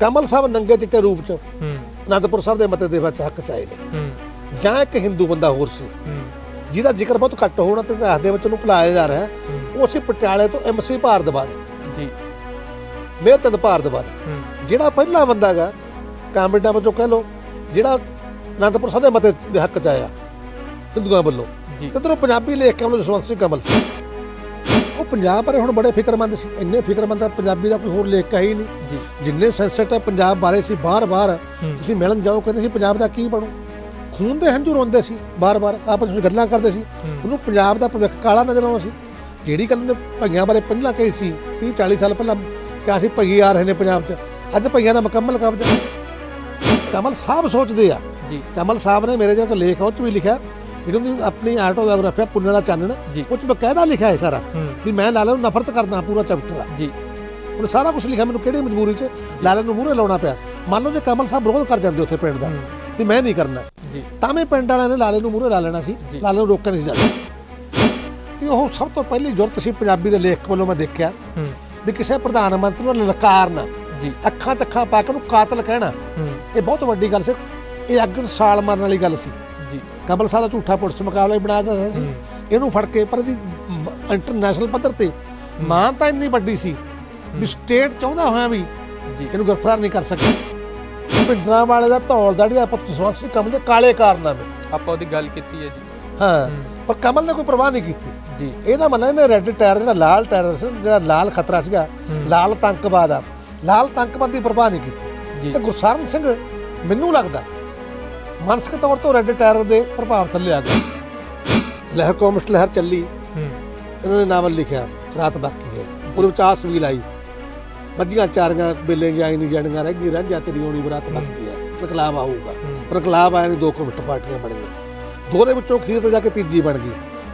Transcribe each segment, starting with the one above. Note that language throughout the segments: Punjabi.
ਕਮਲ ਸਾਹਿਬ ਨੰਗੇ ਚਿੱਟੇ ਰੂਪ ਚ ਅਨੰਦਪੁਰ ਸਾਹਿਬ ਦੇ ਮਤੇ ਦੇ ਵਿੱਚ ਹੱਕ ਚਾਏ ਨੇ ਜਾਂ ਇੱਕ ਹਿੰਦੂ ਬੰਦਾ ਹੋਰ ਸੀ ਜਿਹਦਾ ਜ਼ਿਕਰ ਬਹੁਤ ਘੱਟ ਹੋਣਾ ਤੇ ਇਤਿਹਾਸ ਦੇ ਵਿੱਚ ਉਹਨੂੰ ਭੁਲਾਇਆ ਜਾ ਰਿਹਾ ਉਹ ਸੀ ਪਟਿਆਲੇ ਤੋਂ ਐਮਸੀ ਭਾਰਦਵਾਜ ਜੀ ਮੇਹਤਨ ਭਾਰਦਵਾਜ ਜਿਹੜਾ ਪਹਿਲਾ ਬੰਦਾਗਾ ਕਾਮਰੇਡਾਂ ਵਿੱਚੋਂ ਕਹਿ ਲੋ ਜਿਹੜਾ ਅਨੰਦਪੁਰ ਸਾਹਿਬ ਦੇ ਮਤੇ ਦੇ ਹੱਕ ਚ ਆਇਆ ਹਿੰਦੂਆਂ ਵੱਲੋਂ ਤੇ ਤਰੋ ਪੰਜਾਬੀ ਲੇਖਕਾਂ ਵੱਲੋਂ ਜਸਵੰਤ ਸਿੰਘ ਕਮਲ ਸਿੰਘ ਉਹ ਪੰਜਾਬ ਬਾਰੇ ਹੁਣ ਬੜੇ ਫਿਕਰਮੰਦ ਸੀ ਇੰਨੇ ਫਿਕਰਮੰਦ ਆ ਪੰਜਾਬੀ ਦਾ ਕੋਈ ਹੋਰ ਲੇਖ ਹੀ ਨਹੀਂ ਜਿੰਨੇ ਸੈਂਸਟ ਹੈ ਪੰਜਾਬ ਬਾਰੇ ਸੀ ਬਾਰ-ਬਾਰ ਤੁਸੀਂ ਮਿਲਣ ਜਾਓ ਕਹਿੰਦੇ ਸੀ ਪੰਜਾਬ ਦਾ ਕੀ ਬਣੂ ਖੂਨ ਦੇ ਹੰਝੂ ਰੋਂਦੇ ਸੀ ਬਾਰ-ਬਾਰ ਆਪਸ ਵਿੱਚ ਗੱਲਾਂ ਕਰਦੇ ਸੀ ਉਹਨੂੰ ਪੰਜਾਬ ਦਾ ਭਵਿੱਖ ਕਾਲਾ ਨਜ਼ਰ ਆਉਂਦਾ ਸੀ ਜਿਹੜੀ ਗੱਲ ਨੇ ਭਈਆਂ ਬਾਰੇ ਪਹਿਲਾਂ ਕਹੀ ਸੀ 30 40 ਸਾਲ ਪਹਿਲਾਂ ਕਿ ਸੀ ਭਈ ਆ ਰਹੇ ਨੇ ਪੰਜਾਬ 'ਚ ਅੱਜ ਭਈਆਂ ਦਾ ਮੁਕੰਮਲ ਕਬਜ਼ਾ ਕਮਲ ਸਾਹਿਬ ਸੋਚਦੇ ਆ ਜੀ ਕਮਲ ਸਾਹਿਬ ਨੇ ਮੇਰੇ ਜਿਹਾ ਕੋ ਲੇਖ ਉਹ 'ਚ ਵੀ ਲਿਖਿਆ ਨਿਗਮ ਦੀ ਆਪਣੀ ਆਟੋਬਾਇਓਗ੍ਰਾਫੀ ਆ ਪੁੰਨਾ ਦਾ ਚਾਨਣ ਉਹ ਚ ਬਕਾਇਦਾ ਲਿਖਿਆ ਹੈ ਸਾਰਾ ਵੀ ਮੈਂ ਲਾਲਾ ਨੂੰ ਨਫ਼ਰਤ ਕਰਦਾ ਪੂਰਾ ਚੈਪਟਰ ਆ ਜੀ ਉਹ ਸਾਰਾ ਕੁਝ ਲਿਖਿਆ ਮੈਨੂੰ ਕਿਹੜੀ ਮਜਬੂਰੀ 'ਚ ਲਾਲਾ ਨੂੰ ਮੂਰੇ ਲਾਉਣਾ ਪਿਆ ਮੰਨ ਲਓ ਜੇ ਕਮਲ ਸਾਹਿਬ ਵਿਰੋਧ ਕਰ ਜਾਂਦੇ ਉੱਥੇ ਪਿੰਡ ਦਾ ਵੀ ਮੈਂ ਨਹੀਂ ਕਰਨਾ ਜੀ ਤਾਂ ਮੈਂ ਪਿੰਡ ਵਾਲਿਆਂ ਨੇ ਲਾਲੇ ਨੂੰ ਮੂਰੇ ਲਾ ਲੈਣਾ ਸੀ ਲਾਲੇ ਨੂੰ ਰੋਕਿਆ ਨਹੀਂ ਜਾਂਦਾ ਤੇ ਉਹ ਸਭ ਤੋਂ ਪਹਿਲੀ ਜੁਰਤ ਸੀ ਪੰਜਾਬੀ ਦੇ ਲੇਖਕ ਵੱਲੋਂ ਮੈਂ ਦੇਖਿਆ ਵੀ ਕਿਸੇ ਪ੍ਰਧਾਨ ਮੰਤਰੀ ਨੂੰ ਲਲਕਾਰਨਾ ਜੀ ਅੱਖਾਂ ਤੱਖਾਂ ਪਾ ਕੇ ਉਹਨੂੰ ਕਾਤਲ ਕਹਿਣਾ ਇਹ ਬਹੁਤ ਵੱਡੀ ਗੱਲ ਸੀ ਇਹ ਅੱਗ ਸਾਲ ਮਾਰਨ ਵਾਲੀ ਗੱਲ ਸੀ ਕਮਲ ਦਾ ਝੂਠਾ ਪੁਲਿਸ ਮੁਕਾਬਲਾ ਹੀ ਬਣਾਇਆ ਜਾਂਦਾ ਸੀ ਇਹਨੂੰ ਫੜ ਕੇ ਪਰ ਇਹਦੀ ਇੰਟਰਨੈਸ਼ਨਲ ਪੱਧਰ ਤੇ ਮਾਂ ਤਾਂ ਇੰਨੀ ਵੱਡੀ ਸੀ ਵੀ ਸਟੇਟ ਚਾਹੁੰਦਾ ਹੋਇਆ ਵੀ ਇਹਨੂੰ ਗ੍ਰਿਫਤਾਰ ਨਹੀਂ ਕਰ ਸਕਿਆ ਪਿੰਡਰਾ ਵਾਲੇ ਦਾ ਧੌਲ ਦਾੜੀ ਦਾ ਪੁੱਤ ਸਵਾਸ ਸੀ ਕਮਲ ਦੇ ਕਾਲੇ ਕਾਰਨਾਮੇ ਆਪਾਂ ਉਹਦੀ ਗੱਲ ਕੀਤੀ ਹੈ ਜੀ ਹਾਂ ਪਰ ਕਮਲ ਨੇ ਕੋਈ ਪਰਵਾਹ ਨਹੀਂ ਕੀਤੀ ਜੀ ਇਹਦਾ ਮਤਲਬ ਇਹਨੇ ਰੈੱਡ ਟਾਇਰ ਜਿਹੜਾ ਲਾਲ ਟਾਇਰ ਸੀ ਜਿਹੜਾ ਲਾਲ ਖਤਰਾ ਸੀਗਾ ਲਾਲ ਤੰਕਵਾਦ ਆ ਲਾਲ ਤੰਕਵਾਦ ਦੀ ਪਰਵਾਹ ਨਹੀਂ ਕੀਤੀ ਤੇ ਗੁਰਸਰਨ ਸਿੰਘ ਮੈਨੂੰ ਲੱਗਦਾ ਮਾਨਸਿਕ ਤੌਰ ਤੋਂ ਰੈੱਡ ਟਾਇਰ ਦੇ ਪ੍ਰਭਾਵ ਥੱਲੇ ਆ ਗਏ ਲਹਿਰ ਕੋਮਿਸਟ ਲਹਿਰ ਚੱਲੀ ਇਹਨਾਂ ਨੇ ਨਾਵਲ ਲਿਖਿਆ ਰਾਤ ਬਾਕੀ ਹੈ ਉਹਦੇ ਵਿੱਚ ਵੀ ਲਾਈ ਵੱਡੀਆਂ ਚਾਰੀਆਂ ਬੇਲੇ ਜਾਈ ਨਹੀਂ ਜਾਣੀਆਂ ਰਹਿ ਗਈ ਰਹਿ ਤੇਰੀ ਹੋਣੀ ਬਰਾਤ ਬਾਕੀ ਹੈ ਪ੍ਰਕਲਾਬ ਆਊਗਾ ਪ੍ਰਕਲਾਬ ਆਇਆ ਨੇ ਦੋ ਕੋਮਿਸਟ ਪਾਰਟੀਆਂ ਬਣ ਗਈਆਂ ਦੋ ਦੇ ਵਿੱਚੋਂ ਖੀਰ ਤੇ ਜਾ ਕੇ ਤੀਜੀ ਬਣ ਗਈ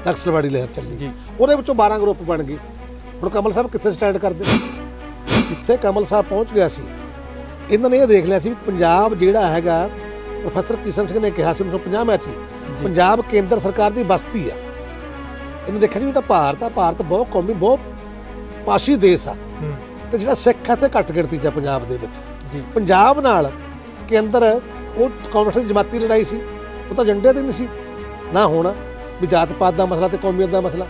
ਨਕਸਲਵਾੜੀ ਲਹਿਰ ਚੱਲੀ ਉਹਦੇ ਵਿੱਚੋਂ 12 ਗਰੁੱਪ ਬਣ ਗਏ ਹੁਣ ਕਮਲ ਸਾਹਿਬ ਕਿੱਥੇ ਸਟੈਂਡ ਕਰਦੇ ਕਿੱਥੇ ਕਮਲ ਸਾਹਿਬ ਪਹੁੰਚ ਗਿਆ ਸੀ ਇਹਨਾਂ ਨੇ ਇਹ ਦੇਖ ਲਿਆ ਸੀ ਪੰਜਾਬ ਜਿਹੜਾ ਹੈਗਾ ਪ੍ਰੋਫੈਸਰ ਕਿਸ਼ਨ ਸਿੰਘ ਨੇ ਕਿਹਾ ਸੀ 1950 ਵਿੱਚ ਪੰਜਾਬ ਕੇਂਦਰ ਸਰਕਾਰ ਦੀ ਬਸਤੀ ਆ ਇਹਨੂੰ ਦੇਖਿਆ ਜੀ ਤਾਂ ਭਾਰਤ ਆ ਭਾਰਤ ਬਹੁਤ ਕੌਮੀ ਬਹੁਤ ਪਾਸ਼ੀ ਦੇਸ਼ ਆ ਤੇ ਜਿਹੜਾ ਸਿੱਖ ਆ ਤੇ ਘੱਟ ਗਿਣਤੀ ਚ ਪੰਜਾਬ ਦੇ ਵਿੱਚ ਪੰਜਾਬ ਨਾਲ ਕੇਂਦਰ ਉਹ ਕਾਂਗਰਸ ਦੀ ਜਮਾਤੀ ਲੜਾਈ ਸੀ ਉਹ ਤਾਂ ਜੰਡੇ ਤੇ ਨਹੀਂ ਸੀ ਨਾ ਹੋਣਾ ਵੀ ਜਾਤ ਪਾਤ ਦਾ ਮਸਲਾ ਤੇ ਕੌਮੀਅਤ ਦਾ ਮਸਲਾ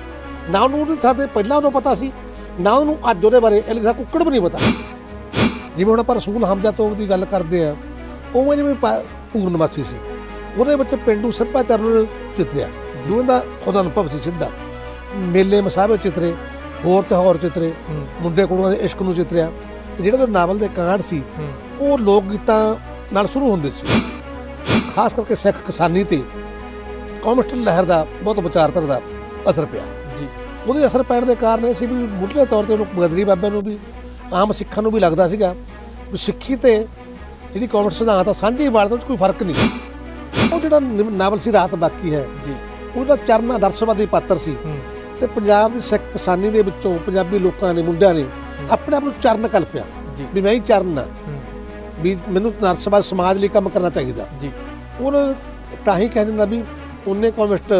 ਨਾ ਉਹਨੂੰ ਉਹਦੇ ਥਾਂ ਤੇ ਪਹਿਲਾਂ ਉਹਨੂੰ ਪਤਾ ਸੀ ਨਾ ਉਹਨੂੰ ਅੱਜ ਉਹਦੇ ਬਾਰੇ ਐਲਿਸਾ ਕੁੱਕੜ ਵੀ ਨਹੀਂ ਪਤਾ ਜਿਵੇਂ ਹੁਣ ਆਪਾਂ ਰਸੂਲ ਹਮਜ਼ਾ ਤੋਂ ਦੀ ਗੱਲ ਕਰਦੇ ਆ ਉਵੇਂ ਜਿਵੇਂ ਪੂਰਨ ਨਿਵਾਸੀ ਸੀ ਉਹਦੇ ਵਿੱਚ ਪਿੰਡੂ ਸੱਭਿਆਚਾਰ ਨੂੰ ਚਿੱਤਰਿਆ ਜਿਵੇਂ ਦਾ ਉਹਦਾ ਅਨੁਭਵ ਸੀ ਸਿੱਧਾ ਮੇਲੇ ਮਸਾਬੇ ਚਿੱਤਰੇ ਹੋਰ ਤੇ ਹੋਰ ਚਿੱਤਰੇ ਮੁੰਡੇ ਕੁੜੀਆਂ ਦੇ ਇਸ਼ਕ ਨੂੰ ਚਿੱਤਰਿਆ ਜਿਹੜਾ ਉਹਦਾ ਨਾਵਲ ਦੇ ਕਾਂਡ ਸੀ ਉਹ ਲੋਕ ਗੀਤਾਂ ਨਾਲ ਸ਼ੁਰੂ ਹੁੰਦੇ ਸੀ ਖਾਸ ਕਰਕੇ ਸਿੱਖ ਕਿਸਾਨੀ ਤੇ ਕਮਿਊਨਿਸਟ ਲਹਿਰ ਦਾ ਬਹੁਤ ਵਿਚਾਰਤਰ ਦਾ ਅਸਰ ਪਿਆ ਜੀ ਉਹਦੇ ਅਸਰ ਪੈਣ ਦੇ ਕਾਰਨ ਇਹ ਸੀ ਵੀ ਮੁੱਢਲੇ ਤੌਰ ਤੇ ਉਹ ਗਦਰੀ ਬਾਬੇ ਨੂੰ ਵੀ ਆਮ ਸਿੱਖਾਂ ਨੂੰ ਵੀ ਲੱਗਦਾ ਸੀਗਾ ਵੀ ਸਿੱਖੀ ਤੇ ਜਿਹੜੀ ਕਾਂਗਰਸ ਸਿਧਾਂਤ ਆ ਸਾਂਝੀ ਇਬਾਦਤ ਵਿੱਚ ਕੋਈ ਫਰਕ ਨਹੀਂ ਉਹ ਜਿਹੜਾ ਨਾਵਲ ਸੀ ਰਾਤ ਬਾਕੀ ਹੈ ਜੀ ਉਹਦਾ ਚਰਨ ਆਦਰਸ਼ਵਾਦੀ ਪਾਤਰ ਸੀ ਤੇ ਪੰਜਾਬ ਦੀ ਸਿੱਖ ਕਿਸਾਨੀ ਦੇ ਵਿੱਚੋਂ ਪੰਜਾਬੀ ਲੋਕਾਂ ਨੇ ਮੁੰਡਿਆਂ ਨੇ ਆਪਣੇ ਆਪ ਨੂੰ ਚਰਨ ਕਲਪਿਆ ਵੀ ਮੈਂ ਹੀ ਚਰਨ ਆ ਵੀ ਮੈਨੂੰ ਨਰਸਵਾਦ ਸਮਾਜ ਲਈ ਕੰਮ ਕਰਨਾ ਚਾਹੀਦਾ ਜੀ ਉਹ ਤਾਂ ਹੀ ਕਹਿੰਦੇ ਨੇ ਵੀ ਉਹਨੇ ਕਮਿਸਟ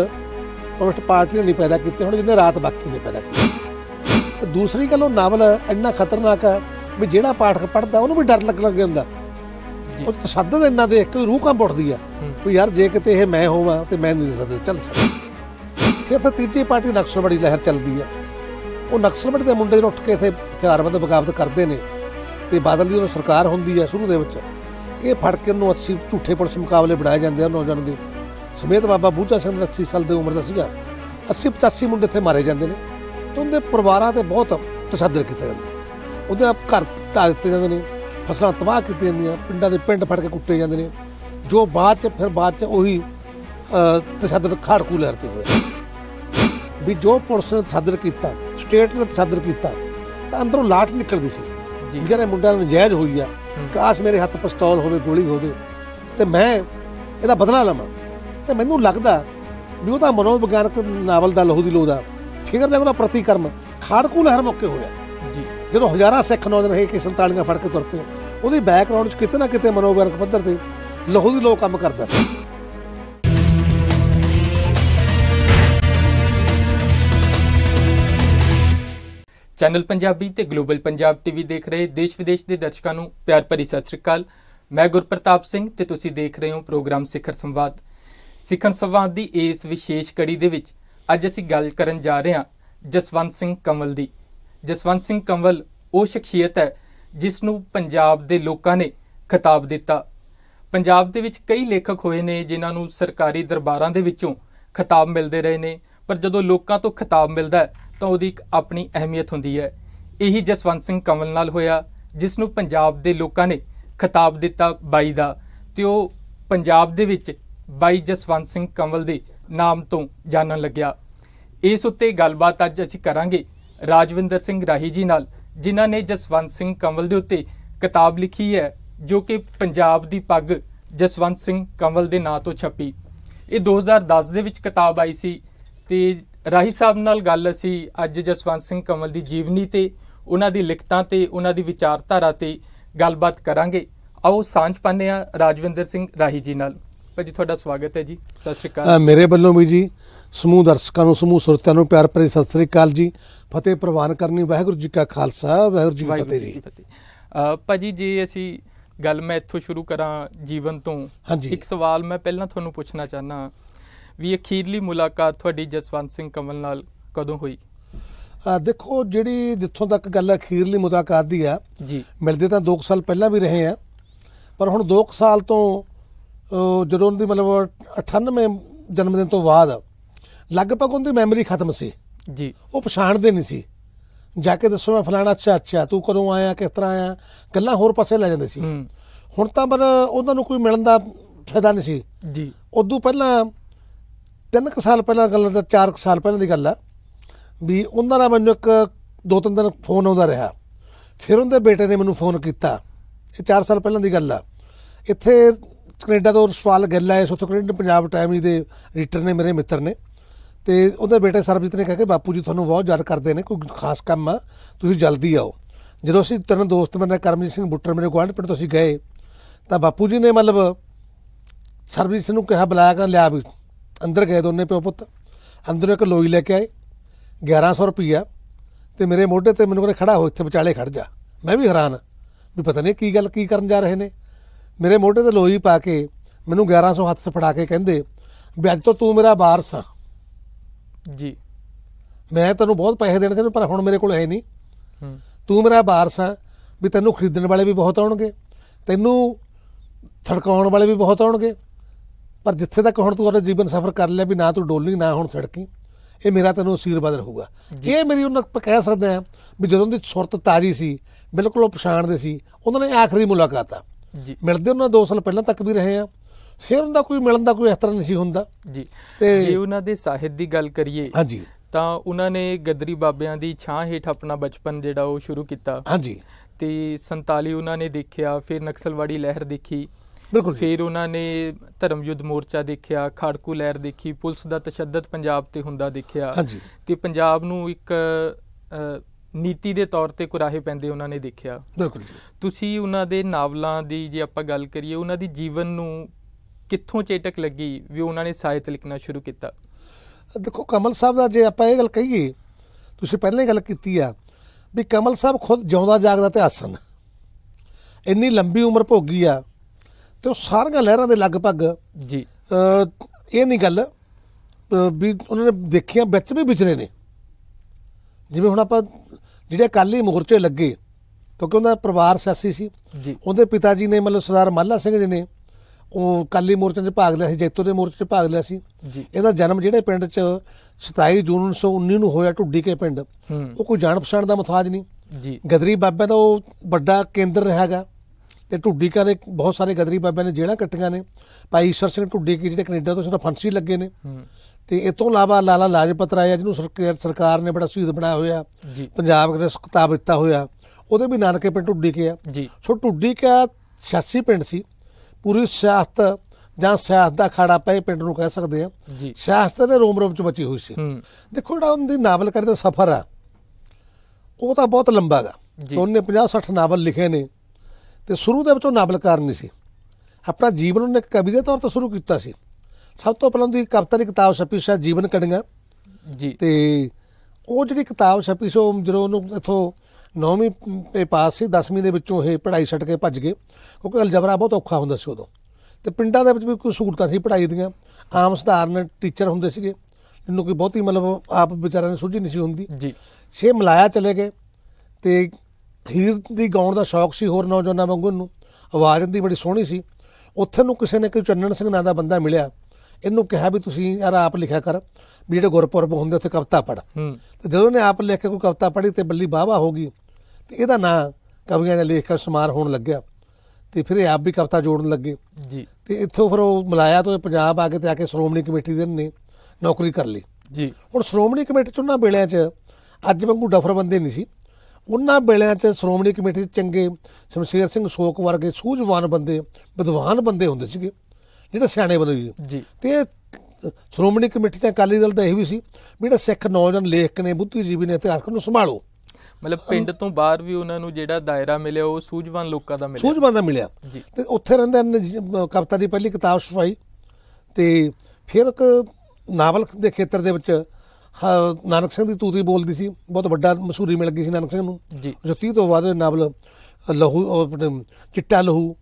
ਕਮਿਸਟ ਪਾਰਟੀ ਨੇ ਨਹੀਂ ਪੈਦਾ ਕੀਤੇ ਹੁਣ ਜਿਹਨੇ ਰਾਤ ਬਾਕੀ ਨੇ ਪੈਦਾ ਕੀਤੇ ਦੂਸਰੀ ਗੱਲ ਉਹ ਨਾਵਲ ਇੰਨਾ ਖਤਰਨਾਕ ਹੈ ਵੀ ਜਿਹੜਾ ਪਾਠਕ ਪੜਦਾ ਉਹਨੂੰ ਵੀ ਡਰ ਲੱਗਣ ਲੱਗ ਜਾਂਦਾ ਉਹ ਤਸ਼ੱਦਦ ਇੰਨਾ ਦੇ ਇੱਕ ਰੂਹ ਕੰਬ ਉੱਠਦੀ ਆ ਵੀ ਯਾਰ ਜੇ ਕਿਤੇ ਇਹ ਮੈਂ ਹੋਵਾਂ ਤੇ ਮੈਂ ਨਹੀਂ ਦੱਸਦਾ ਚੱਲ ਸਕਦਾ ਫਿਰ ਤਾਂ ਤੀਜੀ ਪਾਰਟੀ ਨਕਸਲਵੜੀ ਲਹਿਰ ਚੱਲਦੀ ਆ ਉਹ ਨਕਸਲਵੜੀ ਦੇ ਮੁੰਡੇ ਜਿਹੜੇ ਉੱਠ ਕੇ ਇਥੇ ਹਥਿਆਰਬੰਦ ਬਗਾਵਤ ਕਰਦੇ ਨੇ ਤੇ ਬਾਦਲ ਦੀ ਉਹਨਾਂ ਸਰਕਾਰ ਹੁੰਦੀ ਆ ਸ਼ੁਰੂ ਦੇ ਵਿੱਚ ਇਹ ਫੜ ਕੇ ਉਹਨੂੰ 80 ਝੂਠੇ ਪੁਲਿਸ ਮੁਕਾਬਲੇ ਬਣਾਏ ਜਾਂਦੇ ਆ ਨੌਜਵਾਨ ਦੇ ਸਮੇਤ ਬਾਬਾ ਬੂਚਾ ਸਿੰਘ 80 ਸਾਲ ਦੀ ਉਮਰ ਦਾ ਸੀਗਾ 80 85 ਮੁੰਡੇ ਇੱਥੇ ਮਾਰੇ ਜਾਂਦੇ ਨੇ ਤੇ ਉਹਦੇ ਪਰਿਵਾਰਾਂ ਤੇ ਬਹੁਤ ਤਸ਼ੱਦਦ ਕੀਤਾ ਜਾਂਦਾ ਉਹਦੇ ਘਰ ਢਾ ਦਿੱਤੇ ਜਾਂਦੇ ਨੇ ਫਸਲਾਂ ਤਬਾਹ ਕੀਤੀ ਜਾਂਦੀਆਂ ਪਿੰਡਾਂ ਦੇ ਪਿੰਡ ਫੜ ਕੇ ਕੁੱਟੇ ਜਾਂਦੇ ਨੇ ਜੋ ਬਾਅਦ ਚ ਫਿਰ ਬਾਅਦ ਚ ਉਹੀ ਤਸ਼ੱਦਦ ਖਾੜਕੂ ਲੈਰਦੇ ਹੋਏ ਵੀ ਜੋ ਪੁਲਿਸ ਨੇ ਤਸ਼ੱਦਦ ਕੀਤਾ ਸਟੇਟ ਨੇ ਤਸ਼ੱਦਦ ਕੀਤਾ ਤਾਂ ਅੰਦਰੋਂ ਲਾਠ ਨਿਕਲਦੀ ਸੀ ਜਿਹੜੇ ਮੁੰਡਿਆਂ ਨੂੰ ਜਾਇਜ਼ ਹੋਈ ਆ ਕਾਸ਼ ਮੇਰੇ ਹੱਥ ਪਿਸਤੌਲ ਹੋਵੇ ਗੋਲੀ ਹੋਵੇ ਤੇ ਮੈਂ ਇਹਦਾ ਬਦਲਾ ਲਵਾਂ ਤੇ ਮੈਨੂੰ ਲੱਗਦਾ ਵੀ ਉਹਦਾ ਮਨੋਵਿਗਿਆਨਕ ਨਾਵਲ ਦਾ ਲਹੂ ਦੀ ਲੋਦਾ ਫਿਕਰ ਦਾ ਉਹਦਾ ਪ੍ਰਤੀਕਰਮ ਖਾੜਕੂ ਲਹਿਰ ਮੌਕੇ ਹੋਇਆ ਜੀ ਜਦੋਂ ਹਜ਼ਾਰਾਂ ਸਿੱਖ ਨੌਜਵਾਨ ਹੈ ਕਿ 47 ਫੜ ਕੇ ਤੁਰਤੇ ਉਹਦੇ ਬੈਕਗ੍ਰਾਉਂਡ 'ਚ ਕਿਤੇ ਨਾ ਕਿਤੇ ਮਨੋਵਿਗਿਆਨਕ ਪੱਧਰ ਤੇ ਲਹੂ ਦੀ ਲੋਕ ਕੰਮ ਕਰਦਾ ਸੀ ਚੈਨਲ ਪੰਜਾਬੀ ਤੇ ਗਲੋਬਲ ਪੰਜਾਬ ਟੀਵੀ ਦੇਖ ਰਹੇ ਦੇਸ਼ ਵਿਦੇਸ਼ ਦੇ ਦਰਸ਼ਕਾਂ ਨੂੰ ਪਿਆਰ ਭਰੀ ਸਤਿ ਸ੍ਰੀ ਅਕਾਲ ਮੈਂ ਗੁਰਪ੍ਰਤਾਪ ਸਿੰਘ ਤੇ ਤੁਸੀਂ ਦੇਖ ਰਹੇ ਹੋ ਪ੍ਰੋਗਰਾਮ ਸਿਖਰ ਸੰਵਾਦ ਸਿਖਰ ਸੰਵਾਦ ਦੀ ਇਸ ਵਿਸ਼ੇਸ਼ ਕੜੀ ਦੇ ਵਿੱਚ ਅੱਜ ਅਸੀਂ ਗੱਲ ਕਰਨ ਜਾ ਰਹੇ ਹਾਂ ਜਸਵੰਤ ਸਿੰਘ ਕੰਵਲ ਦੀ ਜਸਵੰਤ ਸਿੰਘ ਕੰਵਲ ਉਹ ਸ਼ਖਸੀਅਤ ਹੈ ਜਿਸ ਨੂੰ ਪੰਜਾਬ ਦੇ ਲੋਕਾਂ ਨੇ ਖਿਤਾਬ ਦਿੱਤਾ ਪੰਜਾਬ ਦੇ ਵਿੱਚ ਕਈ ਲੇਖਕ ਹੋਏ ਨੇ ਜਿਨ੍ਹਾਂ ਨੂੰ ਸਰਕਾਰੀ ਦਰਬਾਰਾਂ ਦੇ ਵਿੱਚੋਂ ਖਿਤਾਬ ਮਿਲਦੇ ਰਹੇ ਨੇ ਪਰ ਜਦੋਂ ਲੋਕਾਂ ਤੋਂ ਖਿਤਾਬ ਮਿਲਦਾ ਤਾਂ ਉਹਦੀ ਇੱਕ ਆਪਣੀ ਅਹਿਮੀਅਤ ਹੁੰਦੀ ਹੈ ਇਹੀ ਜਸਵੰਤ ਸਿੰਘ ਕਮਲ ਨਾਲ ਹੋਇਆ ਜਿਸ ਨੂੰ ਪੰਜਾਬ ਦੇ ਲੋਕਾਂ ਨੇ ਖਿਤਾਬ ਦਿੱਤਾ ਬਾਈ ਦਾ ਤੇ ਉਹ ਪੰਜਾਬ ਦੇ ਵਿੱਚ ਬਾਈ ਜਸਵੰਤ ਸਿੰਘ ਕਮਲ ਦੇ ਨਾਮ ਤੋਂ ਜਾਣਨ ਲੱਗਿਆ ਇਸ ਉੱਤੇ ਗੱਲਬਾਤ ਅੱਜ ਅਸੀਂ ਕਰਾਂਗੇ ਰਾਜਵਿੰਦਰ ਸਿੰਘ ਰਾਹੀ ਜੀ ਨਾਲ ਜਿਨ੍ਹਾਂ ਨੇ ਜਸਵੰਤ ਸਿੰਘ ਕੰਵਲ ਦੇ ਉੱਤੇ ਕਿਤਾਬ ਲਿਖੀ ਹੈ ਜੋ ਕਿ ਪੰਜਾਬ ਦੀ ਪੱਗ ਜਸਵੰਤ ਸਿੰਘ ਕੰਵਲ ਦੇ ਨਾਂ ਤੋਂ ਛਪੀ ਇਹ 2010 ਦੇ ਵਿੱਚ ਕਿਤਾਬ ਆਈ ਸੀ ਤੇ ਰਾਹੀ ਸਾਹਿਬ ਨਾਲ ਗੱਲ ਅਸੀਂ ਅੱਜ ਜਸਵੰਤ ਸਿੰਘ ਕੰਵਲ ਦੀ ਜੀਵਨੀ ਤੇ ਉਹਨਾਂ ਦੀ ਲਿਖਤਾਂ ਤੇ ਉਹਨਾਂ ਦੀ ਵਿਚਾਰਧਾਰਾ ਤੇ ਗੱਲਬਾਤ ਕਰਾਂਗੇ ਆਓ ਸਾਂਝ ਪਾਣੇ ਆ ਰਾਜਵਿੰਦਰ ਸਿੰਘ ਰਾਹੀ ਜੀ ਨਾਲ ਭਾਜੀ ਤੁਹਾਡਾ ਸਵਾਗਤ ਹੈ ਜੀ ਸਤਿ ਸ਼੍ਰੀ ਅਕਾਲ ਮੇਰੇ ਵੱਲੋਂ ਵੀ ਜੀ ਸਮੂਹ ਦਰਸ਼ਕਾਂ ਨੂੰ ਸਮੂਹ ਸੁਰਤਿਆਂ ਨੂੰ ਪਿਆਰ ਭਰੀ ਸਤਿ ਸ਼੍ਰੀ ਅਕਾਲ ਜੀ ਫਤਿਹ ਪ੍ਰਵਾਨ ਕਰਨੀ ਵਾਹਿਗੁਰੂ ਜੀ ਕਾ ਖਾਲਸਾ ਵਾਹਿਗੁਰੂ ਜੀ ਕੀ ਫਤਿਹ ਜੀ ਭਾਜੀ ਜੀ ਅਸੀਂ ਗੱਲ ਮੈਂ ਇੱਥੋਂ ਸ਼ੁਰੂ ਕਰਾਂ ਜੀਵਨ ਤੋਂ ਇੱਕ ਸਵਾਲ ਮੈਂ ਪਹਿਲਾਂ ਤੁਹਾਨੂੰ ਪੁੱਛਣਾ ਚਾਹਨਾ ਵੀ ਅਖੀਰਲੀ ਮੁਲਾਕਾਤ ਤੁਹਾਡੀ ਜਸਵੰਤ ਸਿੰਘ ਕਮਲ ਨਾਲ ਕਦੋਂ ਹੋਈ ਦੇਖੋ ਜਿਹੜੀ ਜਿੱਥੋਂ ਤੱਕ ਗੱਲ ਅਖੀਰਲੀ ਮੁਲਾਕਾਤ ਦੀ ਆ ਜੀ ਮਿਲਦੇ ਤਾਂ 2 ਸਾਲ ਪਹਿਲਾਂ ਵੀ ਰਹੇ ਆ ਪਰ ਹੁਣ 2 ਸਾਲ ਤੋਂ ਜਦੋਂ ਉਹਦੀ ਮਤਲਬ 98 ਜਨਮ ਦਿਨ ਤੋਂ ਬਾਅਦ ਲਗਭਗ ਉਹਦੀ ਮੈਮਰੀ ਖਤਮ ਸੀ ਜੀ ਉਹ ਪਛਾਣਦੇ ਨਹੀਂ ਸੀ ਜਾ ਕੇ ਦੱਸੋ ਮੈਂ ਫਲਾਣਾ ਅੱਛਾ ਅੱਛਾ ਤੂੰ ਕਦੋਂ ਆਇਆ ਕਿਸ ਤਰ੍ਹਾਂ ਆਇਆ ਗੱਲਾਂ ਹੋਰ ਪਾਸੇ ਲੈ ਜਾਂਦੇ ਸੀ ਹੁਣ ਤਾਂ ਪਰ ਉਹਨਾਂ ਨੂੰ ਕੋਈ ਮਿਲਣ ਦਾ ਫਾਇਦਾ ਨਹੀਂ ਸੀ ਜੀ ਉਦੋਂ ਪਹਿਲਾਂ 3 ਸਾਲ ਪਹਿਲਾਂ ਗੱਲ ਦਾ 4 ਸਾਲ ਪਹਿਲਾਂ ਦੀ ਗੱਲ ਆ ਵੀ ਉਹਨਾਂ ਦਾ ਮੈਨੂੰ ਇੱਕ ਦੋ ਤਿੰਨ ਦਿਨ ਫੋਨ ਆਉਂਦਾ ਰਿਹਾ ਫਿਰ ਉਹਦੇ ਬੇਟੇ ਨੇ ਮੈਨੂੰ ਫੋਨ ਕੀਤਾ ਇਹ 4 ਸਾਲ ਪਹਿਲਾਂ ਦੀ ਗੱਲ ਆ ਇੱਥੇ ਕੈਨੇਡਾ ਤੋਂ ਸਵਾਲ ਗੱਲ ਸੋ ਸੋਥੋ ਕੈਨੇਡਾ ਪੰਜਾਬ ਟਾਈਮ ਦੇ ਰੀਟਰ ਨੇ ਮੇਰੇ ਮਿੱਤਰ ਨੇ ਤੇ ਉਹਦੇ ਬੇਟੇ ਸਰਬਜੀਤ ਨੇ ਕਿਹਾ ਕਿ ਬਾਪੂ ਜੀ ਤੁਹਾਨੂੰ ਬਹੁਤ ਯਾਦ ਕਰਦੇ ਨੇ ਕੋਈ ਖਾਸ ਕੰਮ ਆ ਤੁਸੀਂ ਜਲਦੀ ਆਓ ਜਦੋਂ ਅਸੀਂ ਤਿੰਨ ਦੋਸਤ ਮੇਰੇ ਕਰਮਜੀਤ ਸਿੰਘ ਬੁੱਟਰ ਮੇਰੇ ਗਵਾਂਢ ਪਿੰਡ ਤੋਂ ਅਸੀਂ ਗਏ ਤਾਂ ਬਾਪੂ ਜੀ ਨੇ ਮਤਲਬ ਸਰਬਜੀਤ ਨੂੰ ਕਿਹਾ ਬੁਲਾਇਆ ਕਰ ਲਿਆ ਵੀ ਅੰਦਰ ਗਏ ਦੋਨੇ ਪਿਓ ਪੁੱਤ ਅੰਦਰੋਂ ਇੱਕ ਲੋਈ ਲੈ ਕੇ ਆਏ 1100 ਰੁਪਇਆ ਤੇ ਮੇਰੇ ਮੋਢੇ ਤੇ ਮੈਨੂੰ ਕਹਿੰਦੇ ਖੜਾ ਹੋ ਇੱਥੇ ਵਿਚਾਲੇ ਖੜ ਜਾ ਮੈਂ ਵੀ ਹੈਰਾਨ ਵੀ ਪਤਾ ਨਹੀਂ ਕੀ ਗੱਲ ਕੀ ਕਰਨ ਜਾ ਰਹੇ ਨੇ ਮੇਰੇ ਮੋਢੇ ਤੇ ਲੋਹੀ ਪਾ ਕੇ ਮੈਨੂੰ 1100 ਹੱਥ ਫੜਾ ਕੇ ਕਹਿੰਦੇ ਵੀ ਅੱਜ ਤੋਂ ਤੂੰ ਮੇਰਾ ਵਾਰਸ ਆ ਜੀ ਮੈਂ ਤੈਨੂੰ ਬਹੁਤ ਪੈਸੇ ਦੇਣੇ ਸੀ ਪਰ ਹੁਣ ਮੇਰੇ ਕੋਲ ਹੈ ਨਹੀਂ ਤੂੰ ਮੇਰਾ ਵਾਰਸ ਆ ਵੀ ਤੈਨੂੰ ਖਰੀਦਣ ਵਾਲੇ ਵੀ ਬਹੁਤ ਆਉਣਗੇ ਤੈਨੂੰ ਥੜਕਾਉਣ ਵਾਲੇ ਵੀ ਬਹੁਤ ਆਉਣਗੇ ਪਰ ਜਿੱਥੇ ਤੱਕ ਹੁਣ ਤੂੰ ਆਪਣਾ ਜੀਵਨ ਸਫਰ ਕਰ ਲਿਆ ਵੀ ਨਾ ਤੂੰ ਡੋਲੀ ਨਾ ਹੁਣ ਸੜਕੀ ਇਹ ਮੇਰਾ ਤੈਨੂੰ ਅਸ਼ੀਰਵਾਦ ਰਹੂਗਾ ਇਹ ਮੇਰੀ ਉਹਨਾਂ ਕਹਿ ਸਕਦੇ ਆ ਵੀ ਜਦੋਂ ਦੀ ਸੁਰਤ ਤਾਜ਼ੀ ਸੀ ਬਿਲਕੁਲ ਉਹ ਪਛਾਣਦੇ ਸੀ ਉਹਨਾਂ ਨੇ ਆਖਰੀ ਮੁਲਾਕਾਤ ਆ ਜੀ ਮਿਲਦੇ ਉਹਨਾਂ 2 ਸਾਲ ਪਹਿਲਾਂ ਤੱਕ ਵੀ ਰਹੇ ਆ ਫਿਰ ਉਹਨਾਂ ਦਾ ਕੋਈ ਮਿਲਣ ਦਾ ਕੋਈ ਇਸ ਤਰ੍ਹਾਂ ਨਹੀਂ ਹੁੰਦਾ ਜੀ ਤੇ ਜੇ ਉਹਨਾਂ ਦੇ ਸਾਹਿਤ ਦੀ ਗੱਲ ਕਰੀਏ ਹਾਂਜੀ ਤਾਂ ਉਹਨਾਂ ਨੇ ਗਦਰੀ ਬਾਬਿਆਂ ਦੀ ਛਾਂ ਹੇਠ ਆਪਣਾ ਬਚਪਨ ਜਿਹੜਾ ਉਹ ਸ਼ੁਰੂ ਕੀਤਾ ਹਾਂਜੀ ਤੇ 47 ਉਹਨਾਂ ਨੇ ਦੇਖਿਆ ਫਿਰ ਨਕਸਲਵਾੜੀ ਲਹਿਰ ਦੇਖੀ ਬਿਲਕੁਲ ਫਿਰ ਉਹਨਾਂ ਨੇ ਧਰਮ ਯੁੱਧ ਮੋਰਚਾ ਦੇਖਿਆ ਖੜਕੂ ਲਹਿਰ ਦੇਖੀ ਪੁਲਿਸ ਦਾ ਤਸ਼ੱਦਦ ਪੰਜਾਬ ਤੇ ਹੁੰਦਾ ਦੇਖਿਆ ਤੇ ਪੰਜਾਬ ਨੂੰ ਇੱਕ ਨੀਤੀ ਦੇ ਤੌਰ ਤੇ ਕੁਰਾਹੇ ਪੈਂਦੇ ਉਹਨਾਂ ਨੇ ਦੇਖਿਆ ਬਿਲਕੁਲ ਤੁਸੀਂ ਉਹਨਾਂ ਦੇ ਨਾਵਲਾਂ ਦੀ ਜੇ ਆਪਾਂ ਗੱਲ ਕਰੀਏ ਉਹਨਾਂ ਦੀ ਜੀਵਨ ਨੂੰ ਕਿੱਥੋਂ ਚੇਟਕ ਲੱਗੀ ਵੀ ਉਹਨਾਂ ਨੇ ਸਾਹਿਤ ਲਿਖਣਾ ਸ਼ੁਰੂ ਕੀਤਾ ਦੇਖੋ ਕਮਲ ਸਾਹਿਬ ਦਾ ਜੇ ਆਪਾਂ ਇਹ ਗੱਲ ਕਹੀਏ ਤੁਸੀਂ ਪਹਿਲਾਂ ਹੀ ਗੱਲ ਕੀਤੀ ਆ ਵੀ ਕਮਲ ਸਾਹਿਬ ਖੁਦ ਜਿਉਂਦਾ ਜਾਗਦਾ ਤੇ ਹਸਨ ਇੰਨੀ ਲੰਬੀ ਉਮਰ ਭੋਗੀ ਆ ਤੇ ਉਹ ਸਾਰੀਆਂ ਲਹਿਰਾਂ ਦੇ ਲਗਭਗ ਜੀ ਇਹ ਨਹੀਂ ਗੱਲ ਵੀ ਉਹਨਾਂ ਨੇ ਦੇਖਿਆ ਵਿੱਚ ਵੀ ਵਿਚਰੇ ਨੇ ਜਿਵੇਂ ਹੁਣ ਆਪਾਂ ਜਿਹੜੇ ਅਕਾਲੀ ਮੋਰਚੇ ਲੱਗੇ ਕਿਉਂਕਿ ਉਹਨਾਂ ਦਾ ਪਰਿਵਾਰ ਸਿਆਸੀ ਸੀ ਜੀ ਉਹਦੇ ਪਿਤਾ ਜੀ ਨੇ ਮਤਲਬ ਸਰਦਾਰ ਮੱਲਾ ਸਿੰਘ ਜੀ ਨੇ ਉਹ ਕਾਲੀ ਮੋਰਚੇ 'ਚ ਭਾਗ ਲਿਆ ਸੀ ਜੈਤੋ ਦੇ ਮੋਰਚੇ 'ਚ ਭਾਗ ਲਿਆ ਸੀ ਇਹਦਾ ਜਨਮ ਜਿਹੜੇ ਪਿੰਡ 'ਚ 27 ਜੂਨ 1919 ਨੂੰ ਹੋਇਆ ਢੁੱਡੀ ਕੇ ਪਿੰਡ ਉਹ ਕੋਈ ਜਾਣ ਪਛਾਣ ਦਾ ਮਥਾਜ ਨਹੀਂ ਜੀ ਗਦਰੀ ਬਾਬੇ ਦਾ ਉਹ ਵੱਡਾ ਕੇਂਦਰ ਰਿਹਾਗਾ ਤੇ ਢੁੱਡੀ ਕਾ ਦੇ ਬਹੁਤ ਸਾਰੇ ਗਦਰੀ ਬਾਬਿਆਂ ਨੇ ਜਿਹੜਾ ਕੱਟੀਆਂ ਨੇ ਭਾਈ ਈਸ਼ਰ ਸਿੰਘ ਢੁੱਡੀ ਕੀ ਜਿਹੜੇ ਕੈਨੇਡਾ ਤੋਂ ਸਿਰਫ ਫਾਂਸੀ ਲੱਗੇ ਨੇ ਤੇ ਇਸ ਤੋਂ ਇਲਾਵਾ ਲਾਲਾ ਲਾਜਪਤ ਰਾਏ ਜਿਹਨੂੰ ਸਰਕਾਰ ਨੇ ਬੜਾ ਸ਼ਹੀਦ ਬਣਾਇਆ ਹੋਇਆ ਪੰਜਾਬ ਦੇ ਕਿਤਾਬ ਦਿੱਤਾ ਹੋਇਆ ਉਹਦੇ ਵੀ ਨਾਨਕੇ ਪਿੰਡ ਟੁੱਡੀ ਕੇ ਆ ਸੋ ਟੁੱਡੀ ਕਾ ਸਿਆਸੀ ਪਿੰਡ ਸੀ ਪੂਰੀ ਸਿਆਸਤ ਜਾਂ ਸਿਆਸਤ ਦਾ ਖਾੜਾ ਪਏ ਪਿੰਡ ਨੂੰ ਕਹਿ ਸਕਦੇ ਆ ਸਿਆਸਤ ਦੇ ਰੋਮ ਰੋਮ ਚ ਬਚੀ ਹੋਈ ਸੀ ਦੇਖੋ ਜਿਹੜਾ ਉਹਦੀ ਨਾਵਲ ਕਰਦੇ ਸਫ਼ਰ ਆ ਉਹ ਤਾਂ ਬਹੁਤ ਲੰਬਾ ਗਾ ਉਹਨੇ 50 60 ਨਾਵਲ ਲਿਖੇ ਨੇ ਤੇ ਸ਼ੁਰੂ ਦੇ ਵਿੱਚੋਂ ਨਾਵਲਕਾਰ ਨਹੀਂ ਸੀ ਆਪਣਾ ਜੀਵਨ ਉਹਨੇ ਕਵੀ ਦੇ ਤੌਰ ਤੇ ਸ਼ੁਰੂ ਕੀਤਾ ਸੀ ਸਭ ਤੋਂ ਪਹਿਲਾਂ ਤੁਸੀਂ ਕਵਿਤਾ ਦੀ ਕਿਤਾਬ ਛਪੀ ਸੀ ਜੀਵਨ ਕੜੀਆਂ ਜੀ ਤੇ ਉਹ ਜਿਹੜੀ ਕਿਤਾਬ ਛਪੀ ਸੋ ਜਦੋਂ ਉਹਨੂੰ ਇਥੋਂ 9ਵੀਂ ਤੇ ਪਾਸ ਸੀ 10ਵੀਂ ਦੇ ਵਿੱਚੋਂ ਇਹ ਪੜ੍ਹਾਈ ਛੱਡ ਕੇ ਭੱਜ ਗਏ ਕਿਉਂਕਿ ਅਲਜਬਰਾ ਬਹੁਤ ਔਖਾ ਹੁੰਦਾ ਸੀ ਉਦੋਂ ਤੇ ਪਿੰਡਾਂ ਦੇ ਵਿੱਚ ਵੀ ਕੋਈ ਸਹੂਲਤਾਂ ਸੀ ਪੜ੍ਹਾਈ ਦੀਆਂ ਆਮ ਸਧਾਰਨ ਟੀਚਰ ਹੁੰਦੇ ਸੀਗੇ ਜਿੰਨੂੰ ਕੋਈ ਬਹੁਤੀ ਮਤਲਬ ਆਪ ਵਿਚਾਰਿਆਂ ਨੂੰ ਸੁਝੀ ਨਹੀਂ ਸੀ ਹੁੰਦੀ ਜੀ ਛੇ ਮਲਾਇਆ ਚਲੇ ਗਏ ਤੇ ਹੀਰ ਦੀ ਗਾਉਣ ਦਾ ਸ਼ੌਕ ਸੀ ਹੋਰ ਨੌਜਵਾਨਾਂ ਵਾਂਗੂ ਨੂੰ ਆਵਾਜ਼ ਦੀ ਬੜੀ ਸੋਹਣੀ ਸੀ ਉੱਥੇ ਨੂੰ ਕਿਸੇ ਨੇ ਕੋਈ ਚੰਨਣ ਸਿੰਘ ਨਾਂ ਦਾ ਬੰਦਾ ਮਿਲਿਆ ਇਹਨੂੰ ਕਿਹਾ ਵੀ ਤੁਸੀਂ ਯਾਰ ਆਪ ਲਿਖਿਆ ਕਰ ਵੀ ਜਿਹੜੇ ਗੁਰਪੁਰਬ ਹੁੰਦੇ ਉੱਥੇ ਕਵਿਤਾ ਪੜ ਤੇ ਜਦੋਂ ਨੇ ਆਪ ਲਿਖ ਕੇ ਕੋਈ ਕਵਿਤਾ ਪੜੀ ਤੇ ਬੱਲੀ ਬਾਵਾ ਹੋ ਗਈ ਤੇ ਇਹਦਾ ਨਾਂ ਕਵੀਆਂ ਨੇ ਲੇਖ ਕੇ ਸਮਾਰ ਹੋਣ ਲੱਗਿਆ ਤੇ ਫਿਰ ਇਹ ਆਪ ਵੀ ਕਵਿਤਾ ਜੋੜਨ ਲੱਗੇ ਜੀ ਤੇ ਇੱਥੋਂ ਫਿਰ ਉਹ ਮਲਾਇਆ ਤੋਂ ਪੰਜਾਬ ਆ ਕੇ ਤੇ ਆ ਕੇ ਸ਼੍ਰੋਮਣੀ ਕਮੇਟੀ ਦੇ ਨੇ ਨੌਕਰੀ ਕਰ ਲਈ ਜੀ ਹੁਣ ਸ਼੍ਰੋਮਣੀ ਕਮੇਟੀ ਚ ਉਹਨਾਂ ਵੇਲਿਆਂ 'ਚ ਅੱਜ ਵਾਂਗੂ ਡਫਰ ਬੰਦੇ ਨਹੀਂ ਸੀ ਉਹਨਾਂ ਵੇਲਿਆਂ 'ਚ ਸ਼੍ਰੋਮਣੀ ਕਮੇਟੀ ਚ ਚੰਗੇ ਸ਼ਮਸ਼ੇਰ ਸਿੰਘ ਸੋਕ ਵਰਗੇ ਸੂਝਵਾਨ ਬੰਦੇ ਵਿਦਵਾਨ ਬੰਦੇ ਹੁੰਦੇ ਸੀਗੇ ਜਿਹੜਾ ਸਿਆਣੇ ਵੱਲੋਂ ਜੀ ਤੇ ਸ਼੍ਰੋਮਣੀ ਕਮੇਟੀ ਤੇ ਅਕਾਲੀ ਦਲ ਦਾ ਇਹ ਵੀ ਸੀ ਵੀ ਜਿਹੜਾ ਸਿੱਖ ਨੌਜਵਾਨ ਲੇਖਕ ਨੇ ਬੁੱਧੀਜੀਵੀ ਨੇ ਇਤਿਹਾਸਕਾਰ ਨੂੰ ਸੰਭਾਲੋ ਮਤਲਬ ਪਿੰਡ ਤੋਂ ਬਾਹਰ ਵੀ ਉਹਨਾਂ ਨੂੰ ਜਿਹੜਾ ਦਾਇਰਾ ਮਿਲਿਆ ਉਹ ਸੂਝਵਾਨ ਲੋਕਾਂ ਦਾ ਮਿਲਿਆ ਸੂਝਵਾਨ ਦਾ ਮਿਲਿਆ ਤੇ ਉੱਥੇ ਰਹਿੰਦੇ ਨੇ ਦੀ ਪਹਿਲੀ ਕਿਤਾਬ ਸਫਾਈ ਤੇ ਫਿਰ ਇੱਕ ਨਾਵਲ ਦੇ ਖੇਤਰ ਦੇ ਵਿੱਚ ਨਾਨਕ ਸਿੰਘ ਦੀ ਤੂਤੀ ਬੋਲਦੀ ਸੀ ਬਹੁਤ ਵੱਡਾ ਮਸ਼ਹੂਰੀ ਮਿਲ ਗਈ ਸੀ ਨਾਨਕ ਸਿੰਘ ਨੂੰ ਜੀ 30 ਤੋਂ ਬਾਅਦ ਨਾਵਲ ਲਹੂ ਚਿੱਟਾ ਲਹੂ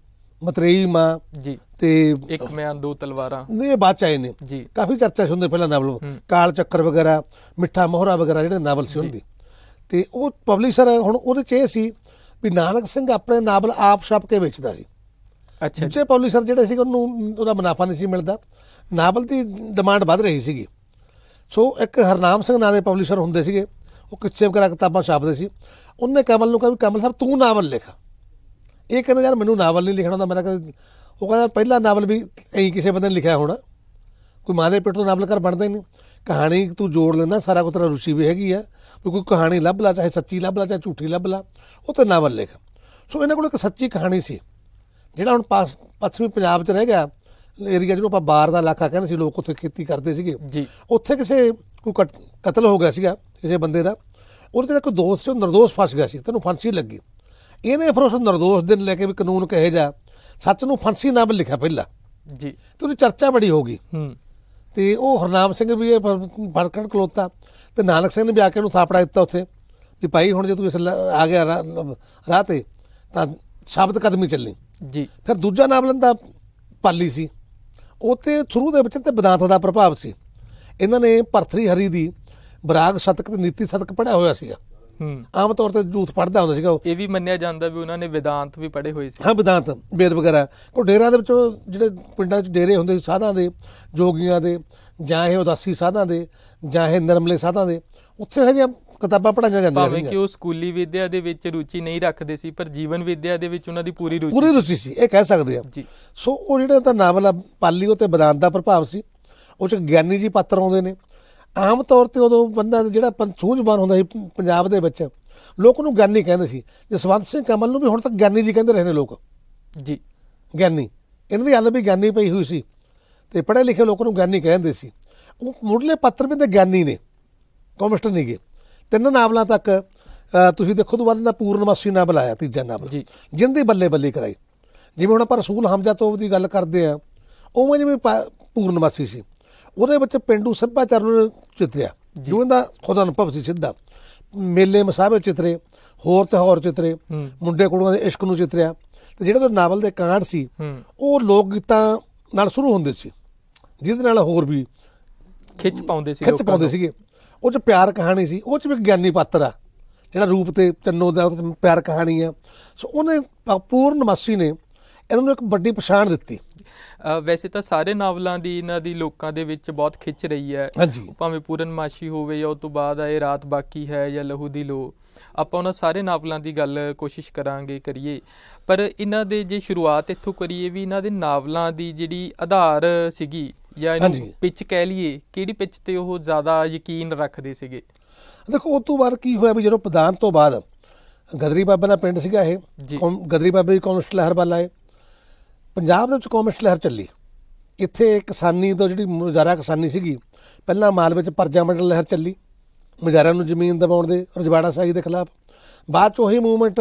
ਮਤਰੇਈ ਮਾਂ ਜੀ ਤੇ ਇੱਕ ਮਿਆਨ ਦੋ ਤਲਵਾਰਾਂ ਨਹੀਂ ਇਹ ਬਾਅਦ ਚ ਆਏ ਨੇ ਕਾਫੀ ਚਰਚਾ ਹੁੰਦੇ ਪਹਿਲਾਂ ਨਾਵਲ ਕਾਲ ਚੱਕਰ ਵਗੈਰਾ ਮਿੱਠਾ ਮੋਹਰਾ ਵਗੈਰਾ ਜਿਹੜੇ ਨਾਵਲ ਸੀ ਹੁੰਦੇ ਤੇ ਉਹ ਪਬਲਿਸ਼ਰ ਹੁਣ ਉਹਦੇ ਚ ਇਹ ਸੀ ਵੀ ਨਾਨਕ ਸਿੰਘ ਆਪਣੇ ਨਾਵਲ ਆਪ ਛਾਪ ਕੇ ਵੇਚਦਾ ਸੀ ਅੱਛਾ ਜਿਹੜੇ ਪਬਲਿਸ਼ਰ ਜਿਹੜੇ ਸੀ ਉਹਨੂੰ ਉਹਦਾ ਮੁਨਾਫਾ ਨਹੀਂ ਸੀ ਮਿਲਦਾ ਨਾਵਲ ਦੀ ਡਿਮਾਂਡ ਵੱਧ ਰਹੀ ਸੀਗੀ ਸੋ ਇੱਕ ਹਰਨਾਮ ਸਿੰਘ ਨਾਂ ਦੇ ਪਬਲਿਸ਼ਰ ਹੁੰਦੇ ਸੀਗੇ ਉਹ ਕਿੱਛੇ ਵਗੈਰਾ ਕਿਤਾਬਾਂ ਛਾਪਦੇ ਸੀ ਉਹਨੇ ਕਮਲ ਨੂੰ ਕਿਹਾ ਵੀ ਕਮਲ ਸਾਹਿਬ ਤੂੰ ਨਾਵਲ ਲਿਖ ਇਹ ਕਹਿੰਦਾ ਯਾਰ ਮੈਨੂੰ ਨਾਵਲ ਨਹੀਂ ਲਿਖਣਾ ਹੁੰਦਾ ਮੈਂ ਤਾਂ ਉਹ ਕਹਿੰਦਾ ਪਹਿਲਾ ਨਾਵਲ ਵੀ ਐਂ ਕਿਸੇ ਬੰਦੇ ਨੇ ਲਿਖਿਆ ਹੋਣਾ ਕੋਈ ਮਾਂ ਦੇ ਪੇਟ ਤੋਂ ਨਾਵਲਕਾਰ ਬਣਦਾ ਹੀ ਨਹੀਂ ਕਹਾਣੀ ਤੂੰ ਜੋੜ ਲੈਣਾ ਸਾਰਾ ਕੁਝ ਤੇਰਾ ਰੁਚੀ ਵੀ ਹੈਗੀ ਆ ਕੋਈ ਕਹਾਣੀ ਲੱਭ ਲਾ ਚਾਹੇ ਸੱਚੀ ਲੱਭ ਲਾ ਚਾਹੇ ਝੂਠੀ ਲੱਭ ਲਾ ਉਹ ਤੇ ਨਾਵਲ ਲਿਖ ਸੋ ਇਹਨਾਂ ਕੋਲ ਇੱਕ ਸੱਚੀ ਕਹਾਣੀ ਸੀ ਜਿਹੜਾ ਹੁਣ ਪਾਸ ਪੱਛਮੀ ਪੰਜਾਬ 'ਚ ਰਹਿ ਗਿਆ ਏਰੀਆ ਜਿਹਨੂੰ ਆਪਾਂ ਬਾਰ ਦਾ ਇਲਾਕਾ ਕਹਿੰਦੇ ਸੀ ਲੋਕ ਉੱਥੇ ਖੇਤੀ ਕਰਦੇ ਸੀਗੇ ਜੀ ਉੱਥੇ ਕਿਸੇ ਕੋਈ ਕਤਲ ਹੋ ਗਿਆ ਸੀਗਾ ਕਿਸੇ ਬੰਦੇ ਦਾ ਉਹਦੇ ਤੇ ਕੋਈ ਦੋਸਤ ਸੀ ਨਰਦੋਸ਼ ਫਸ ਗਿਆ ਸੀ ਤੈਨੂੰ ਫਾਂਸੀ ਲੱਗੀ ਇਹਨੇ ਫਿਰ ਉਸ ਨਿਰਦੋਸ਼ ਦਿਨ ਲੈ ਕੇ ਵੀ ਕਾਨੂੰਨ ਕਹੇ ਜਾ ਸੱਚ ਨੂੰ ਫਾਂਸੀ ਨਾਮ ਲਿਖਿਆ ਪਹਿਲਾਂ ਜੀ ਤੇ ਉਹਦੀ ਚਰਚਾ ਬੜੀ ਹੋ ਗਈ ਹੂੰ ਤੇ ਉਹ ਹਰਨਾਮ ਸਿੰਘ ਵੀ ਇਹ ਬਰਕਣ ਖਲੋਤਾ ਤੇ ਨਾਨਕ ਸਿੰਘ ਨੇ ਵੀ ਆ ਕੇ ਉਹਨੂੰ ਥਾਪੜਾ ਦਿੱਤਾ ਉੱਥੇ ਵੀ ਭਾਈ ਹੁਣ ਜੇ ਤੂੰ ਇਸ ਆ ਗਿਆ ਰਾਹ ਤੇ ਤਾਂ ਸ਼ਬਦ ਕਦਮੀ ਚੱਲਣੀ ਜੀ ਫਿਰ ਦੂਜਾ ਨਾਮ ਲੰਦਾ ਪਾਲੀ ਸੀ ਉੱਥੇ ਥਰੂ ਸ਼ੁਰੂ ਦੇ ਵਿੱਚ ਤੇ ਬਦਾਂਤ ਦਾ ਪ੍ਰਭਾਵ ਸੀ ਇਹਨਾਂ ਨੇ ਭਰਤਰੀ ਹਰੀ ਦੀ ਬਰਾਗ ਸ਼ਤਕ ਤੇ ਨੀਤੀ ਸ਼ਤਕ ਪੜਿਆ ਹੋਇਆ ਸੀਗਾ ਆਮ ਤੌਰ ਤੇ ਜੂਥ ਪੜਦਾ ਹੁੰਦਾ ਸੀਗਾ ਉਹ ਇਹ ਵੀ ਮੰਨਿਆ ਜਾਂਦਾ ਵੀ ਉਹਨਾਂ ਨੇ ਵਿਦਾਂਤ ਵੀ ਪੜੇ ਹੋਏ ਸੀ ਹਾਂ ਵਿਦਾਂਤ ਵੇਦ ਵਗੈਰਾ ਕੋ ਡੇਰਾ ਦੇ ਵਿੱਚੋਂ ਜਿਹੜੇ ਪਿੰਡਾਂ 'ਚ ਡੇਰੇ ਹੁੰਦੇ ਸੀ ਸਾਧਾਂ ਦੇ ਜੋਗੀਆਂ ਦੇ ਜਾਂ ਇਹ ਉਦਾਸੀ ਸਾਧਾਂ ਦੇ ਜਾਂ ਇਹ ਨਰਮਲੇ ਸਾਧਾਂ ਦੇ ਉੱਥੇ ਹਜੇ ਕਿਤਾਬਾਂ ਪੜਾਈਆਂ ਜਾਂਦੀਆਂ ਸੀ ਭਾਵੇਂ ਕਿ ਉਹ ਸਕੂਲੀ ਵਿਦਿਆ ਦੇ ਵਿੱਚ ਰੁਚੀ ਨਹੀਂ ਰੱਖਦੇ ਸੀ ਪਰ ਜੀਵਨ ਵਿਦਿਆ ਦੇ ਵਿੱਚ ਉਹਨਾਂ ਦੀ ਪੂਰੀ ਰੁਚੀ ਪੂਰੀ ਰੁਚੀ ਸੀ ਇਹ ਕਹਿ ਸਕਦੇ ਆ ਜੀ ਸੋ ਉਹ ਜਿਹੜਾ ਤਾਂ ਨਾਵਲ ਉਹ ਤੇ ਬਦਾਨ ਦਾ ਪ੍ਰਭਾਵ ਸੀ ਉਹ ਚ ਗਿਆਨੀ ਜੀ ਪਾਤਰ ਆਉਂਦੇ ਨੇ ਆਮ ਤੌਰ ਤੇ ਉਦੋਂ ਬੰਦਾ ਜਿਹੜਾ ਸੂਝਵਾਨ ਹੁੰਦਾ ਸੀ ਪੰਜਾਬ ਦੇ ਵਿੱਚ ਲੋਕ ਨੂੰ ਗਿਆਨੀ ਕਹਿੰਦੇ ਸੀ ਜਸਵੰਤ ਸਿੰਘ ਕਮਲ ਨੂੰ ਵੀ ਹੁਣ ਤੱਕ ਗਿਆਨੀ ਜੀ ਕਹਿੰਦੇ ਰਹੇ ਨੇ ਲੋਕ ਜੀ ਗਿਆਨੀ ਇਹਨਾਂ ਦੀ ਹੱਲ ਵੀ ਗਿਆਨੀ ਪਈ ਹੋਈ ਸੀ ਤੇ ਪੜ੍ਹੇ ਲਿਖੇ ਲੋਕ ਨੂੰ ਗਿਆਨੀ ਕਹਿੰਦੇ ਸੀ ਉਹ ਮੁੱਢਲੇ ਪੱਤਰ ਵੀ ਤੇ ਗਿਆਨੀ ਨੇ ਕਮਿਸ਼ਟਰ ਨਹੀਂ ਗਏ ਤਿੰਨ ਨਾਵਲਾਂ ਤੱਕ ਤੁਸੀਂ ਦੇਖੋ ਤੋਂ ਬਾਅਦ ਦਾ ਪੂਰਨਮਾਸੀ ਨਾਵਲ ਬੁਲਾਇਆ ਤੀਜਾ ਨਾਵਲ ਜਿੰਦੀ ਬੱਲੇ ਬੱਲੇ ਕਰਾਈ ਜਿਵੇਂ ਹੁਣ ਆਪਾਂ ਰਸੂਲ ਹਮਜ਼ਾ ਤੋਬ ਦੀ ਗੱਲ ਕਰਦੇ ਆ ਉਵੇਂ ਜਿਵੇਂ ਪੂਰਨਮਾਸੀ ਸੀ ਉਹਦੇ ਵਿੱਚ ਪਿੰਡੂ ਸੱਭਿਆਚਾਰ ਨੂੰ ਚਿਤਰਿਆ ਜਿਵੇਂ ਦਾ ਖੁਦ ਅਨੁਭਵ ਸੀ ਸਿੱਧਾ ਮੇਲੇ ਮਸਾਬੇ ਚਿਤਰੇ ਹੋਰ ਤੇ ਹੋਰ ਚਿਤਰੇ ਮੁੰਡੇ ਕੁੜੀਆਂ ਦੇ ਇਸ਼ਕ ਨੂੰ ਚਿਤਰਿਆ ਤੇ ਜਿਹੜਾ ਉਹ ਨਾਵਲ ਦੇ ਕਾਂਡ ਸੀ ਉਹ ਲੋਕ ਗੀਤਾਂ ਨਾਲ ਸ਼ੁਰੂ ਹੁੰਦੇ ਸੀ ਜਿਹਦੇ ਨਾਲ ਹੋਰ ਵੀ ਖਿੱਚ ਪਾਉਂਦੇ ਸੀ ਖਿੱਚ ਪਾਉਂਦੇ ਸੀਗੇ ਉਹ ਚ ਪਿਆਰ ਕਹਾਣੀ ਸੀ ਉਹ ਚ ਵੀ ਗਿਆਨੀ ਪਾਤਰ ਆ ਜਿਹੜਾ ਰੂਪ ਤੇ ਚੰਨੋ ਦਾ ਪਿਆਰ ਕਹਾਣੀ ਆ ਸੋ ਉਹਨੇ ਪੂਰਨ ਮਾਸੀ ਨੇ ਇਹਨਾਂ ਨੂੰ ਇੱਕ ਵੱਡੀ ਪਛਾਣ ਦਿੱਤੀ ਵੈਸੇ ਤਾਂ ਸਾਰੇ ਨਾਵਲਾਂ ਦੀ ਇਹਨਾਂ ਦੀ ਲੋਕਾਂ ਦੇ ਵਿੱਚ ਬਹੁਤ ਖਿੱਚ ਰਹੀ ਹੈ ਭਾਵੇਂ ਪੂਰਨਮਾਸ਼ੀ ਹੋਵੇ ਜਾਂ ਉਸ ਤੋਂ ਬਾਅਦ ਆਏ ਰਾਤ ਬਾਕੀ ਹੈ ਜਾਂ ਲਹੂ ਦੀ ਲੋ ਆਪਾਂ ਉਹਨਾਂ ਸਾਰੇ ਨਾਵਲਾਂ ਦੀ ਗੱਲ ਕੋਸ਼ਿਸ਼ ਕਰਾਂਗੇ ਕਰੀਏ ਪਰ ਇਹਨਾਂ ਦੇ ਜੇ ਸ਼ੁਰੂਆਤ ਇੱਥੋਂ ਕਰੀਏ ਵੀ ਇਹਨਾਂ ਦੇ ਨਾਵਲਾਂ ਦੀ ਜਿਹੜੀ ਆਧਾਰ ਸੀਗੀ ਜਾਂ ਇਹਨੂੰ ਪਿੱਚ ਕਹਿ ਲਈਏ ਕਿਹੜੀ ਪਿੱਚ ਤੇ ਉਹ ਜ਼ਿਆਦਾ ਯਕੀਨ ਰੱਖਦੇ ਸੀਗੇ ਦੇਖੋ ਉਸ ਤੋਂ ਬਾਅਦ ਕੀ ਹੋਇਆ ਵੀ ਜਦੋਂ ਪ੍ਰਧਾਨ ਤੋਂ ਬਾਅਦ ਗਦਰੀ ਬਾਬਾ ਦਾ ਪਿੰਡ ਸੀਗਾ ਇਹ ਗਦਰੀ ਬਾਬੇ ਦੀ ਕੌਂਸਲ ਲਹਿਰ ਵਾਲਾ ਹੈ ਪੰਜਾਬ ਦੇ ਵਿੱਚ ਕਮਿਊਨਿਸਟ ਲਹਿਰ ਚੱਲੀ ਇੱਥੇ ਕਿਸਾਨੀ ਤੋਂ ਜਿਹੜੀ ਮੁਜ਼ਾਰਾ ਕਿਸਾਨੀ ਸੀਗੀ ਪਹਿਲਾਂ ਮਾਲ ਵਿੱਚ ਪਰਜਾ ਮੰਡਲ ਲਹਿਰ ਚੱਲੀ ਮੁਜ਼ਾਰਿਆਂ ਨੂੰ ਜ਼ਮੀਨ ਦਿਵਾਉਣ ਦੇ ਰਜਵਾੜਾ ਸਾਹੀ ਦੇ ਖਿਲਾਫ ਬਾਅਦ ਚ ਉਹੀ ਮੂਵਮੈਂਟ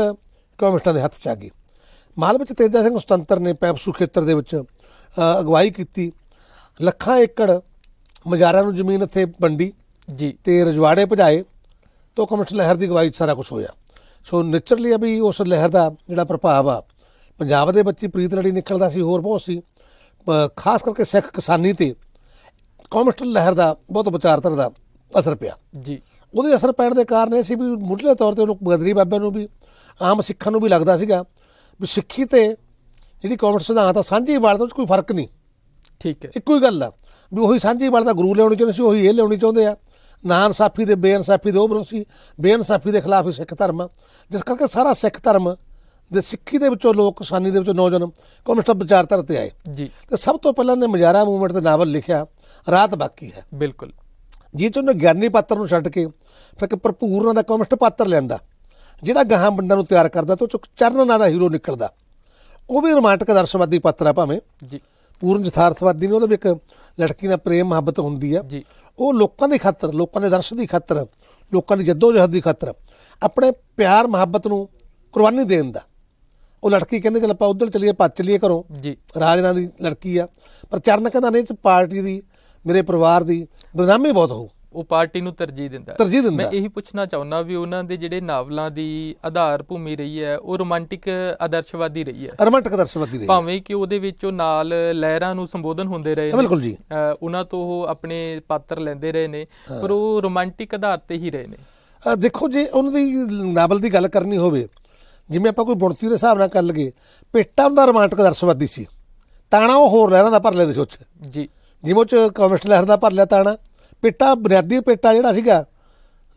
ਕਮਿਊਨਿਸਟਾਂ ਦੇ ਹੱਥ 'ਚ ਆ ਗਈ ਮਾਲ ਵਿੱਚ ਤੇਜਾ ਸਿੰਘ ਸੁਤੰਤਰ ਨੇ ਪੈਪਸੂ ਖੇਤਰ ਦੇ ਵਿੱਚ ਅਗਵਾਈ ਕੀਤੀ ਲੱਖਾਂ ਏਕੜ ਮੁਜ਼ਾਰਿਆਂ ਨੂੰ ਜ਼ਮੀਨ ਇੱਥੇ ਵੰਡੀ ਜੀ ਤੇ ਰਜਵਾੜੇ ਭਜਾਏ ਤੋਂ ਕਮਿਊਨਿਸਟ ਲਹਿਰ ਦੀ ਅਗਵਾਈ ਸਾਰਾ ਕੁਝ ਹੋਇਆ ਸੋ ਨੇਚਰਲੀ ਆ ਵੀ ਉਸ ਲਹਿਰ ਦਾ ਜਿਹੜਾ ਪ੍ਰਭਾਵ ਆ ਪੰਜਾਬ ਦੇ ਬੱਚੀ ਪ੍ਰੀਤ ਲੜੀ ਨਿਕਲਦਾ ਸੀ ਹੋਰ ਬਹੁਤ ਸੀ ਖਾਸ ਕਰਕੇ ਸਿੱਖ ਕਿਸਾਨੀ ਤੇ ਕਮਿਊਨਿਸਟ ਲਹਿਰ ਦਾ ਬਹੁਤ ਵਿਚਾਰਧਾਰਾ ਦਾ ਅਸਰ ਪਿਆ ਜੀ ਉਹਦੇ ਅਸਰ ਪੈਣ ਦੇ ਕਾਰਨ ਇਹ ਸੀ ਵੀ ਮੁੱਢਲੇ ਤੌਰ ਤੇ ਉਹ ਗਦਰੀ ਬਾਬਿਆਂ ਨੂੰ ਵੀ ਆਮ ਸਿੱਖਾਂ ਨੂੰ ਵੀ ਲੱਗਦਾ ਸੀਗਾ ਵੀ ਸਿੱਖੀ ਤੇ ਜਿਹੜੀ ਕਮਿਊਨਿਸਟ ਸਿਧਾਂਤ ਆ ਸਾਂਝੀ ਵਾਲਤਾ ਵਿੱਚ ਕੋਈ ਫਰਕ ਨਹੀਂ ਠੀਕ ਹੈ ਇੱਕੋ ਹੀ ਗੱਲ ਆ ਵੀ ਉਹੀ ਸਾਂਝੀ ਵਾਲਦਾ ਗੁਰੂ ਲਿਆਉਣੀ ਚਾਹੁੰਦੇ ਸੀ ਉਹੀ ਇਹ ਲਿਆਉਣੀ ਚਾਹੁੰਦੇ ਆ ਨਾ ਇਨਸਾਫੀ ਦੇ ਬੇਅਨਸਾਫੀ ਦੇ ਉਹ ਬਰੋਸੀ ਬੇਅਨਸਾਫੀ ਦੇ ਖਿਲਾਫ ਸਿੱਖ ਧਰਮ ਜਿਸ ਕਰਕੇ ਸਾਰਾ ਸਿੱਖ ਧਰਮ ਦੇ ਸਿੱਖੀ ਦੇ ਵਿੱਚੋਂ ਲੋਕ ਕਿਸਾਨੀ ਦੇ ਵਿੱਚੋਂ ਨੌਜਵਾਨ ਕਮਿਸ਼ਨ ਵਿਚਾਰਧਾਰਾ ਤੇ ਆਏ ਜੀ ਤੇ ਸਭ ਤੋਂ ਪਹਿਲਾਂ ਨੇ ਮਜਾਰਾ ਮੂਵਮੈਂਟ ਦੇ ਨਾਵਲ ਲਿਖਿਆ ਰਾਤ ਬਾਕੀ ਹੈ ਬਿਲਕੁਲ ਜੀ ਚ ਗਿਆਨੀ ਪਾਤਰ ਨੂੰ ਛੱਡ ਕੇ ਫਿਰ ਕਿ ਭਰਪੂਰ ਉਹਨਾਂ ਦਾ ਕਮਿਸ਼ਨ ਪਾਤਰ ਲੈਂਦਾ ਜਿਹੜਾ ਗਾਹਾਂ ਬੰਦਾਂ ਨੂੰ ਤਿਆਰ ਕਰਦਾ ਤੇ ਉਹ ਚਰਨ ਨਾਂ ਦਾ ਹੀਰੋ ਨਿਕਲਦਾ ਉਹ ਵੀ ਰੋਮਾਂਟਿਕ ਦਰਸ਼ਵਾਦੀ ਪਾਤਰ ਆ ਭਾਵੇਂ ਜੀ ਪੂਰਨ ਯਥਾਰਥਵਾਦੀ ਨੇ ਉਹਦੇ ਵਿੱਚ ਇੱਕ ਲੜਕੀ ਨਾਲ ਪ੍ਰੇਮ ਮੁਹੱਬਤ ਹੁੰਦੀ ਆ ਜੀ ਉਹ ਲੋਕਾਂ ਦੀ ਖਾਤਰ ਲੋਕਾਂ ਦੇ ਦਰਸ਼ ਦੀ ਖਾਤਰ ਲੋਕਾਂ ਦੀ ਜਦੋਜਹਦ ਦੀ ਖਾਤਰ ਆਪਣੇ ਪਿਆਰ ਮੁਹੱਬਤ ਨੂੰ ਕੁਰਬਾਨੀ ਦੇਣ ਦਾ ਉਹ ਲੜਕੀ ਕਹਿੰਦੇ ਚਲ ਆਪਾਂ ਉਧਰ ਚਲੀਏ ਪੱਛ ਚਲੀਏ ਘਰੋਂ ਜੀ ਰਾਜਨਾ ਦੀ ਲੜਕੀ ਆ ਪਰ ਚਰਨ ਕਹਿੰਦਾ ਨਹੀਂ ਪਾਰਟੀ ਦੀ ਮੇਰੇ ਪਰਿਵਾਰ ਦੀ ਬਦਨਾਮੀ ਬਹੁਤ ਹੋ ਉਹ ਪਾਰਟੀ ਨੂੰ ਤਰਜੀਹ ਦਿੰਦਾ ਤਰਜੀਹ ਦਿੰਦਾ ਮੈਂ ਇਹੀ ਪੁੱਛਣਾ ਚਾਹੁੰਦਾ ਵੀ ਉਹਨਾਂ ਦੇ ਜਿਹੜੇ ਨਾਵਲਾਂ ਦੀ ਆਧਾਰ ਭੂਮੀ ਰਹੀ ਹੈ ਉਹ ਰੋਮਾਂਟਿਕ ਆਦਰਸ਼ਵਾਦੀ ਰਹੀ ਹੈ ਰੋਮਾਂਟਿਕ ਆਦਰਸ਼ਵਾਦੀ ਰਹੀ ਹੈ ਭਾਵੇਂ ਕਿ ਉਹਦੇ ਵਿੱਚ ਉਹ ਨਾਲ ਲਹਿਰਾਂ ਨੂੰ ਸੰਬੋਧਨ ਹੁੰਦੇ ਰਹੇ ਨੇ ਬਿਲਕੁਲ ਜੀ ਉਹਨਾਂ ਤੋਂ ਉਹ ਆਪਣੇ ਪਾਤਰ ਲੈਂਦੇ ਰਹੇ ਨੇ ਪਰ ਉਹ ਰੋਮਾਂਟਿਕ ਆਧਾਰ ਤੇ ਹੀ ਰਹੇ ਨੇ ਦੇਖੋ ਜੇ ਉਹਨਾਂ ਦੀ ਨਾਵਲ ਦੀ ਗੱਲ ਕਰਨੀ ਹੋਵੇ ਜਿਵੇਂ ਆਪਾਂ ਕੋਈ ਬੁਣਤੀ ਦੇ ਹਿਸਾਬ ਨਾਲ ਕਰ ਲਗੇ ਪੇਟਾ ਹੁੰਦਾ ਰੋਮਾਂਟਿਕ ਦਰਸ਼ਵਾਦੀ ਸੀ ਤਾਣਾ ਉਹ ਹੋਰ ਲਹਿਰਾਂ ਦਾ ਭਰ ਲੈਂਦੇ ਸੀ ਉੱਚ ਜੀ ਜਿਵੇਂ ਚ ਕਮਿਸ਼ਟ ਲਹਿਰ ਦਾ ਭਰ ਲਿਆ ਤਾਣਾ ਪੇਟਾ ਬਨਿਆਦੀ ਪੇਟਾ ਜਿਹੜਾ ਸੀਗਾ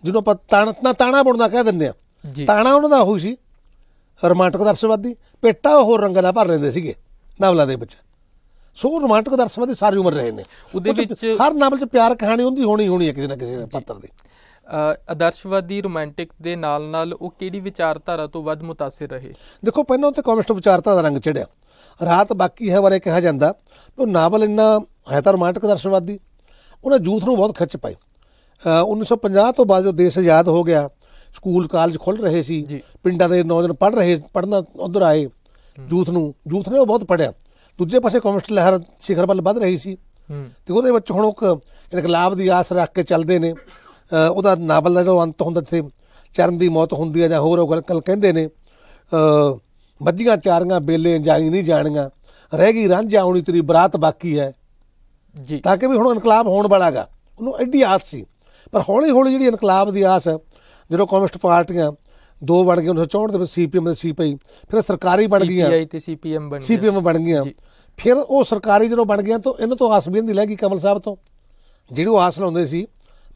ਜਿਹਨੂੰ ਆਪਾਂ ਤਾਣਾ ਤਾਣਾ ਬੁਣਦਾ ਕਹਿ ਦਿੰਦੇ ਆ ਤਾਣਾ ਉਹਨਾਂ ਦਾ ਹੋਈ ਸੀ ਰੋਮਾਂਟਿਕ ਦਰਸ਼ਵਾਦੀ ਪੇਟਾ ਉਹ ਹੋਰ ਰੰਗਾਂ ਦਾ ਭਰ ਲੈਂਦੇ ਸੀਗੇ ਨਾਵਲਾਂ ਦੇ ਵਿੱਚ ਸੋ ਰੋਮਾਂਟਿਕ ਦਰਸ਼ਵਾਦੀ ਸਾਰੀ ਉਮਰ ਰਹੇ ਨੇ ਉਹਦੇ ਵਿੱਚ ਹਰ ਨਾਵਲ 'ਚ ਪਿਆਰ ਕਹਾਣੀ ਹੁੰਦੀ ਹੋਣੀ ਹੋਣੀ ਹੈ ਕਿਸੇ ਨਾ ਕਿਸੇ ਪਾਤਰ ਦੀ ਆਦਰਸ਼ਵਾਦੀ ਰੋਮਾਂਟਿਕ ਦੇ ਨਾਲ-ਨਾਲ ਉਹ ਕਿਹੜੀ ਵਿਚਾਰਧਾਰਾ ਤੋਂ ਵੱਧ ਮੁਤਾਸਿਰ ਰਹੇ ਦੇਖੋ ਪਹਿਲਾਂ ਤਾਂ ਕਮਿਊਨਿਸਟ ਵਿਚਾਰਧਾਰਾ ਦਾ ਰੰਗ ਚੜਿਆ ਰਾਤ ਬਾਕੀ ਹੈ ਬਾਰੇ ਕਿਹਾ ਜਾਂਦਾ ਉਹ ਨਾਵਲ ਇੰਨਾ ਹੈ ਤਾਂ ਰੋਮਾਂਟਿਕ ਦਰਸ਼ਵਾਦੀ ਉਹਨੇ ਜੂਥ ਨੂੰ ਬਹੁਤ ਖਿੱਚ ਪਾਈ 1950 ਤੋਂ ਬਾਅਦ ਜੋ ਦੇਸ਼ ਆਜ਼ਾਦ ਹੋ ਗਿਆ ਸਕੂਲ ਕਾਲਜ ਖੁੱਲ ਰਹੇ ਸੀ ਪਿੰਡਾਂ ਦੇ ਨੌਜਵਾਨ ਪੜ ਰਹੇ ਪੜਨਾ ਉਧਰ ਆਏ ਜੂਥ ਨੂੰ ਜੂਥ ਨੇ ਉਹ ਬਹੁਤ ਪੜਿਆ ਦੂਜੇ ਪਾਸੇ ਕਮਿਊਨਿਸਟ ਲਹਿਰ ਸਿਖਰ ਵੱਲ ਵੱਧ ਰਹੀ ਸੀ ਤੇ ਉਹਦੇ ਵਿੱਚ ਹੁਣ ਉਹ ਇਨਕਲਾਬ ਦੀ ਆਸ ਰੱਖ ਕੇ ਚੱਲਦੇ ਨੇ ਉਹਦਾ ਨਾਵਲ ਦਾ ਜਿਹੜਾ ਅੰਤ ਹੁੰਦਾ ਤੇ ਚਰਨ ਦੀ ਮੌਤ ਹੁੰਦੀ ਹੈ ਜਾਂ ਹੋਰ ਉਹ ਗੱਲ ਕਹਿੰਦੇ ਨੇ ਮੱਝੀਆਂ ਚਾਰੀਆਂ ਬੇਲੇ ਜਾਈ ਨਹੀਂ ਜਾਣੀਆਂ ਰਹਿ ਗਈ ਰਾਂਝਾ ਹੁਣੀ ਤੇਰੀ ਬਰਾਤ ਬਾਕੀ ਹੈ ਜੀ ਤਾਂ ਕਿ ਵੀ ਹੁਣ ਇਨਕਲਾਬ ਹੋਣ ਵਾਲਾਗਾ ਉਹਨੂੰ ਐਡੀ ਆਸ ਸੀ ਪਰ ਹੌਲੀ ਹੌਲੀ ਜਿਹੜੀ ਇਨਕਲਾਬ ਦੀ ਆਸ ਹੈ ਜਦੋਂ ਕਮਿਊਨਿਸਟ ਪਾਰਟੀਆਂ ਦੋ ਬਣ ਗਈਆਂ 1964 ਦੇ ਵਿੱਚ ਸੀਪੀਐਮ ਦੇ ਸੀਪੀਆਈ ਫਿਰ ਸਰਕਾਰੀ ਬਣ ਗਈਆਂ ਸੀਪੀਆਈ ਤੇ ਸੀਪੀਐਮ ਬਣ ਗਈਆਂ ਸੀਪੀਐਮ ਬਣ ਗਈਆਂ ਫਿਰ ਉਹ ਸਰਕਾਰੀ ਜਦੋਂ ਬਣ ਗਈਆਂ ਤਾਂ ਇਹਨਾਂ ਤੋਂ ਆਸ ਵੀ ਨਹੀਂ ਲੱਗੀ ਕਮਲ ਸਾਹਿਬ ਤੋਂ ਜਿਹੜੀ ਉਹ ਆਸ ਲਾਉਂਦੇ ਸੀ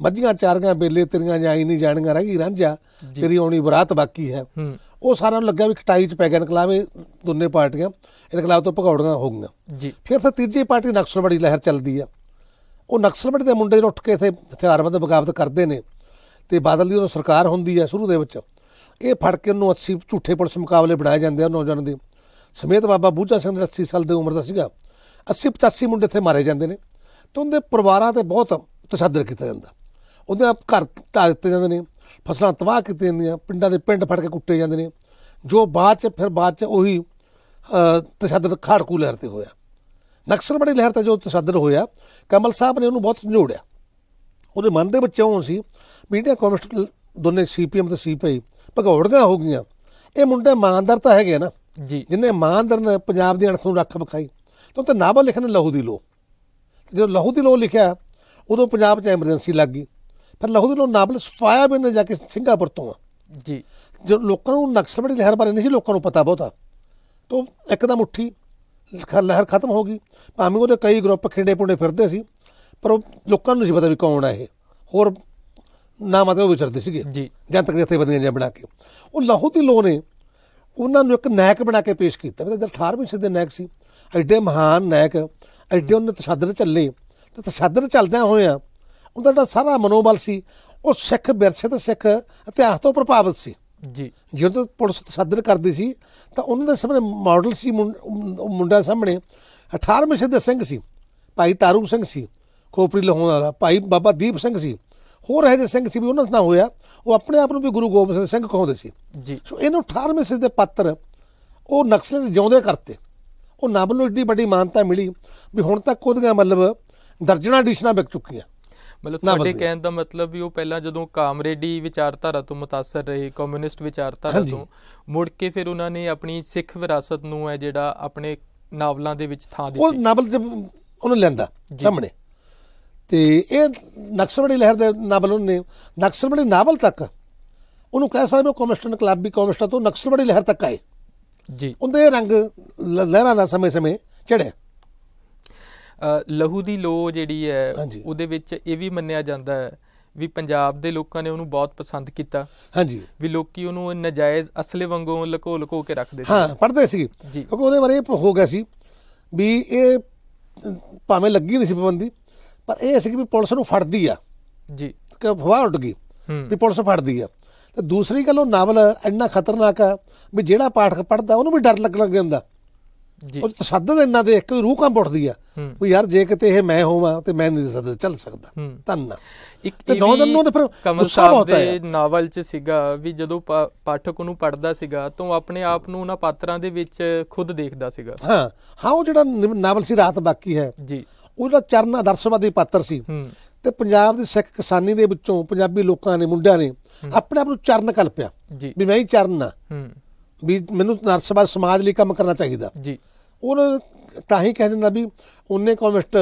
ਮੱਝੀਆਂ ਚਾਰੀਆਂ ਬੇਲੇ ਤੇਰੀਆਂ ਜਾਈ ਨਹੀਂ ਜਾਣੀਆਂ ਰਹਿ ਗਈ ਰਾਂਝਾ ਤੇਰੀ ਆਉਣੀ ਬਰਾਤ ਬਾਕੀ ਹੈ ਉਹ ਸਾਰਿਆਂ ਨੂੰ ਲੱਗਿਆ ਵੀ ਖਟਾਈ ਚ ਪੈ ਗਿਆ ਇਨਕਲਾਬੇ ਦੋਨੇ ਪਾਰਟੀਆਂ ਇਨਕਲਾਬ ਤੋਂ ਭਗੌੜੀਆਂ ਹੋ ਗਈਆਂ ਜੀ ਫਿਰ ਤਾਂ ਤੀਜੀ ਪਾਰਟੀ ਨਕਸਲਵਾੜੀ ਲਹਿਰ ਚੱਲਦੀ ਆ ਉਹ ਨਕਸਲਵਾੜੀ ਦੇ ਮੁੰਡੇ ਉੱਠ ਕੇ ਇਥੇ ਹਥਿਆਰਬੰਦ ਬਗਾਵਤ ਕਰਦੇ ਨੇ ਤੇ ਬਾਦਲ ਦੀ ਉਹ ਸਰਕਾਰ ਹੁੰਦੀ ਆ ਸ਼ੁਰੂ ਦੇ ਵਿੱਚ ਇਹ ਫੜ ਕੇ ਉਹਨੂੰ 80 ਝੂਠੇ ਪੁਲਿਸ ਮੁਕਾਬਲੇ ਬਣਾਏ ਜਾਂਦੇ ਆ ਨੌਜਵਾਨ ਦੇ ਸਮੇਤ ਬਾਬਾ ਬੂਝਾ ਸਿੰਘ ਦੇ 80 ਸਾਲ ਦੇ ਉਮਰ ਦਾ ਸੀਗਾ 80 85 ਮੁੰਡੇ ਇਥੇ ਮਾਰੇ ਜਾਂਦੇ ਨੇ ਤੇ ਉਹਦੇ ਪਰਿਵਾਰਾਂ ਤੇ ਬਹੁਤ ਤਸ਼ੱਦਦ ਕੀਤਾ ਜਾਂਦਾ ਉਹਦੇ ਆਪ ਘਰ ਢਾ ਦਿੱਤੇ ਜਾਂਦੇ ਨੇ ਫਸਲਾਂ ਤਬਾਹ ਕੀਤੀਆਂ ਜਾਂਦੀਆਂ ਪਿੰਡਾਂ ਦੇ ਪਿੰਡ ਫੜ ਕੇ ਕੁੱਟੇ ਜਾਂਦੇ ਨੇ ਜੋ ਬਾਅਦ ਚ ਫਿਰ ਬਾਅਦ ਚ ਉਹੀ ਤਸ਼ੱਦਦ ਖਾੜਕੂ ਲਹਿਰ ਤੇ ਹੋਇਆ ਨਕਸਲਵਾੜੀ ਲਹਿਰ ਤੇ ਜੋ ਤਸ਼ੱਦਦ ਹੋਇਆ ਕਮਲ ਸਾਹਿਬ ਨੇ ਉਹਨੂੰ ਬਹੁਤ ਸਮਝੋੜਿਆ ਉਹਦੇ ਮਨ ਦੇ ਵਿੱਚ ਸੀ ਮੀਡੀਆ ਕਮਿਸ਼ਨ ਦੋਨੇ ਸੀਪੀਐਮ ਤੇ ਸੀਪੀਆਈ ਭਗੌੜੀਆਂ ਹੋ ਗਈਆਂ ਇਹ ਮੁੰਡੇ ਇਮਾਨਦਾਰ ਤਾਂ ਹੈਗੇ ਨਾ ਜੀ ਜਿਨੇ ਇਮਾਨਦਾਰ ਨੇ ਪੰਜਾਬ ਦੀ ਅਣਖ ਨੂੰ ਰੱਖ ਬਖਾਈ ਤਾਂ ਤੇ ਨਾਵਲ ਲਿਖਣ ਲਹੂ ਦੀ ਲੋ ਜਦੋਂ ਲਹੂ ਦੀ ਲੋ ਲਿਖਿਆ ਉਦੋਂ ਪੰਜਾਬ 'ਚ ਐਮਰਜੈਂਸੀ ਲੱਗ ਗਈ ਫਿਰ ਲੋ ਨਾਬਲ ਸਫਾਇਆ ਬਿਨ ਜਾ ਕੇ ਸਿੰਗਾਪੁਰ ਤੋਂ ਆ ਜੀ ਜੋ ਲੋਕਾਂ ਨੂੰ ਨਕਸਲਵਾਦੀ ਲਹਿਰ ਬਾਰੇ ਨਹੀਂ ਸੀ ਲੋਕਾਂ ਨੂੰ ਪਤਾ ਬਹੁਤਾ ਤੋਂ ਇੱਕਦਮ ਉੱਠੀ ਲਹਿਰ ਖਤਮ ਹੋ ਗਈ ਭਾਵੇਂ ਉਹਦੇ ਕਈ ਗਰੁੱਪ ਖਿੰਡੇ ਪੁੰਡੇ ਫਿਰਦੇ ਸੀ ਪਰ ਉਹ ਲੋਕਾਂ ਨੂੰ ਨਹੀਂ ਪਤਾ ਵੀ ਕੌਣ ਆ ਇਹ ਹੋਰ ਨਾਮ ਆਦੇ ਉਹ ਵਿਚਰਦੇ ਸੀਗੇ ਜੀ ਜਨਤਕ ਬੰਦੀਆਂ ਜਿਹਾ ਬਣਾ ਕੇ ਉਹ ਲਾਹੌਦੀ ਲੋ ਨੇ ਉਹਨਾਂ ਨੂੰ ਇੱਕ ਨਾਇਕ ਬਣਾ ਕੇ ਪੇਸ਼ ਕੀਤਾ ਮਤਲਬ 18ਵੀਂ ਸਦੀ ਦੇ ਨਾਇਕ ਸੀ ਐਡੇ ਮਹਾਨ ਨਾਇਕ ਐਡੇ ਉਹਨੇ ਤਸ਼ੱਦਦ ਚੱਲੇ ਤੇ ਤਸ਼ੱਦਦ ਚੱਲਦਿਆਂ ਹੋਇਆ ਉਹਦਾ ਜਿਹੜਾ ਸਾਰਾ ਮਨੋਬਲ ਸੀ ਉਹ ਸਿੱਖ ਵਿਰਸੇ ਤੇ ਸਿੱਖ ਇਤਿਹਾਸ ਤੋਂ ਪ੍ਰਭਾਵਿਤ ਸੀ ਜੀ ਜਦੋਂ ਪੁਲਿਸ ਤਸੱਦਦ ਕਰਦੀ ਸੀ ਤਾਂ ਉਹਨਾਂ ਦੇ ਸਾਹਮਣੇ ਮਾਡਲ ਸੀ ਮੁੰਡਾ ਸਾਹਮਣੇ 18ਵੇਂ ਸਿੱਧ ਸਿੰਘ ਸੀ ਭਾਈ ਤਾਰੂ ਸਿੰਘ ਸੀ ਖੋਪਰੀ ਲਹਾਉਣ ਵਾਲਾ ਭਾਈ ਬਾਬਾ ਦੀਪ ਸਿੰਘ ਸੀ ਹੋਰ ਦੇ ਸਿੰਘ ਸੀ ਵੀ ਉਹਨਾਂ ਨਾਲ ਹੋਇਆ ਉਹ ਆਪਣੇ ਆਪ ਨੂੰ ਵੀ ਗੁਰੂ ਗੋਬਿੰਦ ਸਿੰਘ ਕਹਿੰਦੇ ਸੀ ਜੀ ਸੋ ਇਹਨੂੰ 18ਵੇਂ ਸਿੱਧ ਦੇ ਪਾਤਰ ਉਹ ਨਕਸਲੇ ਜਿਉਂਦੇ ਕਰਤੇ ਉਹ ਨਾਬਲ ਨੂੰ ਏਡੀ ਵੱਡੀ ਮਾਨਤਾ ਮਿਲੀ ਵੀ ਹੁਣ ਤੱਕ ਉਹਦੀਆਂ ਮਤਲਬ ਦਰਜਣਾ ਐਡੀਸ਼ਨਾਂ ਵਿਕ ਚੁੱਕੀਆਂ ਮਤਲਬ ਤੁਹਾਡੇ ਕਹਿਣ ਦਾ ਮਤਲਬ ਵੀ ਉਹ ਪਹਿਲਾਂ ਜਦੋਂ ਕਾਮਰੇਡੀ ਵਿਚਾਰਧਾਰਾ ਤੋਂ متاثر ਰਹੇ ਕਮਿਊਨਿਸਟ ਵਿਚਾਰਧਾਰਾ ਤੋਂ ਮੁੜ ਕੇ ਫਿਰ ਉਹਨਾਂ ਨੇ ਆਪਣੀ ਸਿੱਖ ਵਿਰਾਸਤ ਨੂੰ ਹੈ ਜਿਹੜਾ ਆਪਣੇ ਨਾਵਲਾਂ ਦੇ ਵਿੱਚ ਥਾਂ ਦਿੱਤੀ ਉਹ ਨਾਵਲ ਜਦ ਉਹਨੂੰ ਲੈਂਦਾ ਸਾਹਮਣੇ ਤੇ ਇਹ ਨਕਸਲਵੜੀ ਲਹਿਰ ਦੇ ਨਾਵਲ ਨੇ ਨਕਸਲਵੜੀ ਨਾਵਲ ਤੱਕ ਉਹਨੂੰ ਕਹਿ ਸਕਦੇ ਹੋ ਕਮਿਊਨਿਸਟ ਕਲੱਬ ਵੀ ਕਮਿਊਨਿਸਟਾਂ ਤੋਂ ਨਕਸਲਵੜੀ ਲਹਿਰ ਤੱਕ ਆਏ ਜੀ ਉਹਦੇ ਰੰਗ ਲਹਿਰਾਂ ਦਾ ਸਮੇਂ-ਸਮੇਂ ਚੜਿਆ ਲਹੂ ਦੀ ਲੋ ਜਿਹੜੀ ਹੈ ਉਹਦੇ ਵਿੱਚ ਇਹ ਵੀ ਮੰਨਿਆ ਜਾਂਦਾ ਹੈ ਵੀ ਪੰਜਾਬ ਦੇ ਲੋਕਾਂ ਨੇ ਉਹਨੂੰ ਬਹੁਤ ਪਸੰਦ ਕੀਤਾ ਹਾਂਜੀ ਵੀ ਲੋਕੀ ਉਹਨੂੰ ਨਜਾਇਜ਼ ਅਸਲੇ ਵਾਂਗੂ ਲਕੋ ਲਕੋ ਕੇ ਰੱਖਦੇ ਸੀ ਹਾਂ ਪੜਦੇ ਸੀ ਕਿਉਂਕਿ ਉਹਦੇ ਬਾਰੇ ਹੋ ਗਿਆ ਸੀ ਵੀ ਇਹ ਭਾਵੇਂ ਲੱਗੀ ਨਹੀਂ ਸੀ ਪਾਬੰਦੀ ਪਰ ਇਹ ਸੀ ਕਿ ਵੀ ਪੁਲਿਸ ਨੂੰ ਫੜਦੀ ਆ ਜੀ ਕਿ ਹਵਾ ਉੱਡ ਗਈ ਵੀ ਪੁਲਿਸ ਫੜਦੀ ਆ ਤੇ ਦੂਸਰੀ ਗੱਲ ਉਹ ਨਾਵਲ ਇੰਨਾ ਖਤਰਨਾਕ ਆ ਵੀ ਜਿਹੜਾ ਪਾਠਕ ਪੜਦਾ ਉਹਨੂੰ ਵੀ ਡਰ ਲੱਗਣ ਲੱਗ ਜਾਂਦਾ ਉਹ ਤਸੱਦਦ ਇੰਨਾ ਦੇ ਇੱਕ ਰੂਹ ਕੰਬ ਉੱਠਦੀ ਆ ਉਹ ਯਾਰ ਜੇ ਕਿਤੇ ਇਹ ਮੈਂ ਹੋਵਾਂ ਤੇ ਮੈਂ ਨਹੀਂ ਸਦ ਚੱਲ ਸਕਦਾ ਧੰਨ ਇੱਕ ਤੇ ਨੌ ਦਿਨ ਨੂੰ ਤੇ ਫਿਰ ਕਮਲ ਸਾਹਿਬ ਦੇ ਨਾਵਲ 'ਚ ਸੀਗਾ ਵੀ ਜਦੋਂ ਪਾਠਕ ਨੂੰ ਪੜਦਾ ਸੀਗਾ ਤਾਂ ਆਪਣੇ ਆਪ ਨੂੰ ਉਹਨਾਂ ਪਾਤਰਾਂ ਦੇ ਵਿੱਚ ਖੁਦ ਦੇਖਦਾ ਸੀਗਾ ਹਾਂ ਹਾਂ ਉਹ ਜਿਹੜਾ ਨਾਵਲ ਸੀ ਰਾਤ ਬਾਕੀ ਹੈ ਜੀ ਉਹਦਾ ਚਰਨ ਆਦਰਸ਼ਵਾਦੀ ਪਾਤਰ ਸੀ ਤੇ ਪੰਜਾਬ ਦੇ ਸਿੱਖ ਕਿਸਾਨੀ ਦੇ ਵਿੱਚੋਂ ਪੰਜਾਬੀ ਲੋਕਾਂ ਨੇ ਮੁੰਡਿਆਂ ਨੇ ਆਪਣੇ ਆਪ ਨੂੰ ਚਰਨ ਕਲਪਿਆ ਵੀ ਮੈਂ ਹੀ ਚਰਨ ਆ ਵੀ ਮੈਨੂੰ ਨਰਸਵਾ ਸਮਾਜ ਲਈ ਕੰਮ ਕਰਨਾ ਚਾਹੀਦਾ ਜੀ ਉਹਨਾਂ ਤਾਂ ਹੀ ਕਹਿ ਦਿੰਦਾ ਵੀ ਉਹਨੇ ਕਮਿਸ਼ਟ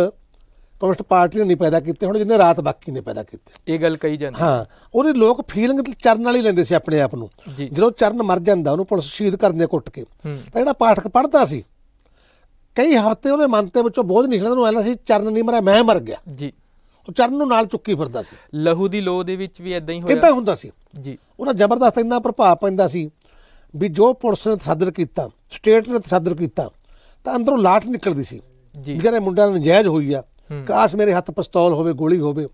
ਕਮਿਸ਼ਟ ਪਾਰਟੀ ਨੇ ਨਹੀਂ ਪੈਦਾ ਕੀਤੇ ਹੁਣ ਜਿੰਨੇ ਰਾਤ ਬਾਕੀ ਨੇ ਪੈਦਾ ਕੀਤੇ ਇਹ ਗੱਲ ਕਹੀ ਜਾਂਦੀ ਹਾਂ ਉਹਦੇ ਲੋਕ ਫੀਲਿੰਗ ਚਰਨ ਵਾਲੀ ਲੈਂਦੇ ਸੀ ਆਪਣੇ ਆਪ ਨੂੰ ਜਦੋਂ ਚਰਨ ਮਰ ਜਾਂਦਾ ਉਹਨੂੰ ਪੁਲਿਸ ਸ਼ਹੀਦ ਕਰਦੇ ਕੁੱਟ ਕੇ ਤਾਂ ਜਿਹੜਾ ਪਾਠਕ ਪੜਦਾ ਸੀ ਕਈ ਹਫ਼ਤੇ ਉਹਦੇ ਮਨ ਤੇ ਵਿੱਚੋਂ ਬੋਝ ਨਿਕਲਦਾ ਉਹਨੂੰ ਐਲਾ ਸੀ ਚਰਨ ਨਹੀਂ ਮਰਿਆ ਮੈਂ ਮਰ ਗਿਆ ਜੀ ਉਹ ਚਰਨ ਨੂੰ ਨਾਲ ਚੁੱਕੀ ਫਿਰਦਾ ਸੀ ਲਹੂ ਦੀ ਲੋਹ ਦੇ ਵਿੱਚ ਵੀ ਇਦਾਂ ਹੀ ਹੋਇਆ ਕਿਦਾਂ ਹੁੰਦਾ ਸੀ ਜੀ ਉਹਦਾ ਜ਼ਬਰਦਸਤ ਇੰਨਾ ਪ੍ਰਭਾਵ ਪੈਂਦਾ ਸੀ ਵੀ ਜੋ ਪੁਲਿਸ ਨੇ ਤਸੱਦਰ ਕੀਤਾ ਸਟੇਟ ਨੇ ਤਸੱਦਰ ਕੀਤਾ ਤਾਂ ਅੰਦਰੋਂ ਲਾਠ ਨਿਕਲਦੀ ਸੀ ਜੀ ਜਿਹੜੇ ਨੂੰ ਨਜਾਇਜ਼ ਹੋਈ ਆ ਕਾਸ਼ ਮੇਰੇ ਹੱਥ ਪਿਸਤੌਲ ਹੋਵੇ ਗੋਲੀ ਹੋਵੇ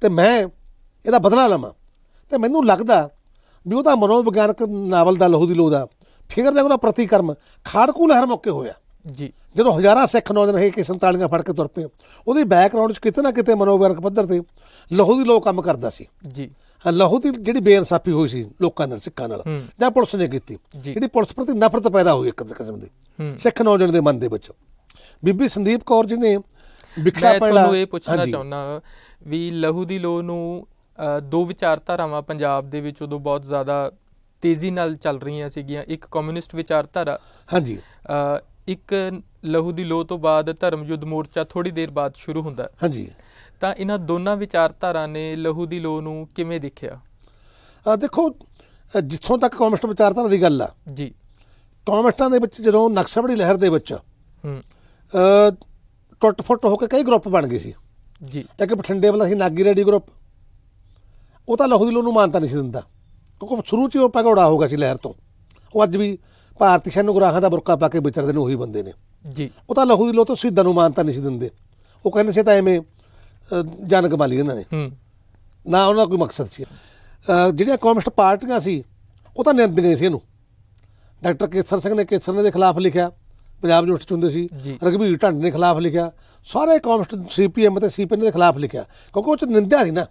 ਤੇ ਮੈਂ ਇਹਦਾ ਬਦਲਾ ਲਵਾਂ ਤੇ ਮੈਨੂੰ ਲੱਗਦਾ ਵੀ ਉਹਦਾ ਮਨੋਵਿਗਿਆਨਕ ਨਾਵਲ ਦਾ ਲਹੂ ਦੀ ਲੋਦਾ ਫਿਕਰ ਦਾ ਉਹਦਾ ਪ੍ਰਤੀਕਰਮ ਖਾੜਕੂ ਲਹਿਰ ਮੌਕੇ ਹੋਇਆ ਜੀ ਜਦੋਂ ਹਜ਼ਾਰਾਂ ਸਿੱਖ ਨੌਜਵਾਨ ਹੈ ਕਿ ਸੰਤਾਲੀਆਂ ਫੜ ਕੇ ਤੁਰ ਪਏ ਉਹਦੀ ਬੈਕਗ੍ਰਾਉਂਡ 'ਚ ਕਿਤੇ ਨਾ ਕਿਤੇ ਮਨੋਵਿਗਿਆਨਕ ਪੱਧਰ ਤੇ ਲਹੂ ਦੀ ਲੋਹ ਕੰਮ ਕਰਦਾ ਸੀ ਜੀ ਲਹੂ ਦੀ ਜਿਹੜੀ ਬੇਇਨਸਾਫੀ ਹੋਈ ਸੀ ਲੋਕਾਂ ਨਾਲ ਸਿੱਖਾਂ ਨਾਲ ਜਾਂ ਪੁਲਿਸ ਨੇ ਕੀਤੀ ਜਿਹੜੀ ਪੁਲਿਸ ਪ੍ਰਤੀ ਨਫ਼ਰਤ ਪੈਦਾ ਹੋਈ ਇੱਕ ਕਿਸਮ ਦੀ ਸਿੱਖ ਨੌਜਵਾਨ ਦੇ ਮਨ ਦੇ ਵਿੱਚ ਬੀਬੀ ਸੰਦੀਪ ਕੌਰ ਜੀ ਨੇ ਵਿਖੜਾ ਪੈਣਾ ਤੁਹਾਨੂੰ ਇਹ ਪੁੱਛਣਾ ਚਾਹੁੰਦਾ ਵੀ ਲਹੂ ਦੀ ਲੋ ਨੂੰ ਦੋ ਵਿਚਾਰਧਾਰਾਵਾਂ ਪੰਜਾਬ ਦੇ ਵਿੱਚ ਉਦੋਂ ਬਹੁਤ ਜ਼ਿਆਦਾ ਤੇਜ਼ੀ ਨਾਲ ਚੱਲ ਰਹੀਆਂ ਸੀਗੀਆਂ ਇੱਕ ਕਮਿਊਨਿਸਟ ਵਿਚਾਰਧਾਰਾ ਹਾਂਜੀ ਇੱਕ ਲਹੂ ਦੀ ਲੋ ਤੋਂ ਬਾਅਦ ਧਰਮ ਯੁੱਧ ਮੋਰਚਾ ਥੋੜੀ ਦੇਰ ਬਾਅਦ ਸ਼ੁਰੂ ਹੁੰਦਾ ਹਾਂਜੀ ਤਾਂ ਇਹਨਾਂ ਦੋਨਾਂ ਵਿਚਾਰਧਾਰਾ ਨੇ ਲਹੂ ਦੀ ਲੋ ਨੂੰ ਕਿਵੇਂ ਦੇਖਿਆ ਆ ਦੇਖੋ ਜਿੱਥੋਂ ਤੱਕ ਕਮਿਊਨਿਸਟ ਵਿਚਾਰਧਾਰਾ ਦੀ ਗੱਲ ਆ ਜੀ ਕਮਿਊਨਿਸਟਾਂ ਦੇ ਵਿੱਚ ਜਦੋਂ ਨਕਸ਼ਾਬੜੀ ਲਹਿਰ ਦੇ ਵਿੱਚ ਹੂੰ ਟੁੱਟ ਫੁੱਟ ਹੋ ਕੇ ਕਈ ਗਰੁੱਪ ਬਣ ਗਏ ਸੀ ਜੀ ਇੱਕ ਬਠਿੰਡੇ ਵਾਲਾ ਸੀ ਨਾਗੀ ਰੈਡੀ ਗਰੁੱਪ ਉਹ ਤਾਂ ਲਹੂ ਦੀ ਲੋ ਨੂੰ ਮਾਨਤਾ ਨਹੀਂ ਸੀ ਦਿੰਦਾ ਕਿਉਂਕਿ ਸ਼ੁਰੂ 'ਚ ਉਹ ਪਗੋੜਾ ਹੋ ਗਿਆ ਸੀ ਲਹਿਰ ਤੋਂ ਉਹ ਅੱਜ ਵੀ ਭਾਰਤੀ ਸ਼ੈਨੂ ਗੁਰਾਹਾਂ ਦਾ ਬੁਰਕਾ ਪਾ ਕੇ ਵਿਚਰਦੇ ਨੇ ਉਹੀ ਬੰਦੇ ਨੇ ਜੀ ਉਹ ਤਾਂ ਲਹੂ ਦੀ ਲੋ ਤੋਂ ਸਿੱਧਾ ਨੂੰ ਮਾਨਤਾ ਨਹੀਂ ਸੀ ਦਿੰਦੇ ਉਹ ਕਹਿੰਦੇ ਸੀ ਤਾਂ ਐਵੇਂ ਜਾਨ ਕਮਾ ਇਹਨਾਂ ਨੇ ਨਾ ਉਹਨਾਂ ਦਾ ਕੋਈ ਮਕਸਦ ਸੀ ਜਿਹੜੀਆਂ ਕਮਿਊਨਿਸਟ ਪਾਰਟੀਆਂ ਸੀ ਉਹ ਤਾਂ ਨਿੰਦ ਗਏ ਸੀ ਇਹਨੂੰ ਡਾਕਟਰ ਕੇਸਰ ਸਿੰਘ ਨੇ ਕੇਸਰ ਨੇ ਦੇ ਖਿਲਾਫ ਲਿਖਿਆ ਪੰਜਾਬ ਯੂਨੀਵਰਸਿਟੀ ਚੁੰਦੇ ਸੀ ਰਗਵੀਰ ਢੰਡ ਦੇ ਖਿਲਾਫ ਲਿਖਿਆ ਸਾਰੇ ਕਮਿਊਨਿਸਟ ਸੀਪੀਐਮ ਤੇ ਸੀਪੀ ਨੇ ਦੇ ਖਿਲਾਫ ਲਿਖਿਆ ਕਿਉਂਕਿ ਉਹ ਚ ਨਿੰਦਿਆ ਸੀ ਨਾ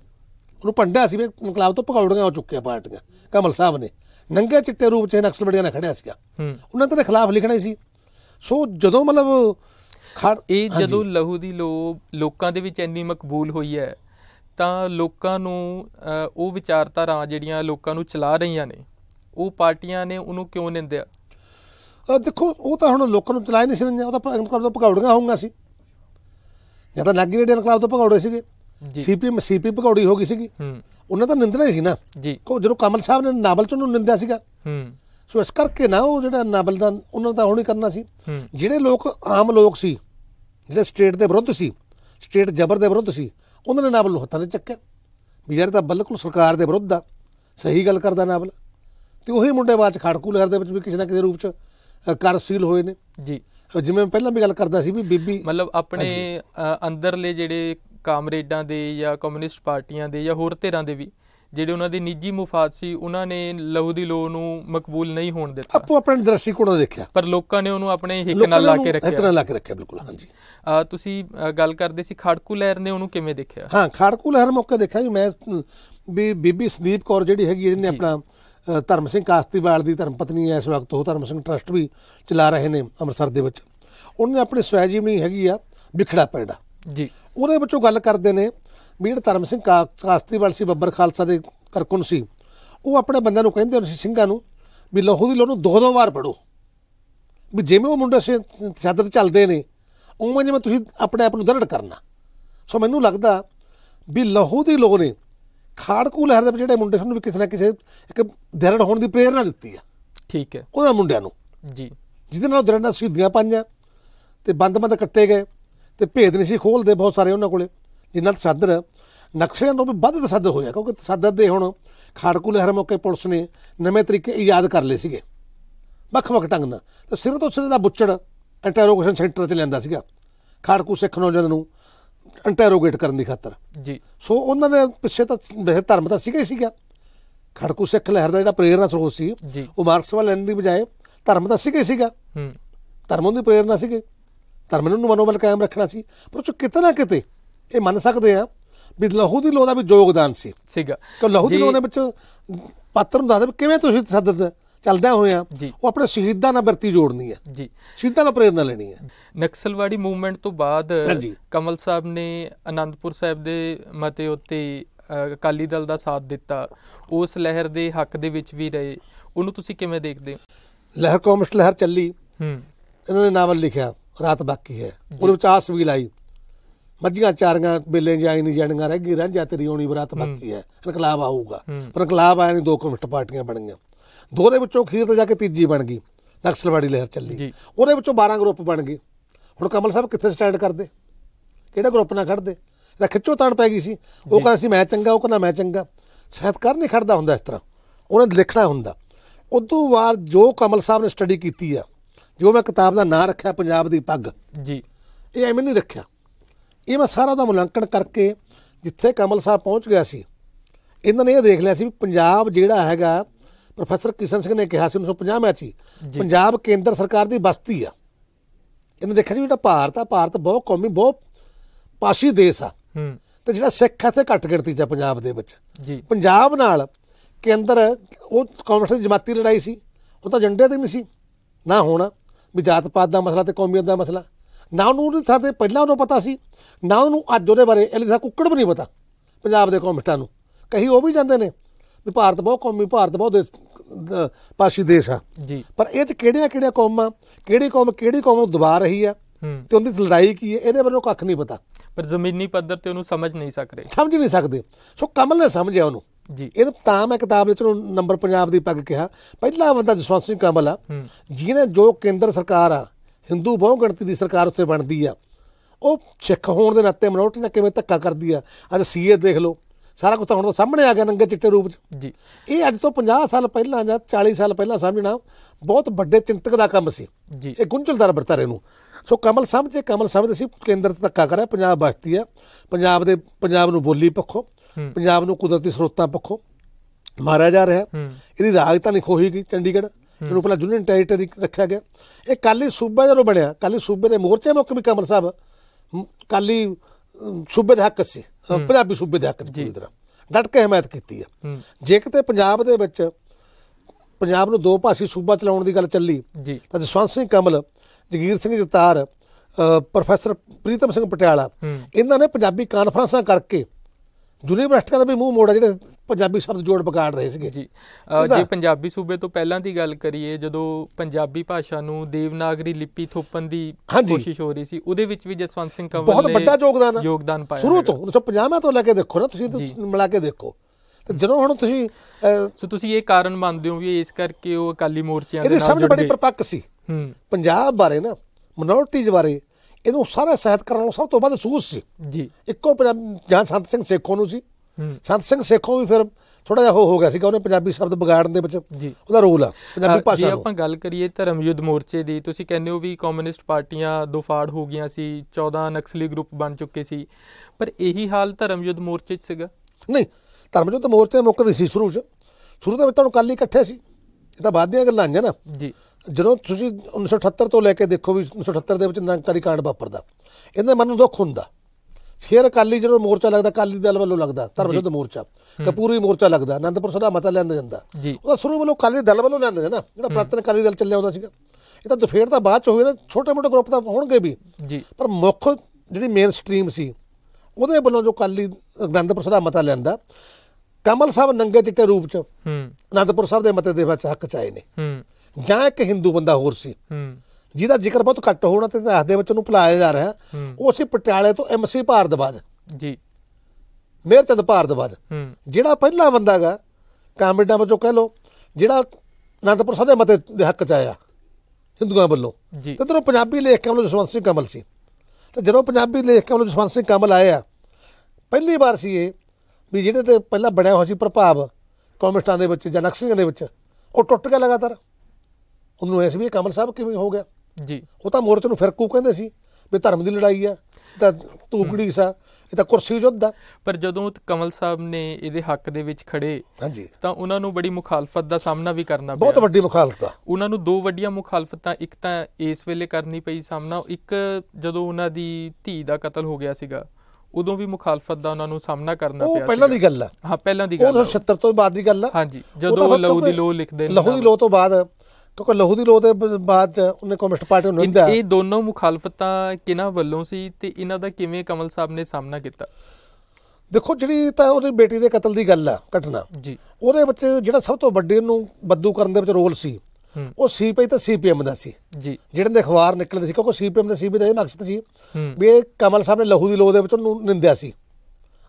ਉਹਨੂੰ ਪੰਡਿਆ ਸੀ ਵੀ ਇਨਕਲਾਬ ਤੋਂ ਪਕੌੜੀਆਂ ਹੋ ਚੁੱਕੀਆਂ ਪਾਰਟੀਆਂ ਕਮਲ ਸਾਹਿਬ ਨੇ ਨੰਗੇ ਚਿੱਟੇ ਰੂਪ ਚ ਬੜੀਆਂ ਨੇ ਖੜਿਆ ਸੀਗਾ ਉਹਨਾਂ ਤੇ ਖਿਲਾਫ ਲਿਖਣਾ ਸੀ ਸੋ ਜਦੋਂ ਮਤਲਬ ਇਹ ਜਦੋਂ ਲਹੂ ਦੀ ਲੋ ਲੋਕਾਂ ਦੇ ਵਿੱਚ ਇੰਨੀ ਮਕਬੂਲ ਹੋਈ ਹੈ ਤਾਂ ਲੋਕਾਂ ਨੂੰ ਉਹ ਵਿਚਾਰਧਾਰਾ ਜਿਹੜੀਆਂ ਲੋਕਾਂ ਨੂੰ ਚਲਾ ਰਹੀਆਂ ਨੇ ਉਹ ਪਾਰਟੀਆਂ ਨੇ ਉਹਨੂੰ ਕਿਉਂ ਨਿੰਦਿਆ ਦੇਖੋ ਉਹ ਤਾਂ ਹੁਣ ਲੋਕਾਂ ਨੂੰ ਚਲਾਇ ਨਹੀਂ ਸੀ ਉਹ ਤਾਂ ਇਨਕਲਾਬ ਕਰਦੇ ਪਕੌੜੀਆਂ ਹੋਊਗਾ ਸੀ ਜਾਂ ਤਾਂ ਲੱਗੀ ਰੇਡੀ ਇਨਕਲਾਬ ਤੋਂ ਪਕੌੜੇ ਸੀਗੇ ਸੀਪੀ ਸੀਪੀ ਪਕੌੜੀ ਹੋ ਗਈ ਸੀਗੀ ਉਹਨਾਂ ਦਾ ਨਿੰਦਣਾ ਹੀ ਸੀ ਨਾ ਜੀ ਕੋ ਜਦੋਂ ਕਮਲ ਸਾਹਿਬ ਨੇ ਨਾਵਲ ਚ ਉਹਨੂੰ ਨਿੰਦਿਆ ਸੀਗਾ ਹੂੰ ਸੋ ਇਸ ਕਰਕੇ ਨਾ ਉਹ ਜਿਹੜਾ ਨਾਵਲ ਦਾ ਉਹਨਾਂ ਦਾ ਹੋਣੀ ਕਰਨਾ ਸੀ ਜਿਹੜੇ ਲੋਕ ਆਮ ਲੋਕ ਸੀ ਜਿਹੜੇ ਸਟੇਟ ਦੇ ਵਿਰੁੱਧ ਸੀ ਸਟੇਟ ਜ਼ਬਰ ਦੇ ਵਿਰੁੱਧ ਸੀ ਉਹਨਾਂ ਨੇ ਨਾਬਲ ਨੂੰ ਹੱਥਾਂ ਦੇ ਚੱਕਿਆ ਵੀ ਯਾਰ ਤਾਂ ਬਿਲਕੁਲ ਸਰਕਾਰ ਦੇ ਵਿਰੁੱਧ ਆ ਸਹੀ ਗੱਲ ਕਰਦਾ ਨਾਬਲ ਤੇ ਉਹੀ ਮੁੰਡੇ ਬਾਅਦ ਖੜਕੂ ਲਹਿਰ ਦੇ ਵਿੱਚ ਵੀ ਕਿਸੇ ਨਾ ਕਿਸੇ ਰੂਪ 'ਚ ਕਰਸੀਲ ਹੋਏ ਨੇ ਜੀ ਜਿਵੇਂ ਪਹਿਲਾਂ ਵੀ ਗੱਲ ਕਰਦਾ ਸੀ ਵੀ ਬੀਬੀ ਮਤਲਬ ਆਪਣੇ ਅੰਦਰਲੇ ਜਿਹੜੇ ਕਾਮਰੇਡਾਂ ਦੇ ਜਾਂ ਕਮਿਊਨਿਸਟ ਪਾਰਟੀਆਂ ਦੇ ਜਾਂ ਹੋਰ ਧਿਰਾਂ ਦੇ ਵੀ ਜਿਹੜੇ ਉਹਨਾਂ ਦੇ ਨਿੱਜੀ ਮੁਫਾਦ ਸੀ ਉਹਨਾਂ ਨੇ ਲਹੂ ਦੀ ਲੋ ਨੂੰ ਮਕਬੂਲ ਨਹੀਂ ਹੋਣ ਦਿੱਤਾ ਆਪੋ ਆਪਣੇ ਦ੍ਰਿਸ਼ਟੀਕੋਣੋਂ ਦੇਖਿਆ ਪਰ ਲੋਕਾਂ ਨੇ ਉਹਨੂੰ ਆਪਣੇ ਹਿੱਕ ਨਾਲ ਲਾ ਕੇ ਰੱਖਿਆ ਹਿੱਕ ਨਾਲ ਲਾ ਕੇ ਰੱਖਿਆ ਬਿਲਕੁਲ ਹਾਂਜੀ ਤੁਸੀਂ ਗੱਲ ਕਰਦੇ ਸੀ ਖੜਕੂ ਲਹਿਰ ਨੇ ਉਹਨੂੰ ਕਿਵੇਂ ਦੇਖਿਆ ਹਾਂ ਖੜਕੂ ਲਹਿਰ ਮੌਕੇ ਦੇਖਿਆ ਜੀ ਮੈਂ ਵੀ ਬੀਬੀ ਸੰਦੀਪ ਕੌਰ ਜਿਹੜੀ ਹੈਗੀ ਇਹਨੇ ਆਪਣਾ ਧਰਮ ਸਿੰਘ ਕਾਸਤੀਵਾਲ ਦੀ ਧਰਮ ਪਤਨੀ ਐ ਇਸ ਵਕਤ ਉਹ ਧਰਮ ਸਿੰਘ ਟਰਸਟ ਵੀ ਚਲਾ ਰਹੇ ਨੇ ਅੰਮ੍ਰਿਤਸਰ ਦੇ ਵਿੱਚ ਉਹਨੇ ਆਪਣੇ ਸਵੈਜੀਵਨੀ ਹੈਗੀ ਆ ਵਿਖੜਾ ਪੈੜਾ ਜੀ ਉਹਦੇ ਵਿੱਚੋਂ ਗੱਲ ਕਰਦੇ ਨੇ ਮੀਰ ਧਰਮ ਸਿੰਘ ਕਾਸਤੀਵਾਲ ਸੀ ਬੱਬਰ ਖਾਲਸਾ ਦੇ ਕਰਕੁਨ ਸੀ ਉਹ ਆਪਣੇ ਬੰਦਿਆਂ ਨੂੰ ਕਹਿੰਦੇ ਹੁੰਦੇ ਸੀ ਸਿੰਘਾਂ ਨੂੰ ਵੀ ਲਹੂ ਦੀ ਲੋ ਨੂੰ ਦੋ ਦੋ ਵਾਰ ਪੜੋ ਵੀ ਜਿਵੇਂ ਉਹ ਮੁੰਡੇ ਸਿਆਦਤ ਚੱਲਦੇ ਨੇ ਉਵੇਂ ਜਿਵੇਂ ਤੁਸੀਂ ਆਪਣੇ ਆਪ ਨੂੰ ਦਰੜ ਕਰਨਾ ਸੋ ਮੈਨੂੰ ਲੱਗਦਾ ਵੀ ਲਹੂ ਦੀ ਲੋ ਨੇ ਖਾੜਕੂ ਲਹਿਰ ਦੇ ਜਿਹੜੇ ਮੁੰਡੇ ਸਾਨੂੰ ਵੀ ਕਿਸੇ ਨਾ ਕਿਸੇ ਇੱਕ ਦਰੜ ਹੋਣ ਦੀ ਪ੍ਰੇਰਣਾ ਦਿੱਤੀ ਆ ਠੀਕ ਹੈ ਉਹਨਾਂ ਮੁੰਡਿਆਂ ਨੂੰ ਜੀ ਜਿਹਦੇ ਨਾਲ ਦਰੜਾਂ ਨਾਲ ਪਾਈਆਂ ਤੇ ਬੰਦ-ਬੰਦ ਕੱਟੇ ਗਏ ਤੇ ਭੇਦ ਨਹੀਂ ਸੀ ਖੋਲਦੇ ਬਹੁਤ ਸਾਰੇ ਉਹਨਾਂ ਕੋਲੇ ਦਾ ਸਾਦਰ ਨਕਸ਼ਿਆਂ ਤੋਂ ਵੀ ਵੱਧ ਤਸੱਦਰ ਹੋਇਆ ਕਿਉਂਕਿ ਤਸੱਦਰ ਦੇ ਹੁਣ ਖਾੜਕੂ ਲਹਿਰ ਮੌਕੇ ਪੁਲਿਸ ਨੇ ਨਵੇਂ ਤਰੀਕੇ ਯਾਦ ਕਰ ਲਏ ਸੀਗੇ ਵੱਖ-ਵੱਖ ਟੰਗ ਨਾਲ ਤੇ ਸਿਰ ਤੋਂ ਸਿਰ ਦਾ ਬੁੱਚੜ ਇੰਟਰੋਗੇਸ਼ਨ ਸੈਂਟਰ 'ਚ ਲੈਂਦਾ ਸੀਗਾ ਖਾੜਕੂ ਸਿੱਖ ਨੌਜਵਾਨ ਨੂੰ ਇੰਟਰੋਗੇਟ ਕਰਨ ਦੀ ਖਾਤਰ ਜੀ ਸੋ ਉਹਨਾਂ ਦੇ ਪਿੱਛੇ ਤਾਂ ਬਹਿ ਧਰਮ ਤਾਂ ਸੀਗਾ ਹੀ ਸੀਗਾ ਖੜਕੂ ਸਿੱਖ ਲਹਿਰ ਦਾ ਜਿਹੜਾ ਪ੍ਰੇਰਣਾ ਸਰੋਤ ਸੀ ਉਹ ਮਾਰਕਸਵਾਦ ਲੈਣ ਦੀ ਬਜਾਏ ਧਰਮ ਦਾ ਸੀਗਾ ਹੀ ਸੀਗਾ ਧਰਮ ਦੀ ਪ੍ਰੇਰਣਾ ਸੀਗੀ ਧਰਮ ਨੂੰ ਮਨੋਬਲ ਕਾਇਮ ਰੱਖਣਾ ਸੀ ਪਰ ਉਹ ਕਿਤਨਾ ਕਿਤੇ ਇਹ ਮੰਨ ਸਕਦੇ ਆ ਵੀ ਲਹੂ ਦੀ ਲੋ ਦਾ ਵੀ ਯੋਗਦਾਨ ਸੀ ਸੀਗਾ ਕਿ ਲਹੂ ਦੀ ਲੋ ਦੇ ਵਿੱਚ ਪਾਤਰ ਨੂੰ ਦੱਸਦੇ ਕਿਵੇਂ ਤੁਸੀਂ ਸਦਦ ਚੱਲਦਾ ਹੋਇਆ ਉਹ ਆਪਣੇ ਸ਼ਹੀਦਾਂ ਨਾਲ ਵਰਤੀ ਜੋੜਨੀ ਹੈ ਜੀ ਸ਼ਹੀਦਾਂ ਨਾਲ ਪ੍ਰੇਰਣਾ ਲੈਣੀ ਹੈ ਨਕਸਲਵਾੜੀ ਮੂਵਮੈਂਟ ਤੋਂ ਬਾਅਦ ਕਮਲ ਸਾਹਿਬ ਨੇ ਆਨੰਦਪੁਰ ਸਾਹਿਬ ਦੇ ਮਤੇ ਉੱਤੇ ਅਕਾਲੀ ਦਲ ਦਾ ਸਾਥ ਦਿੱਤਾ ਉਸ ਲਹਿਰ ਦੇ ਹੱਕ ਦੇ ਵਿੱਚ ਵੀ ਰਹੇ ਉਹਨੂੰ ਤੁਸੀਂ ਕਿਵੇਂ ਦੇਖਦੇ ਹੋ ਲਹਿਰ ਕਮਿਸ਼ਨ ਲਹਿਰ ਚੱਲੀ ਹੂੰ ਇਹਨਾਂ ਨੇ ਨਾਵਲ ਲਿਖਿਆ ਰਾਤ ਬਾਕੀ ਹੈ ਉਹਦੇ ਵਿੱਚ ਆਸ ਵੀ ਲਾਈ ਮੱਝੀਆਂ ਚਾਰੀਆਂ ਬੇਲੇ ਜਾਈ ਨਹੀਂ ਜਾਣੀਆਂ ਰਹਿ ਗਈ ਰਾਂਝਾ ਤੇਰੀ ਆਉਣੀ ਬਰਾਤ ਬਾਕੀ ਹੈ ਇਨਕਲਾਬ ਆਊਗਾ ਪਰ ਇਨਕਲਾਬ ਆਇਆ ਨਹੀਂ ਦੋ ਕਮਿਟ ਪਾਰਟੀਆਂ ਗਈਆਂ ਦੋ ਦੇ ਵਿੱਚੋਂ ਖੀਰ ਤੇ ਜਾ ਕੇ ਤੀਜੀ ਬਣ ਗਈ ਨਕਸਲਵਾੜੀ ਲਹਿਰ ਚੱਲੀ ਉਹਦੇ ਵਿੱਚੋਂ 12 ਗਰੁੱਪ ਬਣ ਗਏ ਹੁਣ ਕਮਲ ਸਾਹਿਬ ਕਿੱਥੇ ਸਟੈਂਡ ਕਰਦੇ ਕਿਹੜਾ ਗਰੁੱਪ ਨਾਲ ਖੜਦੇ ਤਾਂ ਖਿੱਚੋ ਤਾਣ ਪੈ ਗਈ ਸੀ ਉਹ ਕਹਿੰਦਾ ਸੀ ਮੈਂ ਚੰਗਾ ਉਹ ਕਹਿੰਦਾ ਮੈਂ ਚੰਗਾ ਕਰ ਨਹੀਂ ਖੜਦਾ ਹੁੰਦਾ ਇਸ ਤਰ੍ਹਾਂ ਉਹਨੇ ਲਿਖਣਾ ਹੁੰਦਾ ਉਦੋਂ ਵਾਰ ਜੋ ਕਮਲ ਸਾਹਿਬ ਨੇ ਸਟੱਡੀ ਕੀਤੀ ਆ ਜੋ ਮੈਂ ਕਿਤਾਬ ਦਾ ਨਾਂ ਰੱਖਿਆ ਪੰਜਾਬ ਦੀ ਪੱਗ ਜੀ ਇਹ ਐਵੇਂ ਨਹੀਂ ਰੱਖਿਆ ਇਹ ਮੈਂ ਸਾਰਾ ਦਾ ਮੁਲਾਂਕਣ ਕਰਕੇ ਜਿੱਥੇ ਕਮਲ ਸਾਹਿਬ ਪਹੁੰਚ ਗਿਆ ਸੀ ਇਹਨਾਂ ਨੇ ਇਹ ਦੇਖ ਲਿਆ ਸੀ ਵੀ ਪੰਜਾਬ ਜਿਹੜਾ ਹੈਗਾ ਪ੍ਰੋਫੈਸਰ ਕਿਸ਼ਨ ਸਿੰਘ ਨੇ ਕਿਹਾ ਸੀ 1950 ਵਿੱਚ ਹੀ ਪੰਜਾਬ ਕੇਂਦਰ ਸਰਕਾਰ ਦੀ ਬਸਤੀ ਆ ਇਹਨੇ ਦੇਖਿਆ ਜੀ ਜਿਹੜਾ ਭਾਰਤ ਆ ਭਾਰਤ ਬਹੁਤ ਕੌਮੀ ਬਹੁਤ ਪਾਸ਼ੀ ਦੇਸ਼ ਆ ਤੇ ਜਿਹੜਾ ਸਿੱਖ ਹੈ ਤੇ ਘੱਟ ਗਿਣਤੀ ਚ ਪੰਜਾਬ ਦੇ ਵਿੱਚ ਜੀ ਪੰਜਾਬ ਨਾਲ ਕੇਂਦਰ ਉਹ ਕਾਂਗਰਸ ਦੀ ਜਮਾਤੀ ਲੜਾਈ ਸੀ ਉਹ ਤਾਂ ਝੰਡੇ ਤੇ ਨਹੀਂ ਸੀ ਨਾ ਹੋਣਾ ਵੀ ਜਾਤ ਪਾਤ ਦਾ ਮਸਲਾ ਤੇ ਕੌਮੀਅਤ ਦਾ ਮਸਲਾ ਨਾ ਉਹਨੂੰ ਉਹਦੇ ਥਾਂ ਤੇ ਪਹਿਲਾਂ ਉਹਨੂੰ ਪਤਾ ਸੀ ਨਾ ਉਹਨੂੰ ਅੱਜ ਉਹਦੇ ਬਾਰੇ ਇਹਦੇ ਦਾ ਕੁੱਕੜ ਵੀ ਨਹੀਂ ਪਤਾ ਪੰਜਾਬ ਦੇ ਕੌਮਟਾਂ ਨੂੰ ਕਹੀ ਉਹ ਵੀ ਜਾਂਦੇ ਨੇ ਵੀ ਭਾਰਤ ਬਹੁਤ ਕੌਮੀ ਭਾਰਤ ਬਹੁਤ ਪਾਸ਼ੀ ਦੇਸ਼ ਆ ਜੀ ਪਰ ਇਹ ਚ ਕਿਹੜੀਆਂ ਕਿਹੜੀਆਂ ਕੌਮਾਂ ਕਿਹੜੀ ਕੌਮ ਕਿਹੜੀ ਕੌਮ ਨੂੰ ਦਬਾ ਰਹੀ ਆ ਤੇ ਉਹਦੀ ਲੜਾਈ ਕੀ ਹੈ ਇਹਦੇ ਬਾਰੇ ਕੱਖ ਨਹੀਂ ਪਤਾ ਪਰ ਜ਼ਮੀਨੀ ਪੱਧਰ ਤੇ ਉਹਨੂੰ ਸਮਝ ਨਹੀਂ ਸਕ ਰਹੇ ਸਮਝ ਨਹੀਂ ਸਕਦੇ ਸੋ ਕਮਲ ਨੇ ਸਮਝਿਆ ਉਹਨੂੰ ਜੀ ਇਹ ਤਾਂ ਮੈਂ ਕਿਤਾਬ ਵਿੱਚ ਨੂੰ ਨੰਬਰ ਪੰਜਾਬ ਦੀ ਪੱਗ ਕਿਹਾ ਪਹਿਲਾ ਬੰਦਾ ਜਸਵੰਤ ਸਿੰਘ ਕਮਲ ਆ ਜਿਹਨੇ ਜੋ ਕੇਂਦਰ ਸਰਕਾਰ ਆ ਹਿੰਦੂ ਬਹੁ ਗਣਤੀ ਦੀ ਸਰਕਾਰ ਉੱਤੇ ਬਣਦੀ ਆ ਉਹ ਸਿੱਖ ਹੋਣ ਦੇ ਨਾਤੇ ਮਿਨੋਰਟੀ ਨਾਲ ਕਿਵੇਂ ਧੱਕਾ ਕਰਦੀ ਆ ਅੱਜ ਸੀਏ ਦੇਖ ਲਓ ਸਾਰਾ ਕੁਝ ਤਾਂ ਹੁਣ ਤਾਂ ਸਾਹਮਣੇ ਆ ਗਿਆ ਨੰਗੇ ਚਿੱਟੇ ਰੂਪ 'ਚ ਜੀ ਇਹ ਅੱਜ ਤੋਂ 50 ਸਾਲ ਪਹਿਲਾਂ ਜਾਂ 40 ਸਾਲ ਪਹਿਲਾਂ ਸਮਝਣਾ ਬਹੁਤ ਵੱਡੇ ਚਿੰਤਕ ਦਾ ਕੰਮ ਸੀ ਜੀ ਇਹ ਗੁੰਝਲਦਾਰ ਵਰਤਾਰੇ ਨੂੰ ਸੋ ਕਮਲ ਸਮਝੇ ਕਮਲ ਸਮਝਦੇ ਸੀ ਕੇਂਦਰ ਤੇ ਧੱਕਾ ਕਰਿਆ ਪੰਜਾਬ ਬਸਤੀ ਆ ਪੰਜਾਬ ਦੇ ਪੰਜਾਬ ਨੂੰ ਬੋਲੀ ਪੱਖੋ ਪੰਜਾਬ ਨੂੰ ਕੁਦਰਤੀ ਸਰੋਤਾਂ ਪੱਖੋ ਮਾਰਿਆ ਜਾ ਰਿਹਾ ਇਹਦੀ ਰਾਜਧਾਨੀ ਖੋਹੀ ਗਈ ਚੰਡੀਗੜ੍ਹ ਇਹਨੂੰ ਪਹਿਲਾਂ ਯੂਨੀਅਨ ਟੈਰੀਟਰੀ ਰੱਖਿਆ ਗਿਆ ਇਹ ਕਾਲੀ ਸੂਬਾ ਜਦੋਂ ਬਣਿਆ ਕਾਲੀ ਸੂਬੇ ਦੇ ਮੋਰਚੇ ਮੁੱਖ ਵੀ ਕਮਲ ਸਾਹਿਬ ਕਾਲੀ ਸੂਬੇ ਦੇ ਹੱਕ ਸੀ ਪੰਜਾਬੀ ਸੂਬੇ ਦੇ ਹੱਕ ਸੀ ਜੀ ਤਰ੍ਹਾਂ ਡਟ ਕੇ ਹਮਾਇਤ ਕੀਤੀ ਹੈ ਜੇ ਕਿਤੇ ਪੰਜਾਬ ਦੇ ਵਿੱਚ ਪੰਜਾਬ ਨੂੰ ਦੋ ਭਾਸ਼ੀ ਸੂਬਾ ਚਲਾਉਣ ਦੀ ਗੱਲ ਚੱਲੀ ਤਾਂ ਜਸਵੰਤ ਸਿੰਘ ਕਮਲ ਜਗੀਰ ਸਿੰਘ ਜਤਾਰ ਪ੍ਰੋਫੈਸਰ ਪ੍ਰੀਤਮ ਸਿੰਘ ਪਟਿਆਲਾ ਇਹਨਾਂ ਨੇ ਪੰਜਾਬੀ ਕਾਨਫਰੰਸਾਂ ਕਰਕੇ ਯੂਨੀਵਰਸਿਟੀਆਂ ਦਾ ਵੀ ਮੂੰਹ ਮੋੜਾ ਜਿਹੜੇ ਪੰਜਾਬੀ ਸ਼ਬਦ ਜੋੜ ਵਿਗਾੜ ਰਹੇ ਸੀਗੇ ਜੀ ਜੇ ਪੰਜਾਬੀ ਸੂਬੇ ਤੋਂ ਪਹਿਲਾਂ ਦੀ ਗੱਲ ਕਰੀਏ ਜਦੋਂ ਪੰਜਾਬੀ ਭਾਸ਼ਾ ਨੂੰ ਦੇਵਨਾਗਰੀ ਲਿਪੀ ਥੋਪਣ ਦੀ ਕੋਸ਼ਿਸ਼ ਹੋ ਰਹੀ ਸੀ ਉਹਦੇ ਵਿੱਚ ਵੀ ਜਸਵੰਤ ਸਿੰਘ ਕੰਵਲ ਨੇ ਬਹੁਤ ਵੱਡਾ ਯੋਗਦਾਨ ਯੋਗਦਾਨ ਪਾਇਆ ਸ਼ੁਰੂ ਤੋਂ 1950 ਤੋਂ ਲੈ ਕੇ ਦੇਖੋ ਨਾ ਤੁਸੀਂ ਮਿਲਾ ਕੇ ਦੇਖੋ ਤੇ ਜਦੋਂ ਹੁਣ ਤੁਸੀਂ ਸੋ ਤੁਸੀਂ ਇਹ ਕਾਰਨ ਮੰਨਦੇ ਹੋ ਵੀ ਇਸ ਕਰਕੇ ਉਹ ਅਕਾਲੀ ਮੋਰਚਿਆਂ ਦੇ ਨਾਲ ਜੁੜੇ ਇਹ ਸਮਝ ਬੜੀ ਪਰਪੱਕ ਸੀ ਪੰਜਾਬ ਬਾਰੇ ਨਾ ਮਿਨੋਰਟੀਜ਼ ਬਾਰੇ ਇਹਨੂੰ ਸਾਰਾ ਸਹਿਤ ਕਰਨ ਨੂੰ ਸਭ ਤੋਂ ਵੱਧ ਸੂਝ ਸੀ ਜੀ ਇੱਕੋ ਪੰਜਾਬ ਜਾਂ ਸੰਤ ਸਿੰਘ ਸੇਖੋਂ ਨੂੰ ਸੀ ਸੰਤ ਸਿੰਘ ਸੇਖੋਂ ਵੀ ਫਿਰ ਥੋੜਾ ਜਿਹਾ ਹੋ ਹੋ ਗਿਆ ਸੀ ਕਿ ਉਹਨੇ ਪੰਜਾਬੀ ਸ਼ਬਦ ਵਿਗਾੜਨ ਦੇ ਵਿੱਚ ਉਹਦਾ ਰੋਲ ਆ ਪੰਜਾਬੀ ਭਾਸ਼ਾ ਜੇ ਆਪਾਂ ਗੱਲ ਕਰੀਏ ਧਰਮ ਯੁੱਧ ਮੋਰਚੇ ਦੀ ਤੁਸੀਂ ਕਹਿੰਦੇ ਹੋ ਵੀ ਕਮਿਊਨਿਸਟ ਪਾਰਟੀਆਂ ਦੋ ਫਾੜ ਹੋ ਗਈਆਂ ਸੀ 14 ਨਕਸਲੀ ਗਰੁੱਪ ਬਣ ਚੁੱਕੇ ਸੀ ਪਰ ਇਹੀ ਹਾਲ ਧਰਮ ਯੁੱਧ ਮੋਰਚੇ 'ਚ ਸੀਗਾ ਨਹੀਂ ਧਰਮ ਯੁੱਧ ਮੋਰਚੇ ਮੁੱਖ ਨਹੀਂ ਸੀ ਸ਼ੁਰੂ 'ਚ ਸ਼ੁਰੂ ਦੇ ਵਿੱਚ ਤੁਹਾਨੂੰ ਕੱਲ ਹੀ ਇਕੱਠੇ ਸੀ ਇਹ ਤਾਂ ਬਾਅਦ ਦੀਆਂ ਗੱਲਾਂ ਆਈਆਂ ਨਾ ਜੀ ਜਦੋਂ ਤੁਸੀਂ 1978 ਤੋਂ ਲੈ ਕੇ ਦੇਖੋ ਵੀ 1978 ਦੇ ਵਿੱਚ ਨਿਰੰਕਾਰੀ ਕਾਂਡ ਵਾਪਰਦਾ ਇਹਦੇ ਮਨ ਨੂੰ ਦੁੱਖ ਹੁੰਦਾ ਫਿਰ ਅਕਾਲੀ ਜਦੋਂ ਮੋਰਚਾ ਲੱਗਦਾ ਅਕਾਲੀ ਦਲ ਵੱਲੋਂ ਲੱਗਦਾ ਧਰਮਯੁੱਧ ਮੋਰਚਾ ਕਪੂਰੀ ਮੋਰਚਾ ਲੱਗਦਾ ਆਨੰਦਪੁਰ ਸਾਹਿਬ ਮਤਾ ਲੈਂਦਾ ਜਾਂਦਾ ਉਹਦਾ ਸ਼ੁਰੂ ਵੱਲੋਂ ਅਕਾਲੀ ਦਲ ਵੱਲੋਂ ਲੈਂਦਾ ਨਾ ਜਿਹੜਾ ਪ੍ਰਾਤਨ ਅਕਾਲੀ ਦਲ ਚੱਲਿਆ ਹੁੰਦਾ ਸੀਗਾ ਇਹ ਤਾਂ ਦੁਫੇੜ ਤਾਂ ਬਾਅਦ ਚ ਹੋਏ ਨਾ ਛੋਟੇ ਮੋਟੇ ਗਰੁੱਪ ਤਾਂ ਹੋਣਗੇ ਵੀ ਜੀ ਪਰ ਮੁੱਖ ਜਿਹੜੀ ਮੇਨ ਸਟ੍ਰੀਮ ਸੀ ਉਹਦੇ ਵੱਲੋਂ ਜੋ ਅਕਾਲੀ ਆਨੰਦਪੁਰ ਸਾਹਿਬ ਮਤਾ ਲੈਂਦਾ ਕਮਲ ਸਾਹਿਬ ਨੰਗੇ ਚਿੱਟੇ ਰੂਪ ਚ ਹੂੰ ਆਨੰਦਪੁਰ ਸਾਹਿਬ ਦੇ ਮਤੇ ਦੇ ਵਿੱਚ ਹੱਕ ਚਾਏ ਨੇ ਹੂੰ ਜਾਂ ਇੱਕ ਹਿੰਦੂ ਬੰਦਾ ਹੋਰ ਸੀ ਜਿਹਦਾ ਜ਼ਿਕਰ ਬਹੁਤ ਘੱਟ ਹੋਣਾ ਤੇ ਦੱਸਦੇ ਦੇ ਵਿੱਚ ਉਹਨੂੰ ਭੁਲਾਇਆ ਜਾ ਰਿਹਾ ਉਹ ਸੀ ਪਟਿਆਲੇ ਤੋਂ ਐਮਸੀ ਭਾਰਦਵਾਜ ਜੀ ਮੇਰ ਚੰਦ ਭਾਰਦਵਾਜ ਜਿਹੜਾ ਪਹਿਲਾ ਬੰਦਾਗਾ ਕਾਮਰੇਡਾਂ ਵਿੱਚੋਂ ਕਹਿ ਲੋ ਜਿਹੜਾ ਅਨੰਦਪੁਰ ਸਾਹਿਬ ਦੇ ਮਤੇ ਦੇ ਹੱਕ ਚ ਆਇਆ ਹਿੰਦੂਆਂ ਵੱਲੋਂ ਤੇ ਤਦੋਂ ਪੰਜਾਬੀ ਲੇਖਕ ਵੱਲੋਂ ਜਸਵੰਤ ਸਿੰਘ ਕਮਲ ਸੀ ਤੇ ਜਦੋਂ ਪੰਜਾਬੀ ਲੇਖਕ ਵੱਲੋਂ ਜਸਵੰਤ ਸਿੰਘ ਕਮਲ ਆਏ ਆ ਪਹਿਲੀ ਵਾਰ ਸੀ ਇਹ ਵੀ ਜਿਹੜੇ ਤੇ ਪਹਿਲਾਂ ਬਣਿਆ ਹੋਇਆ ਸੀ ਪ੍ਰਭਾਵ ਕਮਿਸਟਾਂ ਦੇ ਵਿੱਚ ਜਾਂ ਨਕਸਲੀਆਂ ਦੇ ਵਿੱਚ ਉਹ ਟੁੱਟ ਗਿਆ ਲਗਾਤਾਰ ਉਹਨੂੰ ਐਸ ਵੀ ਕਮਲ ਸਾਹਿਬ ਕਿਵੇਂ ਹੋ ਗਿਆ ਜੀ ਉਹ ਤਾਂ ਮੋਰਚ ਨੂੰ ਫਿਰਕੂ ਕਹਿੰਦੇ ਸੀ ਵੀ ਧਰਮ ਦੀ ਲੜਾਈ ਆ ਤਾਂ ਤੂਕੜੀ ਸਾ ਇਹ ਤਾਂ ਕੁਰਸੀ ਯੁੱਧ ਪਰ ਜਦੋਂ ਕਮਲ ਸਾਹਿਬ ਨੇ ਇਹਦੇ ਹੱਕ ਦੇ ਵਿੱਚ ਖੜੇ ਹਾਂਜੀ ਤਾਂ ਉਹਨਾਂ ਨੂੰ ਬੜੀ ਮੁਖਾਲਫਤ ਦਾ ਸਾਹਮਣਾ ਵੀ ਕਰਨਾ ਪਿਆ ਬਹੁਤ ਵੱਡੀ ਮੁਖਾਲਫਤ ਆ ਉਹਨਾਂ ਨੂੰ ਦੋ ਵੱਡੀਆਂ ਮੁਖਾਲਫਤਾਂ ਇੱਕ ਤਾਂ ਇਸ ਵੇਲੇ ਕਰਨੀ ਪਈ ਸਾਹਮਣਾ ਇੱਕ ਜਦੋਂ ਉਹਨਾਂ ਦੀ ਧੀ ਦਾ ਕਤਲ ਹੋ ਗਿਆ ਸੀਗਾ ਉਦੋਂ ਵੀ ਮੁਖਾਲਫਤ ਦਾ ਉਹਨਾਂ ਨੂੰ ਸਾਹਮਣਾ ਕਰਨਾ ਪਿਆ ਉਹ ਪਹਿਲਾਂ ਦੀ ਗੱਲ ਆ ਹਾਂ ਪਹਿਲਾਂ ਦੀ ਗੱਲ ਉਹ 76 ਤੋਂ ਬਾਅਦ ਦੀ ਗੱਲ ਆ ਹਾਂਜੀ ਜਦੋਂ ਲਹੂ ਦੀ ਲੋ ਲਿਖਦੇ ਨੇ ਲਹੂ ਦੀ ਲੋ ਤੋਂ ਬਾਅਦ ਕਿਉਂਕਿ ਲਹੂ ਦੀ ਲੋ ਦੇ ਬਾਅਦ ਉਹਨੇ ਕਮਿਊਨਿਸਟ ਪਾਰਟੀ ਨੂੰ ਨਿੰਦਾ ਇਹ ਦੋਨੋਂ ਮੁਖਾਲਫਤਾਂ ਕਿਨਾਂ ਵੱਲੋਂ ਸੀ ਤੇ ਇਹਨਾਂ ਦਾ ਕਿਵੇਂ ਕਮਲ ਸਾਹਿਬ ਨੇ ਸਾਹਮਣਾ ਕੀਤਾ ਦੇਖੋ ਜਿਹੜੀ ਤਾਂ ਉਹਦੀ ਬੇਟੀ ਦੇ ਕਤਲ ਦੀ ਗੱਲ ਆ ਘਟਨਾ ਜੀ ਉਹਦੇ ਵਿੱਚ ਜਿਹੜਾ ਸਭ ਤੋਂ ਵੱਡੇ ਨੂੰ ਬੱਦੂ ਕਰਨ ਦੇ ਵਿੱਚ ਰੋਲ ਸੀ ਉਹ ਸੀਪੀਆਈ ਤਾਂ ਸੀਪੀਐਮ ਦਾ ਸੀ ਜੀ ਜਿਹੜੇ ਦੇ ਅਖਬਾਰ ਨਿਕਲਦੇ ਸੀ ਕਿਉਂਕਿ ਸੀਪੀਐਮ ਦਾ ਸੀਪੀ ਦਾ ਇਹ ਮਕਸਦ ਸੀ ਵੀ ਇਹ ਕਮਲ ਸਾਹਿਬ ਨੇ ਲਹੂ ਦੀ ਲੋ ਦੇ ਵਿੱਚ ਉਹਨੂੰ ਨਿੰਦਿਆ ਸੀ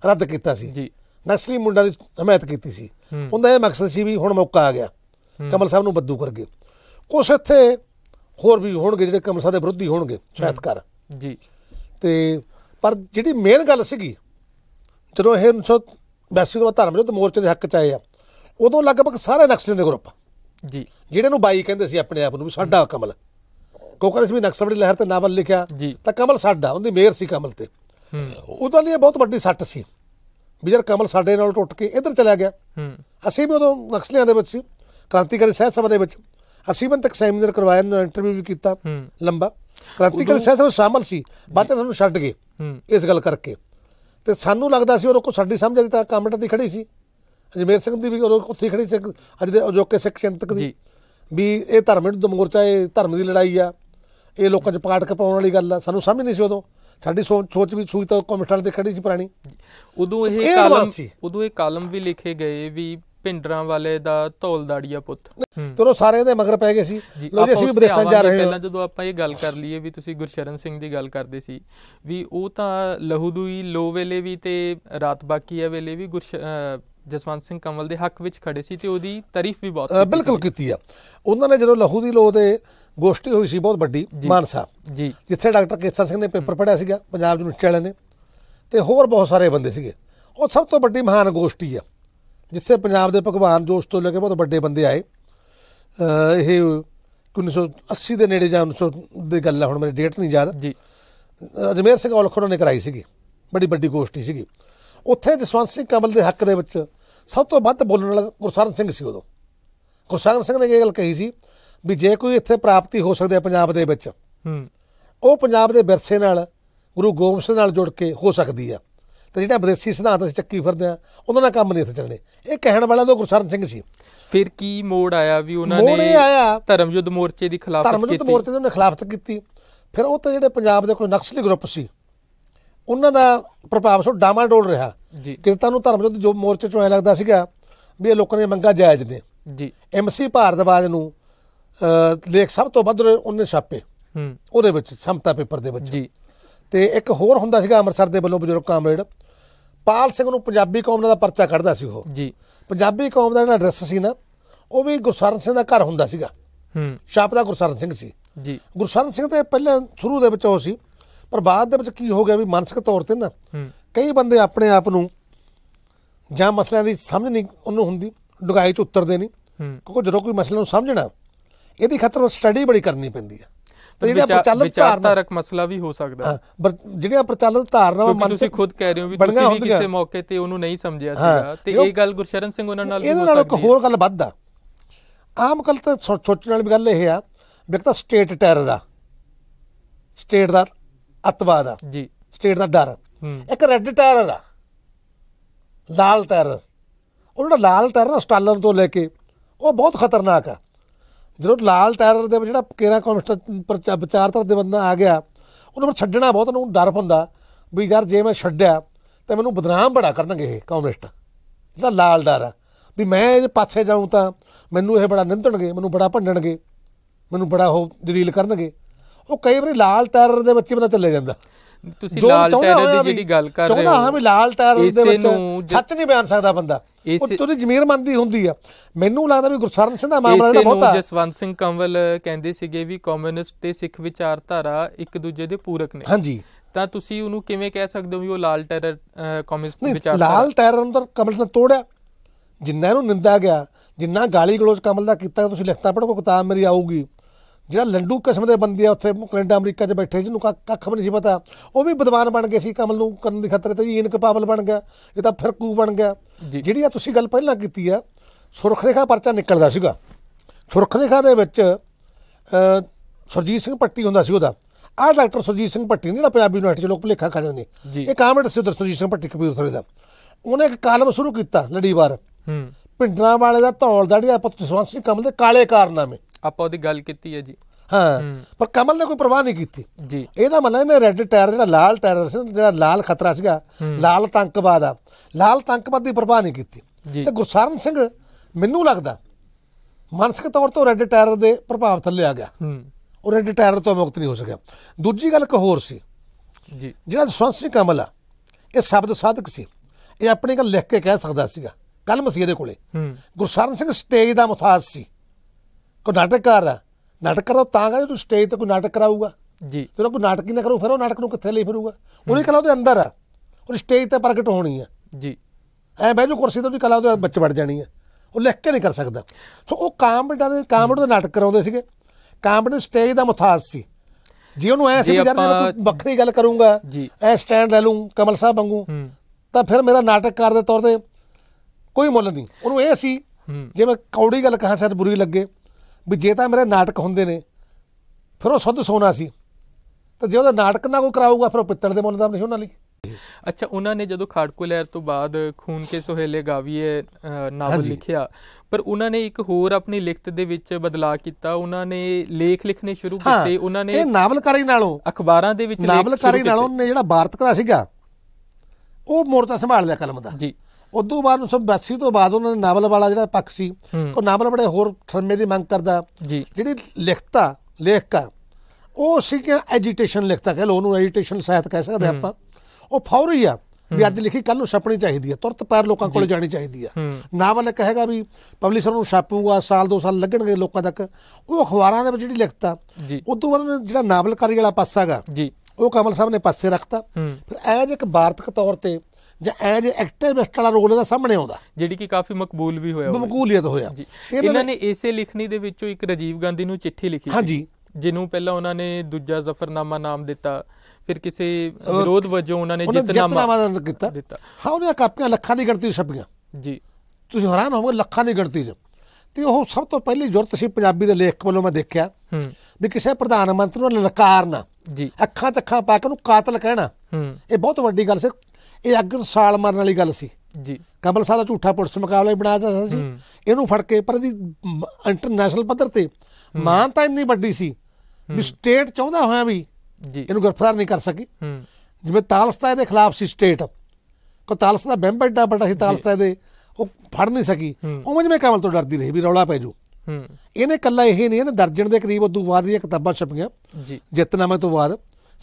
ਰੱਦ ਕੀਤਾ ਸੀ ਜੀ ਨਕਸਲੀ ਮੁੰਡਾ ਦੀ ਹਮਾਇਤ ਕੀਤੀ ਸੀ ਉਹਦਾ ਇਹ ਮਕਸਦ ਸੀ ਵੀ ਹੁਣ ਮੌਕਾ ਆ ਗਿਆ ਕਮਲ ਸਾਹਿਬ ਨੂੰ ਬੱਦੂ ਕਰ ਗਏ ਕੁਛ ਇੱਥੇ ਹੋਰ ਵੀ ਹੋਣਗੇ ਜਿਹੜੇ ਕਮਲਸਾ ਦੇ ਵਿਰੋਧੀ ਹੋਣਗੇ ਸ਼ਾਇਦ ਕਰ ਜੀ ਤੇ ਪਰ ਜਿਹੜੀ ਮੇਨ ਗੱਲ ਸੀਗੀ ਜਦੋਂ ਇਹ 1982 ਤੋਂ ਧਰਮ ਜੋ ਮੋਰਚੇ ਦੇ ਹੱਕ ਚ ਆਏ ਆ ਉਦੋਂ ਲਗਭਗ ਸਾਰੇ ਨਕਸਲੀਆਂ ਦੇ ਗਰੁੱਪ ਜੀ ਜਿਹੜੇ ਨੂੰ ਬਾਈ ਕਹਿੰਦੇ ਸੀ ਆਪਣੇ ਆਪ ਨੂੰ ਵੀ ਸਾਡਾ ਕਮਲ ਕੋਕਰਸ ਵੀ ਨਕਸਲਵਾਦੀ ਲਹਿਰ ਤੇ ਨਾਵਲ ਲਿਖਿਆ ਤਾਂ ਕਮਲ ਸਾਡਾ ਉਹਦੀ ਮੇਰ ਸੀ ਕਮਲ ਤੇ ਹੂੰ ਉਹਦਾਂ ਲਈ ਬਹੁਤ ਵੱਡੀ ਸੱਟ ਸੀ ਵੀ ਜਦ ਕਮਲ ਸਾਡੇ ਨਾਲ ਟੁੱਟ ਕੇ ਇੱਧਰ ਚਲਾ ਗਿਆ ਹੂੰ ਅਸੀਂ ਵੀ ਉਦੋਂ ਨਕਸਲੀਆਂ ਦੇ ਵਿੱਚ ਸੀ ਕ੍ਰਾਂਤੀਕਾਰੀ ਸਹਿਤ ਸਭਾ ਦੇ ਵਿੱਚ ਅਸੀਂ ਬੰਦ ਤੱਕ ਸੈਮੀਨਾਰ ਕਰਵਾਇਆ ਨੂੰ ਇੰਟਰਵਿਊ ਵੀ ਕੀਤਾ ਲੰਬਾ ਕ੍ਰਾਂਤੀਕਾਰੀ ਵਿੱਚ ਸ਼ਾਮਲ ਸੀ ਬਾਅਦ ਵਿੱਚ ਸਾਨੂੰ ਛੱਡ ਗਏ ਇਸ ਗੱਲ ਕਰਕੇ ਤੇ ਸਾਨੂੰ ਲੱਗਦਾ ਸੀ ਉਹ ਕੋ ਸਾਡੀ ਸਮਝ ਆਦੀ ਤਾਂ ਕਮੇਟੀ ਦੀ ਖੜੀ ਸੀ ਅਜਮੇਰ ਸਿੰਘ ਦੀ ਵੀ ਉਹ ਉੱਥੇ ਖੜੀ ਸੀ ਅੱਜ ਦੇ ਅਜੋਕੇ ਸਿੱਖ ਚਿੰਤਕ ਦੀ ਵੀ ਇਹ ਧਰਮ ਨੂੰ ਦਮੋਰਚਾ ਇਹ ਧਰਮ ਦੀ ਲੜਾਈ ਆ ਇਹ ਲੋਕਾਂ 'ਚ ਪਾਟ ਕਪਾਉਣ ਵਾਲੀ ਗੱਲ ਆ ਸਾਨੂੰ ਸਮਝ ਨਹੀਂ ਸੀ ਉਦੋਂ ਸਾਡੀ ਸੋਚ ਵੀ ਸੂਈ ਤਾਂ ਕਮਿਟਲ ਦੇ ਖੜੀ ਸੀ ਪੁਰਾਣੀ ਉਦੋਂ ਇਹ ਕਾਲਮ ਉਦੋਂ ਇਹ ਕਾਲਮ ਵੀ ਲਿਖੇ ਗਏ ਵੀ ਪਿੰਡਰਾਂ ਵਾਲੇ ਦਾ ਧੋਲਦਾੜੀਆ ਦਾੜੀਆ ਪੁੱਤ ਚਲੋ ਸਾਰਿਆਂ ਦੇ ਮਗਰ ਪੈ ਗਏ ਸੀ ਲੋ ਜੀ ਅਸੀਂ ਵੀ ਵਿਦੇਸ਼ਾਂ ਜਾ ਰਹੇ ਹਾਂ ਪਹਿਲਾਂ ਜਦੋਂ ਆਪਾਂ ਇਹ ਗੱਲ ਕਰ ਲਈਏ ਵੀ ਤੁਸੀਂ ਗੁਰਸ਼ਰਨ ਸਿੰਘ ਦੀ ਗੱਲ ਕਰਦੇ ਸੀ ਵੀ ਉਹ ਤਾਂ ਲਹੂਦੂਈ ਲੋ ਵੇਲੇ ਵੀ ਤੇ ਰਾਤ ਬਾਕੀ ਆ ਵੇਲੇ ਵੀ ਗੁਰਸ਼ ਜਸਵੰਤ ਸਿੰਘ ਕੰਵਲ ਦੇ ਹੱਕ ਵਿੱਚ ਖੜੇ ਸੀ ਤੇ ਉਹਦੀ ਤਾਰੀਫ ਵੀ ਬਹੁਤ ਬਿਲਕੁਲ ਕੀਤੀ ਆ ਉਹਨਾਂ ਨੇ ਜਦੋਂ ਲਹੂ ਦੀ ਲੋ ਤੇ ਗੋਸ਼ਟੀ ਹੋਈ ਸੀ ਬਹੁਤ ਵੱਡੀ ਮਾਨਸਾ ਜੀ ਜਿੱਥੇ ਡਾਕਟਰ ਕੇਸਰ ਸਿੰਘ ਨੇ ਪੇਪਰ ਪੜਿਆ ਸੀਗਾ ਪੰਜਾਬ ਯੂਨੀਵਰਸਿਟੀ ਵਾਲਿਆਂ ਨੇ ਤੇ ਹੋਰ ਬਹੁਤ ਸਾਰੇ ਬੰਦੇ ਸੀਗੇ ਉਹ ਸਭ ਤੋਂ ਵੱਡੀ ਮਹਾਨ ਗੋਸ਼ਟੀ ਆ ਜਿੱਥੇ ਪੰਜਾਬ ਦੇ ਭਗਵਾਨ ਜੋਸ਼ ਤੋਂ ਲੈ ਕੇ ਬਹੁਤ ਵੱਡੇ ਬੰਦੇ ਆਏ ਇਹ 1980 ਦੇ ਨੇੜੇ ਜਾਂ 1900 ਦੀ ਗੱਲ ਹੈ ਹੁਣ ਮੇਰੇ ਡੇਟ ਨਹੀਂ ਯਾਦ ਜੀ ਅਜਮੇਰ ਸਿੰਘ ਔਲਖੋੜਾ ਨੇ ਕਰਾਈ ਸੀਗੀ ਬੜੀ ਵੱਡੀ ਗੋਸ਼ਟੀ ਸੀਗੀ ਉੱਥੇ ਜਸਵੰਤ ਸਿੰਘ ਕਮਲ ਦੇ ਹੱਕ ਦੇ ਵਿੱਚ ਸਭ ਤੋਂ ਵੱਧ ਬੋਲਣ ਵਾਲਾ ਗੁਰਸਰਨ ਸਿੰਘ ਸੀ ਉਦੋਂ ਗੁਰਸਰਨ ਸਿੰਘ ਨੇ ਇਹ ਗੱਲ ਕਹੀ ਸੀ ਵੀ ਜੇ ਕੋਈ ਇੱਥੇ ਪ੍ਰਾਪਤੀ ਹੋ ਸਕਦੀ ਹੈ ਪੰਜਾਬ ਦੇ ਵਿੱਚ ਹੂੰ ਉਹ ਪੰਜਾਬ ਦੇ ਵਿਰਸੇ ਨਾਲ ਗੁਰੂ ਗੋਬਿੰਦ ਸਿੰਘ ਨਾਲ ਜੁੜ ਕੇ ਹੋ ਸਕਦੀ ਹੈ ਤੇ ਜਿਹੜਾ ਵਿਦੇਸ਼ੀ ਸਿਧਾਂਤ ਅਸੀਂ ਚੱਕੀ ਫਿਰਦੇ ਆ ਉਹਨਾਂ ਨਾਲ ਕੰਮ ਨਹੀਂ ਇੱਥੇ ਚੱਲਣੇ ਇਹ ਕਹਿਣ ਵਾਲਾ ਤਾਂ ਗੁਰਸਰਨ ਸਿੰਘ ਸੀ ਫਿਰ ਕੀ ਮੋੜ ਆਇਆ ਵੀ ਉਹਨਾਂ ਨੇ ਧਰਮ ਯੁੱਧ ਮੋਰਚੇ ਦੀ ਖਿਲਾਫਤ ਕੀਤੀ ਧਰਮ ਯੁੱਧ ਮੋਰਚੇ ਦੇ ਖਿਲਾਫਤ ਕੀਤੀ ਫਿਰ ਉਹ ਤਾਂ ਜਿਹੜੇ ਪੰਜਾਬ ਦੇ ਕੋਈ ਨਕਸਲੀ ਗਰੁੱਪ ਸੀ ਉਹਨਾਂ ਦਾ ਪ੍ਰਭਾਵ ਸੋ ਡਾਮਾ ਡੋਲ ਰਿਹਾ ਕਿਰਤਾਂ ਨੂੰ ਧਰਮ ਯੁੱਧ ਜੋ ਮੋਰਚੇ ਚੋਂ ਐ ਲੱਗਦਾ ਸੀਗਾ ਵੀ ਇਹ ਲੋਕਾਂ ਦੀ ਮੰਗਾ ਜਾਇਜ਼ ਨੇ ਜੀ ਐਮਸੀ ਭਾਰਤਵਾਜ ਨੂੰ ਲੇਖ ਸਭ ਤੋਂ ਵੱਧ ਉਹਨੇ ਛਾਪੇ ਹੂੰ ਉਹਦੇ ਵਿੱਚ ਸਮਤਾ ਪੇਪਰ ਦੇ ਵਿੱਚ ਜੀ ਤੇ ਇੱਕ ਹੋਰ ਹੁੰਦਾ ਸੀਗਾ ਅੰਮ੍ਰਿਤਸਰ ਦੇ ਵੱਲੋਂ ਬਜ਼ੁਰਗ ਕਾਮਰੇਡ ਪਾਲ ਸਿੰਘ ਨੂੰ ਪੰਜਾਬੀ ਕੌਮ ਦਾ ਪਰਚਾ ਕੱਢਦਾ ਸੀ ਉਹ ਜੀ ਪੰਜਾਬੀ ਕੌਮ ਦਾ ਜਿਹੜਾ ਐਡਰੈਸ ਸੀ ਨਾ ਉਹ ਵੀ ਗੁਰਸਰਨ ਸਿੰਘ ਦਾ ਘਰ ਹੁੰਦਾ ਸੀਗਾ ਹੂੰ ਛਾਪਦਾ ਗੁਰਸਰਨ ਸਿੰਘ ਸੀ ਜੀ ਗੁਰਸਰਨ ਸਿੰਘ ਤੇ ਪਹਿਲਾਂ ਸ਼ੁਰੂ ਦੇ ਵਿੱਚ ਉਹ ਸੀ ਪਰ ਬਾਅਦ ਦੇ ਵਿੱਚ ਕੀ ਹੋ ਗਿਆ ਵੀ ਮਾਨਸਿਕ ਤੌਰ ਤੇ ਨਾ ਕਈ ਬੰਦੇ ਆਪਣੇ ਆਪ ਨੂੰ ਜਾਂ ਮਸਲਿਆਂ ਦੀ ਸਮਝ ਨਹੀਂ ਉਹਨੂੰ ਹੁੰਦੀ ਡੁਗਾਈ 'ਚ ਉੱਤਰਦੇ ਨਹੀਂ ਕਿਉਂਕਿ ਜਦੋਂ ਕੋਈ ਮਸਲੇ ਨੂੰ ਸਮਝਣਾ ਇਹਦੀ ਖਾਤਰ ਸਟੱਡੀ ਬੜੀ ਕਰਨੀ ਪੈਂਦੀ ਹੈ ਤਾਂ ਜਿਹੜਾ ਧਾਰਨਾ ਧਾਰਨਾਤਰਕ ਮਸਲਾ ਵੀ ਹੋ ਸਕਦਾ ਜਿਹੜੀਆਂ ਪ੍ਰਚਲਿਤ ਧਾਰਨਾਵਾਂ ਮੰਨ ਤੁਸੀਂ ਖੁਦ ਕਹਿ ਰਹੇ ਹੋ ਵੀ ਤੁਸੀਂ ਵੀ ਕਿਸੇ ਮੌਕੇ ਤੇ ਉਹਨੂੰ ਨਹੀਂ ਸਮਝਿਆ ਸੀਗਾ ਤੇ ਇਹ ਗੱਲ ਗੁਰਸ਼ਰਨ ਸਿੰਘ ਉਹਨਾਂ ਨਾਲ ਇਹਦੇ ਨਾਲ ਇੱਕ ਹੋਰ ਗੱਲ ਵੱਧਦਾ ਆਮ ਕੱਲ ਤਾਂ ਨਾਲ ਵੀ ਗੱਲ ਇਹ ਆ ਵੀ ਸਟੇਟ ਟੈਰਰ ਆ ਸਟੇਟ ਦਾ ਅਤਵਾਦ ਆ ਜੀ ਸਟੇਟ ਦਾ ਡਰ ਇੱਕ ਰੈੱਡ ਟੈਰਰ ਆ ਲਾਲ ਟੈਰਰ ਉਹ ਜਿਹੜਾ ਲਾਲ ਟੈਰਰ ਸਟਾਲਨ ਤੋਂ ਲੈ ਕੇ ਉਹ ਬਹੁਤ ਖਤਰਨਾਕ ਆ ਜਦੋਂ ਲਾਲ ਟੈਰਰ ਦੇ ਜਿਹੜਾ ਕੇਰਾ ਕਮਿਸਟ ਵਿਚਾਰਧਾਰਾ ਦੇ ਬੰਦਾ ਆ ਗਿਆ ਉਹਨੂੰ ਮੈਂ ਛੱਡਣਾ ਬਹੁਤ ਉਹਨੂੰ ਡਰ ਹੁੰਦਾ ਵੀ ਯਾਰ ਜੇ ਮੈਂ ਛੱਡਿਆ ਤਾਂ ਮੈਨੂੰ ਬਦਨਾਮ ਬੜਾ ਕਰਨਗੇ ਇਹ ਕਮਿਸਟ ਜਿਹੜਾ ਲਾਲਦਾਰ ਆ ਵੀ ਮੈਂ ਇਹ ਪਾਸੇ ਜਾਉਂ ਤਾਂ ਮੈਨੂੰ ਇਹ ਬੜਾ ਨਿੰਦਣਗੇ ਮੈਨੂੰ ਬੜਾ ਭੰਡਣਗੇ ਮੈਨੂੰ ਬੜਾ ਉਹ ਦਲੀਲ ਕਰਨਗੇ ਉਹ ਕਈ ਵਾਰੀ ਲਾਲ ਟੈਰਰ ਦੇ ਵਿੱਚ ਬੰਦਾ ਚੱਲੇ ਜਾਂਦਾ ਤੁਸੀਂ ਲਾਲ ਟਾਇਰ ਦੀ ਜਿਹੜੀ ਗੱਲ ਕਰ ਰਹੇ ਹੋ ਚਾਹੁੰਦਾ ਹਾਂ ਵੀ ਲਾਲ ਟਾਇਰ ਦੇ ਵਿੱਚ ਸੱਚ ਨਹੀਂ ਬਿਆਨ ਸਕਦਾ ਬੰਦਾ ਉਹ ਤੁਹਾਡੀ ਜ਼ਮੀਰ ਮੰਦੀ ਹੁੰਦੀ ਆ ਮੈਨੂੰ ਲੱਗਦਾ ਵੀ ਗੁਰਸਰਨ ਸਿੰਘ ਦਾ ਮਾਮਲਾ ਜਿਹੜਾ ਬਹੁਤਾ ਆ ਜਸਵੰਤ ਸਿੰਘ ਕੰਵਲ ਕਹਿੰਦੇ ਸੀਗੇ ਵੀ ਕਮਿਊਨਿਸਟ ਤੇ ਸਿੱਖ ਵਿਚਾਰਧਾਰਾ ਇੱਕ ਦੂਜੇ ਦੇ ਪੂਰਕ ਨੇ ਹਾਂਜੀ ਤਾਂ ਤੁਸੀਂ ਉਹਨੂੰ ਕਿਵੇਂ ਕਹਿ ਸਕਦੇ ਹੋ ਵੀ ਉਹ ਲਾਲ ਟੈਰਰ ਕਮਿਊਨਿਸਟ ਵਿਚਾਰਧਾਰਾ ਲਾਲ ਟੈਰਰ ਨੂੰ ਤਾਂ ਕਮਲ ਨੇ ਤੋੜਿਆ ਜਿੰਨਾ ਇਹਨੂੰ ਨਿੰਦਾ ਗਿਆ ਜਿੰਨਾ ਗਾਲੀ ਗਲੋਚ ਕਮਲ ਦਾ ਕੀਤਾ ਤੁਸੀਂ ਲਿਖਤਾ ਪੜੋ ਕੋ ਕਿਤਾਬ ਮੇਰੀ ਆਊਗੀ ਜਿਹੜਾ ਲੰਡੂ ਕਿਸਮ ਦੇ ਬੰਦੇ ਆ ਉੱਥੇ ਕੈਨੇਡਾ ਅਮਰੀਕਾ 'ਚ ਬੈਠੇ ਜਿਹਨੂੰ ਕੱਖ ਵੀ ਨਹੀਂ ਪਤਾ ਉਹ ਵੀ ਵਿਦਵਾਨ ਬਣ ਗਏ ਸੀ ਕਮਲ ਨੂੰ ਕਰਨ ਦੇ ਖਤਰੇ ਤੇ ਇਨਕ ਪਾਵਲ ਬਣ ਗਿਆ ਇਹ ਤਾਂ ਫਿਰਕੂ ਬਣ ਗਿਆ ਜਿਹੜੀ ਆ ਤੁਸੀਂ ਗੱਲ ਪਹਿਲਾਂ ਕੀਤੀ ਆ ਸੁਰਖ ਰੇਖਾ ਪਰਚਾ ਨਿਕਲਦਾ ਸੀਗਾ ਸੁਰਖ ਰੇਖਾ ਦੇ ਵਿੱਚ ਸਰਜੀਤ ਸਿੰਘ ਪੱਟੀ ਹੁੰਦਾ ਸੀ ਉਹਦਾ ਆ ਡਾਕਟਰ ਸਰਜੀਤ ਸਿੰਘ ਭੱਟੀ ਨੇ ਜਿਹੜਾ ਪੰਜਾਬੀ ਯੂਨੀਵਰਸਿਟੀ ਚ ਲੋਕ ਭੁਲੇਖਾ ਕਰ ਜਾਂਦੇ ਨੇ ਇਹ ਕਾਮਰੇਡ ਸੀ ਉਧਰ ਸਰਜੀਤ ਸਿੰਘ ਭੱਟੀ ਥੋੜੇ ਦਾ ਉਹਨੇ ਇੱਕ ਕਾਲਮ ਸ਼ੁਰੂ ਕੀਤਾ ਲੜੀਵਾਰ ਹੂੰ ਪਿੰਡਰਾ ਵਾਲੇ ਦਾ ਧੌਲ ਦਾੜੀ ਆ ਪੁੱਤ ਜਸਵੰਤ ਸਿੰਘ ਕਮਲ ਦੇ ਕਾਲੇ ਕਾਰਨਾਮੇ ਆਪਾਂ ਉਹਦੀ ਗੱਲ ਕੀਤੀ ਹੈ ਜੀ ਹਾਂ ਪਰ ਕਮਲ ਨੇ ਕੋਈ ਪ੍ਰਵਾਹ ਨਹੀਂ ਕੀਤੀ ਜੀ ਇਹਦਾ ਮਤਲਬ ਇਹਨੇ ਰੈੱਡ ਟਾਇਰ ਜਿਹੜਾ ਲਾਲ ਟਾਇਰ ਸੀ ਜਿਹੜਾ ਲਾਲ ਖਤਰਾ ਸੀਗਾ ਲਾਲ ਤੰਕਵਾਦ ਆ ਲਾਲ ਤੰਕਵਾਦ ਦੀ ਪ੍ਰਵਾਹ ਨਹੀਂ ਕੀਤੀ ਤੇ ਗੁਰਸਰਨ ਸਿੰਘ ਮੈਨੂੰ ਲੱਗਦਾ ਮਾਨਸਿਕ ਤੌਰ ਤੋਂ ਰੈੱਡ ਟਾਇਰ ਦੇ ਪ੍ਰਭਾਵ ਥੱਲੇ ਆ ਗਿਆ ਹੂੰ ਉਹ ਰੈੱਡ ਟਾਇਰ ਤੋਂ ਮੁਕਤ ਨਹੀਂ ਹੋ ਸਕਿਆ ਦੂਜੀ ਗੱਲ ਇੱਕ ਹੋਰ ਸੀ ਜੀ ਜਿਹੜਾ ਜਸਵੰਤ ਸਿੰਘ ਕਮਲ ਆ ਇਹ ਸ਼ਬਦ ਸਾਧਕ ਸੀ ਇਹ ਆਪਣੀ ਗੱਲ ਲਿਖ ਕੇ ਕਹਿ ਸਕਦਾ ਸੀਗਾ ਕਲਮ ਸੀ ਇਹਦੇ ਕੋਲੇ ਗੁਰਸਰਨ ਸਿੰਘ ਸਟੇਜ ਦਾ ਮੁਤਾਜ ਸੀ ਕੋ ਨਾਟਕਕਾਰ ਆ ਨਾਟਕ ਕਰਦਾ ਤਾਂ ਕਿ ਤੂੰ ਸਟੇਜ ਤੇ ਕੋਈ ਨਾਟਕ ਕਰਾਊਗਾ ਜੀ ਜਦੋਂ ਕੋਈ ਨਾਟਕ ਹੀ ਨਾ ਕਰੂ ਫਿਰ ਉਹ ਨਾਟਕ ਨੂੰ ਕਿੱਥੇ ਲਈ ਫਿਰੂਗਾ ਉਹਦੀ ਕਲਾ ਉਹਦੇ ਅੰਦਰ ਆ ਉਹ ਸਟੇਜ ਤੇ ਪ੍ਰਗਟ ਹੋਣੀ ਆ ਜੀ ਐ ਬਹਿ ਜੋ ਕੁਰਸੀ ਤੇ ਉਹਦੀ ਕਲਾ ਉਹਦੇ ਵਿੱਚ ਵੜ ਜਾਣੀ ਆ ਉਹ ਲਿਖ ਕੇ ਨਹੀਂ ਕਰ ਸਕਦਾ ਸੋ ਉਹ ਕਾਮਰੇਡਾਂ ਦੇ ਕਾਮਰੇਡ ਦੇ ਨਾਟਕ ਕਰਾਉਂਦੇ ਸੀਗੇ ਕਾਮਰੇਡ ਸਟੇਜ ਦਾ ਮੁਥਾਸ ਸੀ ਜੀ ਉਹਨੂੰ ਐ ਸੀ ਯਾਰ ਮੈਂ ਵੱਖਰੀ ਗੱਲ ਕਰੂੰਗਾ ਐ ਸਟੈਂਡ ਲੈ ਲੂੰ ਕਮਲ ਸਾਹਿਬ ਵਾਂਗੂ ਤਾਂ ਫਿਰ ਮੇਰਾ ਨਾਟਕਕਾਰ ਦੇ ਤੌਰ ਤੇ ਕੋਈ ਮੁੱਲ ਨਹੀਂ ਉਹਨੂੰ ਐ ਸੀ ਜੇ ਮੈਂ ਕੌੜੀ ਗੱਲ ਕਹਾਂ ਸ਼ਾਇਦ ਬੁਰੀ ਲੱਗੇ ਵੀ ਜੇ ਤਾਂ ਮੇਰੇ ਨਾਟਕ ਹੁੰਦੇ ਨੇ ਫਿਰ ਉਹ ਸੁੱਧ ਸੋਨਾ ਸੀ ਤਾਂ ਜੇ ਉਹਦਾ ਨਾਟਕ ਨਾ ਕੋਈ ਕਰਾਊਗਾ ਫਿਰ ਉਹ ਪਿੱਤਲ ਦੇ ਮੁੱਲ ਦਾ ਨਹੀਂ ਉਹਨਾਂ ਲਈ ਅੱਛਾ ਉਹਨਾਂ ਨੇ ਜਦੋਂ ਖਾੜਕੂ ਲਹਿਰ ਤੋਂ ਬਾਅਦ ਖੂਨ ਕੇ ਸੋਹੇਲੇ ਗਾਵੀਏ ਨਾਵਲ ਲਿਖਿਆ ਪਰ ਉਹਨਾਂ ਨੇ ਇੱਕ ਹੋਰ ਆਪਣੀ ਲਿਖਤ ਦੇ ਵਿੱਚ ਬਦਲਾਅ ਕੀਤਾ ਉਹਨਾਂ ਨੇ ਲੇਖ ਲਿਖਣੇ ਸ਼ੁਰੂ ਕੀਤੇ ਉਹਨਾਂ ਨੇ ਇਹ ਨਾਵਲਕਾਰੀ ਨਾਲੋਂ ਅਖਬਾਰਾਂ ਦੇ ਵਿੱਚ ਨਾਵਲਕਾਰੀ ਨਾਲੋਂ ਉਹਨੇ ਜਿਹੜਾ ਭਾਰਤ ਕਰਾ ਸੀਗਾ ਉਹ ਮੋਰਚਾ ਸੰਭਾਲ ਲਿਆ ਕਲਮ ਦਾ ਜੀ ਉਦੋਂ ਬਾਅਦ 1982 ਤੋਂ ਬਾਅਦ ਉਹਨਾਂ ਨੇ ਨਾਵਲ ਵਾਲਾ ਜਿਹੜਾ ਪੱਖ ਸੀ ਉਹ ਨਾਵਲ ਬੜੇ ਹੋਰ ਥਰਮੇ ਦੀ ਮੰਗ ਕਰਦਾ ਜਿਹੜੀ ਲਿਖਤਾ ਲੇਖਕਾ ਉਹ ਸੀ ਕਿ ਐਜੀਟੇਸ਼ਨ ਲਿਖਤਾ ਕਹ ਲੋ ਉਹਨੂੰ ਐਜੀਟੇਸ਼ਨ ਸਾਹਿਤ ਕਹਿ ਸਕਦੇ ਆਪਾਂ ਉਹ ਫੌਰੀ ਆ ਵੀ ਅੱਜ ਲਿਖੀ ਕੱਲ ਨੂੰ ਛਪਣੀ ਚਾਹੀਦੀ ਆ ਤੁਰਤ ਪੈਰ ਲੋਕਾਂ ਕੋਲ ਜਾਣੀ ਚਾਹੀਦੀ ਆ ਨਾਵਲ ਕਹੇਗਾ ਵੀ ਪਬਲਿਸ਼ਰ ਨੂੰ ਛਾਪੂਗਾ ਸਾਲ ਦੋ ਸਾਲ ਲੱਗਣਗੇ ਲੋਕਾਂ ਤੱਕ ਉਹ ਅਖਬਾਰਾਂ ਦੇ ਵਿੱਚ ਜਿਹੜੀ ਲਿਖਤਾ ਉਸ ਤੋਂ ਬਾਅਦ ਜਿਹੜਾ ਨਾਵਲਕਾਰੀ ਵਾਲਾ ਪਾਸਾਗਾ ਜੀ ਉਹ ਕਮਲ ਸਾਹਿਬ ਨੇ ਪਾਸੇ ਰੱਖਤਾ ਫਿਰ ਐਜ ਇੱਕ ਬਾਰਤਕ ਤੌਰ ਤੇ ਜਾਂ ਐਜ ਐਕਟਿਵਿਸਟ ਵਾਲਾ ਰੋਲ ਇਹਦਾ ਸਾਹਮਣੇ ਆਉਂਦਾ ਜਿਹੜੀ ਕਿ ਕਾਫੀ ਮਕਬੂਲ ਵੀ ਹੋਇਆ ਮਕਬੂਲੀਅਤ ਹੋਇਆ ਇਹਨਾਂ ਨੇ ਇਸੇ ਲਿਖਣੀ ਦੇ ਵਿੱਚੋਂ ਇੱਕ ਰਜੀਵ ਗਾਂਧੀ ਨੂੰ ਚਿੱਠੀ ਲਿਖੀ ਹਾਂਜੀ ਜਿਹਨੂੰ ਪਹਿਲਾਂ ਉਹਨਾਂ ਨੇ ਦੂਜਾ ਜ਼ਫਰਨਾਮਾ ਨਾਮ ਦਿੱਤਾ ਫਿਰ ਕਿਸੇ ਵਿਰੋਧ ਵਜੋਂ ਉਹਨਾਂ ਨੇ ਜਿੱਤਨਾਮਾ ਦਿੱਤਾ ਹਾਂ ਉਹਨਾਂ ਕਾਪੀਆਂ ਲੱਖਾਂ ਦੀ ਗਿਣਤੀ ਛਪੀਆਂ ਜੀ ਤੁਸੀਂ ਹੈਰਾਨ ਹੋਵੋਗੇ ਲੱਖਾਂ ਦੀ ਗਿਣਤੀ ਜੀ ਤੇ ਉਹ ਸਭ ਤੋਂ ਪਹਿਲੀ ਜੁਰਤ ਸੀ ਪੰਜਾਬੀ ਦੇ ਲੇਖਕ ਵੱਲੋਂ ਮੈਂ ਦੇਖਿਆ ਵੀ ਕਿਸੇ ਪ੍ਰਧਾਨ ਮੰਤਰੀ ਨੂੰ ਲਲਕਾਰਨਾ ਜੀ ਅੱਖਾਂ ਤੱਖਾਂ ਪਾ ਕੇ ਉਹਨੂੰ ਕਾਤਲ ਕਹਿਣਾ ਇਹ ਬਹੁਤ ਵੱਡੀ ਗੱਲ ਸੀ ਇਹ ਅੱਗ ਸਾਲ ਮਰਨ ਵਾਲੀ ਗੱਲ ਸੀ ਜੀ ਕਮਲ ਸਾਹਿਬ ਦਾ ਝੂਠਾ ਪੁਲਿਸ ਮੁਕਾਬਲਾ ਬਣਾ ਦਿੱਤਾ ਸੀ ਇਹਨੂੰ ਫੜ ਕੇ ਪਰ ਇਹਦੀ ਇੰਟਰਨੈਸ਼ਨਲ ਪੱਧਰ ਤੇ ਤਾਂ ਇੰਨੀ ਵੱਡੀ ਸੀ ਵੀ ਸਟੇਟ ਚਾਹੁੰਦਾ ਹੋਇਆ ਵੀ ਜੀ ਇਹਨੂੰ ਗ੍ਰਿਫਤਾਰ ਨਹੀਂ ਕਰ ਸਕੀ ਜਿਵੇਂ ਤਾਲਸਤਾ ਦੇ ਖਿਲਾਫ ਸੀ ਸਟੇਟ ਕੋ ਤਾਲਸਤਾ ਬੈਂਬਰ ਐਡਾ ਬੜਾ ਸੀ ਤਾਲਸਤਾ ਦੇ ਉਹ ਫੜ ਨਹੀਂ ਸਕੀ ਉਹ ਮੈਂ ਕਮਲ ਤੋਂ ਡਰਦੀ ਰਹੀ ਵੀ ਰੌਲਾ ਪੈ ਜੂ ਇਹਨੇ ਕੱਲਾ ਇਹ ਨਹੀਂ ਇਹਨੇ ਦਰਜਣ ਦੇ ਕਰੀਬ ਉਦੋਂ ਬਾਅਦ ਦੀਆਂ ਕਿਤਾਬਾਂ ਛਪੀਆਂ ਜੀ ਜਿੱਤਨਾਮੇ ਤੋਂ ਬਾਅਦ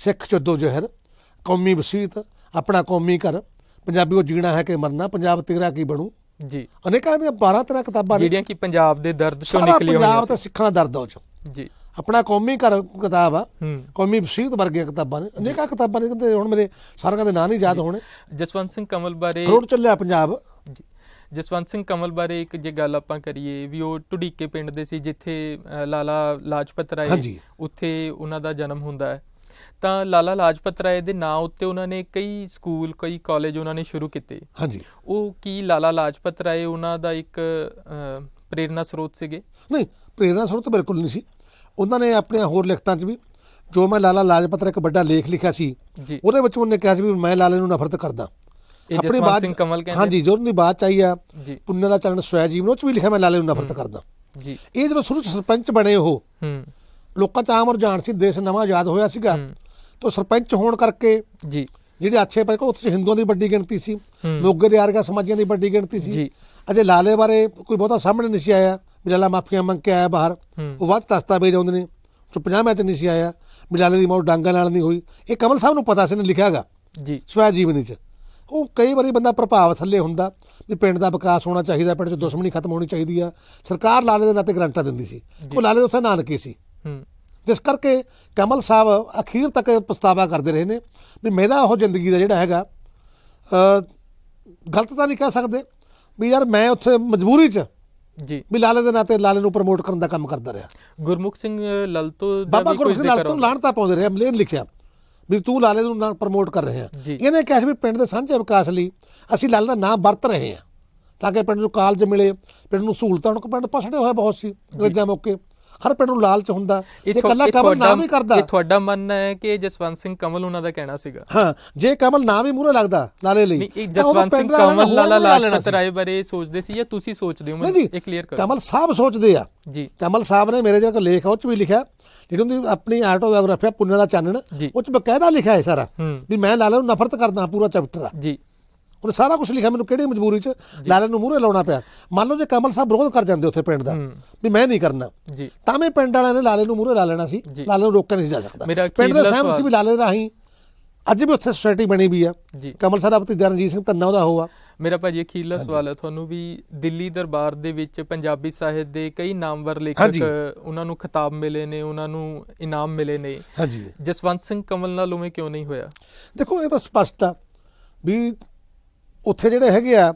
ਸਿੱਖ ਚੋਦੋ ਜਹਿਰ ਕੌਮੀ ਵਸੀਤ ਆਪਣਾ ਕੌਮੀ ਘਰ ਪੰਜਾਬੀ ਉਹ ਜੀਣਾ ਹੈ ਕਿ ਮਰਨਾ ਪੰਜਾਬ ਤੇਰਾ ਕੀ ਬਣੂ ਜੀ ਅਨੇਕਾਂ ਦੀਆਂ 12 ਤਰ੍ਹਾਂ ਕਿਤਾਬਾਂ ਜਿਹੜੀਆਂ ਕਿ ਪੰਜਾਬ ਦੇ ਦਰਦ ਚੋਂ ਨਿਕਲੀਆਂ ਹੋਈਆਂ ਪੰਜਾਬ ਤਾਂ ਸਿੱਖਣਾ ਦਰਦ ਹੋ ਚੋ ਜੀ ਆਪਣਾ ਕੌਮੀ ਘਰ ਕਿਤਾਬ ਆ ਕੌਮੀ ਵਸੀਤ ਵਰਗੇ ਕਿਤਾਬਾਂ ਨੇ ਅਨੇਕਾਂ ਕਿਤਾਬਾਂ ਨੇ ਕਹਿੰਦੇ ਹੁਣ ਮੇਰੇ ਸਾਰਿਆਂ ਦੇ ਨਾਂ ਨਹੀਂ ਯਾਦ ਹੋਣੇ ਜਸਵੰਤ ਸਿੰਘ ਕਮਲ ਬਾਰੇ ਰੋਡ ਚੱਲਿਆ ਪੰਜਾਬ ਜੀ ਜਸਵੰਤ ਸਿੰਘ ਕਮਲ ਬਾਰੇ ਇੱਕ ਜੇ ਗੱਲ ਆਪਾਂ ਕਰੀਏ ਵੀ ਉਹ ਟੁਡੀਕੇ ਪਿੰਡ ਦੇ ਸੀ ਜਿੱਥੇ ਲਾਲਾ ਲਾਜਪਤ ਰਾਏ ਉੱਥੇ ਉਹਨਾਂ ਦਾ ਜਨਮ ਹੁੰਦਾ ਹੈ ਤਾਂ ਲਾਲਾ ਲਾਜਪਤ ਰਾਏ ਦੇ ਨਾਂ ਉੱਤੇ ਉਹਨਾਂ ਨੇ ਕਈ ਸਕੂਲ ਕਈ ਕਾਲਜ ਉਹਨਾਂ ਨੇ ਸ਼ੁਰੂ ਕੀਤੇ ਹਾਂਜੀ ਉਹ ਕੀ ਲਾਲਾ ਲਾਜਪਤ ਰਾਏ ਉਹਨਾਂ ਦਾ ਇੱਕ ਪ੍ਰੇਰਣਾ ਸਰੋਤ ਸੀਗੇ ਨਹੀਂ ਪ੍ਰੇਰਣਾ ਸਰੋਤ ਬਿਲਕੁਲ ਨਹੀਂ ਸੀ ਉਹਨਾਂ ਨੇ ਆਪਣੇ ਹੋਰ ਲਿਖਤਾਂ 'ਚ ਵੀ ਜੋ ਮੈਂ ਲਾਲਾ ਲਾਜਪਤ ਰਾਏ ਇੱਕ ਵੱਡਾ ਲੇਖ ਲਿਖਿਆ ਸੀ ਉਹਦੇ ਵਿੱਚ ਉਹਨੇ ਕਿਹਾ ਸੀ ਵੀ ਮੈਂ ਲਾਲੇ ਨੂੰ ਨਫ਼ਰਤ ਕਰਦਾ ਆਪਣੀ ਬਾਤ ਸਿੰਘ ਕਮਲ ਕਹਿੰਦੇ ਹਾਂਜੀ ਜੋ ਉਹਦੀ ਬਾਤ ਚਾਹੀ ਆ ਪੁੰਨ ਦਾ ਚਰਨ ਸਵੈ ਜੀਵਨ ਉਹ ਚ ਵੀ ਲਿਖਿਆ ਮੈਂ ਲਾਲੇ ਨੂੰ ਨਫ਼ਰਤ ਕਰਦਾ ਜੀ ਇਹ ਜਦੋਂ ਸ਼ੁਰੂ ਚ ਸਰਪੰਚ ਬਣੇ ਉਹ ਹੂੰ ਲੋਕਾਂ ਚ ਆਮ ਰੁਝਾਨ ਸੀ ਦੇਸ਼ ਨਵਾਂ ਆਜ਼ਾਦ ਹੋਇਆ ਸੀਗਾ ਤੋਂ ਸਰਪੰਚ ਹੋਣ ਕਰਕੇ ਜੀ ਜਿਹੜੇ ਅੱਛੇ ਕੋ ਉੱਥੇ ਹਿੰਦੂਆਂ ਦੀ ਵੱਡੀ ਗਿਣਤੀ ਸੀ ਮੋਗੇ ਦੇ ਆਰਗਾ ਸਮਾਜੀਆਂ ਦੀ ਵੱਡੀ ਗਿਣਤੀ ਸੀ ਅਜੇ ਲਾਲੇ ਬਾਰੇ ਕੋਈ ਬਹੁਤਾ ਸਾਹਮਣੇ ਨਹੀਂ ਸੀ ਆਇਆ ਮਿਲਾਲਾ ਮਾਫੀਆਂ ਮੰਗ ਕੇ ਆਇਆ ਬਾਹਰ ਉਹ ਵੱਧ ਦਸਤਾਵੇਜ਼ ਆਉਂਦੇ ਨੇ ਜੋ 50 ਮੈਚ ਨਹੀਂ ਸੀ ਆਇਆ ਮਿਲਾਲੇ ਦੀ ਮੌਤ ਡਾਂਗਾ ਨਾਲ ਨਹੀਂ ਹੋਈ ਇਹ ਕਮਲ ਸਾਹਿਬ ਨੂੰ ਪਤਾ ਸੀ ਨੇ ਲਿਖਿਆਗਾ ਜੀ ਸਵੈ ਜੀਵਨੀ ਚ ਉਹ ਕਈ ਵਾਰੀ ਬੰਦਾ ਪ੍ਰਭਾਵ ਥੱਲੇ ਹੁੰਦਾ ਵੀ ਪਿੰਡ ਦਾ ਵਿਕਾਸ ਹੋਣਾ ਚਾਹੀਦਾ ਪਿੰਡ 'ਚ ਦੁਸ਼ਮਣੀ ਖਤਮ ਹੋਣੀ ਚਾਹੀਦੀ ਆ ਸਰਕਾਰ ਲਾਲੇ ਦੇ ਨਾਤੇ ਗਰੰਟਾ ਦਿੰਦੀ ਸੀ ਉਹ ਲਾਲੇ ਉੱਥੇ ਨਾਨਕੀ ਸੀ ਜਿਸ ਕਰਕੇ ਕਮਲ ਸਾਹਿਬ ਅਖੀਰ ਤੱਕ ਪਛਤਾਵਾ ਕਰਦੇ ਰਹੇ ਨੇ ਵੀ ਮੇਰਾ ਉਹ ਜ਼ਿੰਦਗੀ ਦਾ ਜਿਹੜਾ ਹੈਗਾ ਗਲਤ ਤਾਂ ਨਹੀਂ ਕਹਿ ਸਕਦੇ ਵੀ ਯਾਰ ਮੈਂ ਉੱਥੇ ਮਜਬੂਰੀ 'ਚ ਜੀ ਵੀ ਲਾਲੇ ਦੇ ਨਾਤੇ ਲਾਲੇ ਨੂੰ ਪ੍ਰਮੋਟ ਕਰਨ ਦਾ ਕੰਮ ਕਰਦਾ ਰਿਹਾ ਗੁਰਮੁਖ ਸਿੰਘ ਲਲਤੋ ਦਾ ਬਾਬਾ ਗੁਰਮੁਖ ਸਿੰਘ ਲਲਤੋ ਲਾਣਤਾ ਪਾਉਂਦੇ ਰਹੇ ਮਲੇਨ ਲਿਖਿਆ ਵੀ ਤੂੰ ਲਾਲੇ ਨੂੰ ਨਾ ਪ੍ਰਮੋਟ ਕਰ ਰਿਹਾ ਇਹਨੇ ਕਿਹਾ ਵੀ ਪਿੰਡ ਦੇ ਸਾਂਝੇ ਵਿਕਾਸ ਲਈ ਅਸੀਂ ਲਾਲੇ ਦਾ ਨਾਮ ਵਰਤ ਰਹੇ ਹਾਂ ਤਾਂ ਕਿ ਪਿੰਡ ਨੂੰ ਕਾਲਜ ਮਿਲੇ ਪਿੰਡ ਨੂੰ ਸਹੂਲਤਾਂ ਨੂੰ ਪਿੰਡ ਪਛੜੇ ਹੋਏ ਬਹੁਤ ਸੀ ਅੰਗਰੇਜ਼ਾਂ ਮੌਕੇ ਹਰ ਪਿੰਡ ਨੂੰ ਲਾਲਚ ਹੁੰਦਾ ਜੇ ਕੱਲਾ ਕਮਲ ਨਾ ਵੀ ਕਰਦਾ ਇਹ ਤੁਹਾਡਾ ਮੰਨਣਾ ਹੈ ਕਿ ਜਸਵੰਤ ਸਿੰਘ ਕਮਲ ਉਹਨਾਂ ਦਾ ਕਹਿਣਾ ਸੀਗਾ ਹਾਂ ਜੇ ਕਮਲ ਨਾ ਵੀ ਮੂਹਰੇ ਲੱਗਦਾ ਲਾਲੇ ਲਈ ਜਸਵੰਤ ਸਿੰਘ ਕਮਲ ਲਾਲਾ ਲਾਜਪਤ ਰਾਏ ਬਾਰੇ ਸੋਚਦੇ ਸੀ ਜਾਂ ਤੁਸੀਂ ਸੋਚਦੇ ਹੋ ਮੈਨੂੰ ਇਹ ਕਲੀਅਰ ਕਰੋ ਕਮਲ ਸਾਹਿਬ ਸੋਚਦੇ ਆ ਜੀ ਕਮਲ ਸਾਹਿਬ ਨੇ ਮੇਰੇ ਜਿਹੜਾ ਕੋ ਲੇਖ ਉਹ ਚ ਵੀ ਲਿਖਿਆ ਜਿਹੜੀ ਦੀ ਆਪਣੀ ਆਟੋਬਾਇਓਗ੍ਰਾਫੀ ਆ ਦਾ ਚਾਨਣ ਉਹ ਚ ਬਕਾਇਦਾ ਲਿਖਿਆ ਹੈ ਸਾਰਾ ਵੀ ਮੈਂ ਲਾਲਾ ਨੂੰ ਨਫ਼ਰਤ ਕਰਦਾ ਪੂਰਾ ਚੈਪਟਰ ਆ ਜੀ ਉਹਨੇ ਸਾਰਾ ਕੁਝ ਲਿਖਿਆ ਮੈਨੂੰ ਕਿਹੜੀ ਮਜਬੂਰੀ 'ਚ ਲਾਲਾ ਨੂੰ ਮੂਹਰੇ ਲਾਉਣਾ ਪਿਆ ਮੰਨ ਲਓ ਜੇ ਕਮਲ ਸਾਹਿਬ ਵਿਰੋਧ ਕਰ ਜਾਂਦੇ ਉੱਥੇ ਪਿੰਡ ਦਾ ਵੀ ਮੈਂ ਨਹੀਂ ਕਰਨਾ ਤਾਂ ਮੈਂ ਪਿੰਡ ਵਾਲਿਆਂ ਨੇ ਲਾਲੇ ਨੂੰ ਮੂਹਰੇ ਲਾ ਲੈਣਾ ਸੀ ਲਾਲੇ ਨੂੰ ਰੋਕਿਆ ਨਹੀਂ ਜਾ ਸਕਦਾ ਪਿੰਡ ਦਾ ਸਹਿਮਤ ਸੀ ਵੀ ਲਾਲੇ ਰਾਹੀਂ ਅੱਜ ਵੀ ਉੱਥੇ ਸੋਸਾਇਟੀ ਬਣੀ ਵੀ ਆ ਕਮਲ ਸਾਹਿਬ ਤੇ ਰਣਜੀਤ ਸਿੰਘ ਤੰਨਾ ਉਹਦਾ ਹੋਆ ਮੇਰਾ ਭਾਜੀ ਅਖੀਲਾ ਸਵਾਲ ਹੈ ਤੁਹਾਨੂੰ ਵੀ ਦਿੱਲੀ ਦਰਬਾਰ ਦੇ ਵਿੱਚ ਪੰਜਾਬੀ ਸਾਹਿਤ ਦੇ ਕਈ ਨਾਮਵਰ ਲੇਖਕ ਉਹਨਾਂ ਨੂੰ ਖਿਤਾਬ ਮਿਲੇ ਨੇ ਉਹਨਾਂ ਨੂੰ ਇਨਾਮ ਮਿਲੇ ਨੇ ਹਾਂਜੀ ਜਸਵੰਤ ਸਿੰਘ ਕਮਲ ਨਾਲ ਉਵੇਂ ਕਿਉਂ ਨਹੀਂ ਹੋਇਆ ਦੇਖੋ ਇਹ ਤਾਂ ਸਪਸ਼ਟ ਆ ਵੀ ਉੱਥੇ ਜਿਹੜੇ ਹੈਗੇ ਆ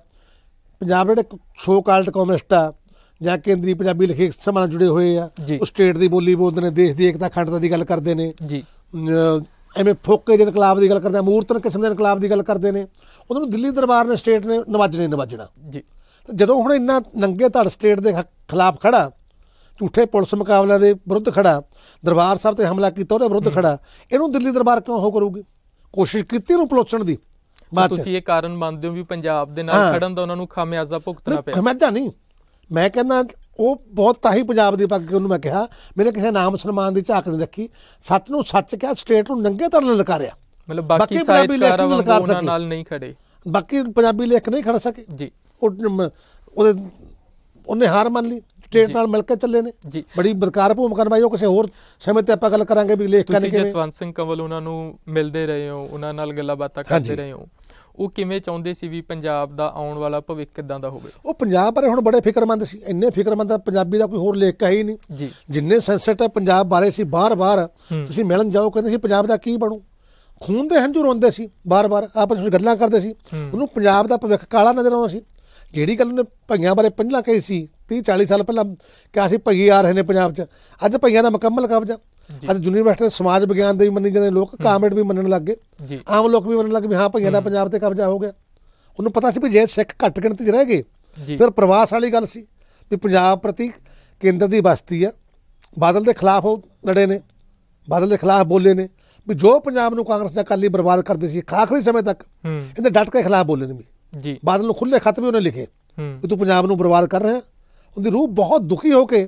ਪੰਜਾਬ ਜਿਹੜੇ ਸ਼ੋ ਕਾਲਟ ਕਮਿਸਟ ਆ ਜਾਂ ਕੇਂਦਰੀ ਪੰਜਾਬੀ ਲਿਖੇ ਸਮਾਂ ਨਾਲ ਜੁੜੇ ਹੋਏ ਆ ਉਹ ਸਟੇਟ ਦੀ ਬੋਲੀ ਬੋਲਦੇ ਨੇ ਦੇਸ਼ ਦੀ ਏਕਤਾ ਖੰਡਤਾ ਦੀ ਗੱਲ ਕਰਦੇ ਨੇ ਜੀ ਐਵੇਂ ਫੋਕੇ ਦੇ ਇਨਕਲਾਬ ਦੀ ਗੱਲ ਕਰਦੇ ਆ ਮੂਰਤਨ ਕਿਸਮ ਦੇ ਇਨਕਲਾਬ ਦੀ ਗੱਲ ਕਰਦੇ ਨੇ ਉਹਨਾਂ ਨੂੰ ਦਿੱਲੀ ਦਰਬਾਰ ਨੇ ਸਟੇਟ ਨੇ ਨਵਾਜਣੇ ਨਵਾਜਣਾ ਜੀ ਜਦੋਂ ਹੁਣ ਇੰਨਾ ਨੰਗੇ ਧੜ ਸਟੇਟ ਦੇ ਖਿਲਾਫ ਖੜਾ ਝੂਠੇ ਪੁਲਿਸ ਮੁਕਾਬਲਿਆਂ ਦੇ ਵਿਰੁੱਧ ਖੜਾ ਦਰਬਾਰ ਸਾਹਿਬ ਤੇ ਹਮਲਾ ਕੀਤਾ ਉਹਦੇ ਵਿਰੁੱਧ ਖੜਾ ਇਹਨੂੰ ਦਿੱਲੀ ਦਰਬਾਰ ਕਿਉਂ ਹੋ ਕਰੂਗੀ ਕੋਸ਼ਿਸ਼ ਕੀਤੀ ਨੂੰ ਪਲੋਚਣ ਦੀ ਤੁਸੀਂ ਇਹ ਕਾਰਨ ਮੰਨਦੇ ਹੋ ਵੀ ਪੰਜਾਬ ਦੇ ਨਾਲ ਖੜਨ ਦਾ ਉਹਨਾਂ ਨੂੰ ਖਾਮਿਆਜ਼ਾ ਭੁਗਤਣਾ ਪਿਆ ਖਾਮਿਆਜ਼ਾ ਨਹੀਂ ਮੈਂ ਕਹਿੰਦਾ ਉਹ ਬਹੁਤ ਤਾਹੀ ਪੰਜਾਬ ਦੀ ਪੱਗ ਉਹਨੂੰ ਮੈਂ ਕਿਹਾ ਮੇਰੇ ਕਿਸੇ ਨਾਮ ਸਨਮਾਨ ਦੀ ਝਾਕ ਨਹੀਂ ਰੱਖੀ ਸੱਚ ਨੂੰ ਸੱਚ ਕਿਹਾ ਸਟੇਟ ਨੂੰ ਨੰਗੇ ਤਰ ਲਲਕਾਰਿਆ ਮਤਲਬ ਬਾਕੀ ਸਾਹਿਤਕਾਰਾਂ ਸਕੇ ਨਾਲ ਨਹੀਂ ਖੜੇ ਬਾਕੀ ਪੰਜਾਬੀ ਲੇਖ ਨਹੀਂ ਖੜ ਸਕੇ ਜੀ ਉਹਦੇ ਉਹਨੇ ਹਾਰ ਮੰਨ ਲਈ ਸਟੇਟ ਨਾਲ ਮਿਲ ਕੇ ਚੱਲੇ ਨੇ ਜੀ ਬੜੀ ਬਰਕਾਰ ਭੂਮਿਕਾ ਨਿਭਾਈ ਉਹ ਕਿਸੇ ਹੋਰ ਸਮੇਂ ਤੇ ਆਪਾਂ ਗੱਲ ਕਰਾਂਗੇ ਵੀ ਲੇਖ ਕਰਨ ਕਿਵੇਂ ਤੁਸੀਂ ਜਸਵੰਤ ਸਿੰਘ ਕੰਵਲ ਉਹਨਾਂ ਨੂੰ ਮਿਲਦੇ ਰਹੇ ਹੋ ਉਹਨਾਂ ਨਾਲ ਗੱਲਾਂ ਬਾਤਾਂ ਕਰਦੇ ਰਹੇ ਹੋ ਉਹ ਕਿਵੇਂ ਚਾਹੁੰਦੇ ਸੀ ਵੀ ਪੰਜਾਬ ਦਾ ਆਉਣ ਵਾਲਾ ਭਵਿੱਖ ਕਿਦਾਂ ਦਾ ਹੋਵੇ ਉਹ ਪੰਜਾਬ ਬਾਰੇ ਹੁਣ ਬੜੇ ਫਿਕਰਮੰਦ ਸੀ ਇੰਨੇ ਫਿਕਰਮੰਦ ਪੰਜਾਬੀ ਦਾ ਕੋਈ ਹੋਰ ਲੇਖ ਹੈ ਹੀ ਨਹੀਂ ਜਿੰਨੇ ਸੈਂਸਿਟਿਵ ਪੰਜਾਬ ਬਾਰੇ ਸੀ ਬਾਰ-ਬਾਰ ਤੁਸੀਂ ਮਿਲਣ ਜਾਓ ਕਹਿੰਦੇ ਸੀ ਪੰਜਾਬ ਦਾ ਕੀ ਬਣੂ ਖੂਨ ਦੇ ਹੰਝੂ ਰੋਂਦੇ ਸੀ ਬਾਰ-ਬਾਰ ਆਪਸ ਵਿੱਚ ਗੱਲਾਂ ਕਰਦੇ ਸੀ ਉਹਨੂੰ ਪੰਜਾਬ ਦਾ ਭਵਿੱਖ ਕਾਲਾ ਨਜ਼ਰ ਆਉਂਦਾ ਸੀ ਜਿਹੜੀ ਗੱਲ ਨੇ ਭਈਆਂ ਬਾਰੇ ਪਹਿਲਾਂ ਕਹੀ ਸੀ 30 40 ਸਾਲ ਪਹਿਲਾਂ ਕਿ ਸੀ ਭਈ ਆ ਰਹੇ ਨੇ ਪੰਜਾਬ 'ਚ ਅੱਜ ਭਈਆਂ ਦਾ ਮੁਕੰਮਲ ਕਬਜ਼ਾ ਅੱਜ ਯੂਨੀਵਰਸਿਟੀ ਸਮਾਜ ਵਿਗਿਆਨ ਦੇ ਵੀ ਮੰਨੀ ਜਾਂਦੇ ਲੋਕ ਕਾਮਰੇਡ ਵੀ ਮੰਨਣ ਲੱਗ ਗਏ ਆਮ ਲੋਕ ਵੀ ਮੰਨਣ ਲੱਗ ਵੀ ਹਾਂ ਭਈਆਂ ਦਾ ਪੰਜਾਬ ਤੇ ਕਬਜ਼ਾ ਹੋ ਗਿਆ ਉਹਨੂੰ ਪਤਾ ਸੀ ਵੀ ਜੇ ਸਿੱਖ ਘੱਟ ਗਿਣਤੀ 'ਚ ਰਹਿ ਗਏ ਫਿਰ ਪ੍ਰਵਾਸ ਵਾਲੀ ਗੱਲ ਸੀ ਵੀ ਪੰਜਾਬ ਪ੍ਰਤੀ ਕੇਂਦਰ ਦੀ ਬਸਤੀ ਆ ਬਾਦਲ ਦੇ ਖਿਲਾਫ ਉਹ ਲੜੇ ਨੇ ਬਾਦਲ ਦੇ ਖਿਲਾਫ ਬੋਲੇ ਨੇ ਵੀ ਜੋ ਪੰਜਾਬ ਨੂੰ ਕਾਂਗਰਸ ਦਾ ਕਾਲੀ ਬਰਬਾਦ ਕਰਦੇ ਸੀ ਆਖਰੀ ਸਮੇਂ ਤੱਕ ਇਹਦੇ ਡਟ ਕੇ ਖਿਲਾਫ ਬੋਲੇ ਨੇ ਵੀ ਜੀ ਬਾਦਲ ਨੂੰ ਖੁੱਲੇ ਖਤ ਵੀ ਉਹਨੇ ਲਿਖੇ ਵੀ ਤੂੰ ਪੰਜਾਬ ਨੂੰ ਬਰਬਾਦ ਕਰ ਰਿਹਾ ਉਹਦੀ ਰੂਹ ਬਹੁਤ ਦੁਖੀ ਹੋ ਕੇ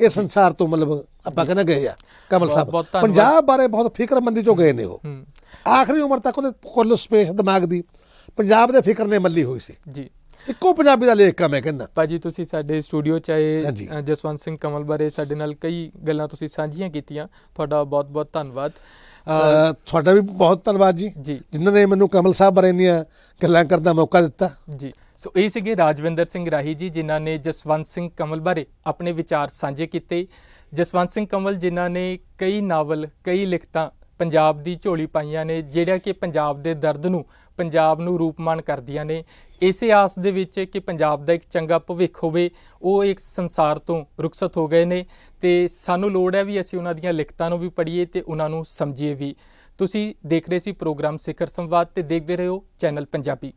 ਇਹ ਸੰਸਾਰ ਤੋਂ ਮਤਲਬ ਆਪਾਂ ਕਹਿੰਦੇ ਗਏ ਆ ਕਮਲ ਸਾਹਿਬ ਪੰਜਾਬ ਬਾਰੇ ਬਹੁਤ ਫਿਕਰਮੰਦੀ ਚੋ ਗਏ ਨੇ ਉਹ ਆਖਰੀ ਉਮਰ ਤੱਕ ਉਹਦੇ ਕੁੱਲ ਸਪੇਸ ਦਿਮਾਗ ਦੀ ਪੰਜਾਬ ਦੇ ਫਿਕਰ ਨੇ ਮੱਲੀ ਹੋਈ ਸੀ ਜੀ ਇੱਕੋ ਪੰਜਾਬੀ ਦਾ ਲੇਖਕ ਆ ਮੈਂ ਕਹਿੰਦਾ ਭਾਜੀ ਤੁਸੀਂ ਸਾਡੇ ਸਟੂਡੀਓ ਚ ਆਏ ਜਸਵੰਤ ਸਿੰਘ ਕਮਲ ਬਾਰੇ ਸਾਡੇ ਨਾਲ ਕਈ ਗੱਲਾਂ ਤੁਸੀਂ ਸਾਂਝੀਆਂ ਕੀਤੀਆਂ ਤੁਹਾਡਾ ਬਹੁਤ ਬਹੁਤ ਧੰਨਵਾਦ ਤੁਹਾਡਾ ਵੀ ਬਹੁਤ ਧੰਨਵਾਦ ਜੀ ਜਿਨ੍ਹਾਂ ਨੇ ਮੈਨੂੰ ਕਮਲ ਸਾਹਿਬ ਬਾਰੇ ਇੰਨੀਆਂ ਗੱਲਾਂ ਕਰਨ ਦਾ ਮੌਕਾ ਦਿੱਤਾ ਜੀ ਸੋ ਇਹ ਸੀਗੇ ਰਾਜਵਿੰਦਰ ਸਿੰਘ ਰਾਹੀ ਜੀ ਜਿਨ੍ਹਾਂ ਨੇ ਜਸਵੰਤ ਸਿੰਘ ਕਮਲ ਬਾਰੇ ਆਪਣੇ ਵਿਚਾਰ ਸਾਂਝੇ ਕੀਤੇ ਜਸਵੰਤ ਸਿੰਘ ਕਮਲ ਜਿਨ੍ਹਾਂ ਨੇ ਕਈ ਨਾਵਲ ਕਈ ਲਿਖਤਾਂ ਪੰਜਾਬ ਦੀ ਝੋਲੀ ਪਾਈਆਂ ਨੇ ਜਿਹੜਾ ਕਿ ਪੰਜਾਬ ਦੇ ਦਰਦ ਨੂੰ ਪੰਜਾਬ ਨੂੰ ਰੂਪਮਾਨ ਕਰਦੀਆਂ ਨੇ ਇਸੇ ਆਸ ਦੇ ਵਿੱਚ ਕਿ ਪੰਜਾਬ ਦਾ ਇੱਕ ਚੰਗਾ ਭਵਿੱਖ ਹੋਵੇ ਉਹ ਇੱਕ ਸੰਸਾਰ ਤੋਂ ਰੁਖਸਤ ਹੋ ਗਏ ਨੇ ਤੇ ਸਾਨੂੰ ਲੋੜ ਹੈ ਵੀ ਅਸੀਂ ਉਹਨਾਂ ਦੀਆਂ ਲਿਖਤਾਂ ਨੂੰ ਵੀ ਪੜ੍ਹੀਏ ਤੇ ਉਹਨਾਂ ਨੂੰ ਸਮਝੀਏ ਵੀ ਤੁਸੀਂ ਦੇਖ ਰਹੇ ਸੀ ਪ੍ਰੋਗਰਾਮ ਸਿਖਰ ਸੰਵਾਦ ਤੇ ਦੇਖਦੇ ਰਹੋ ਚੈਨਲ ਪੰਜਾਬੀ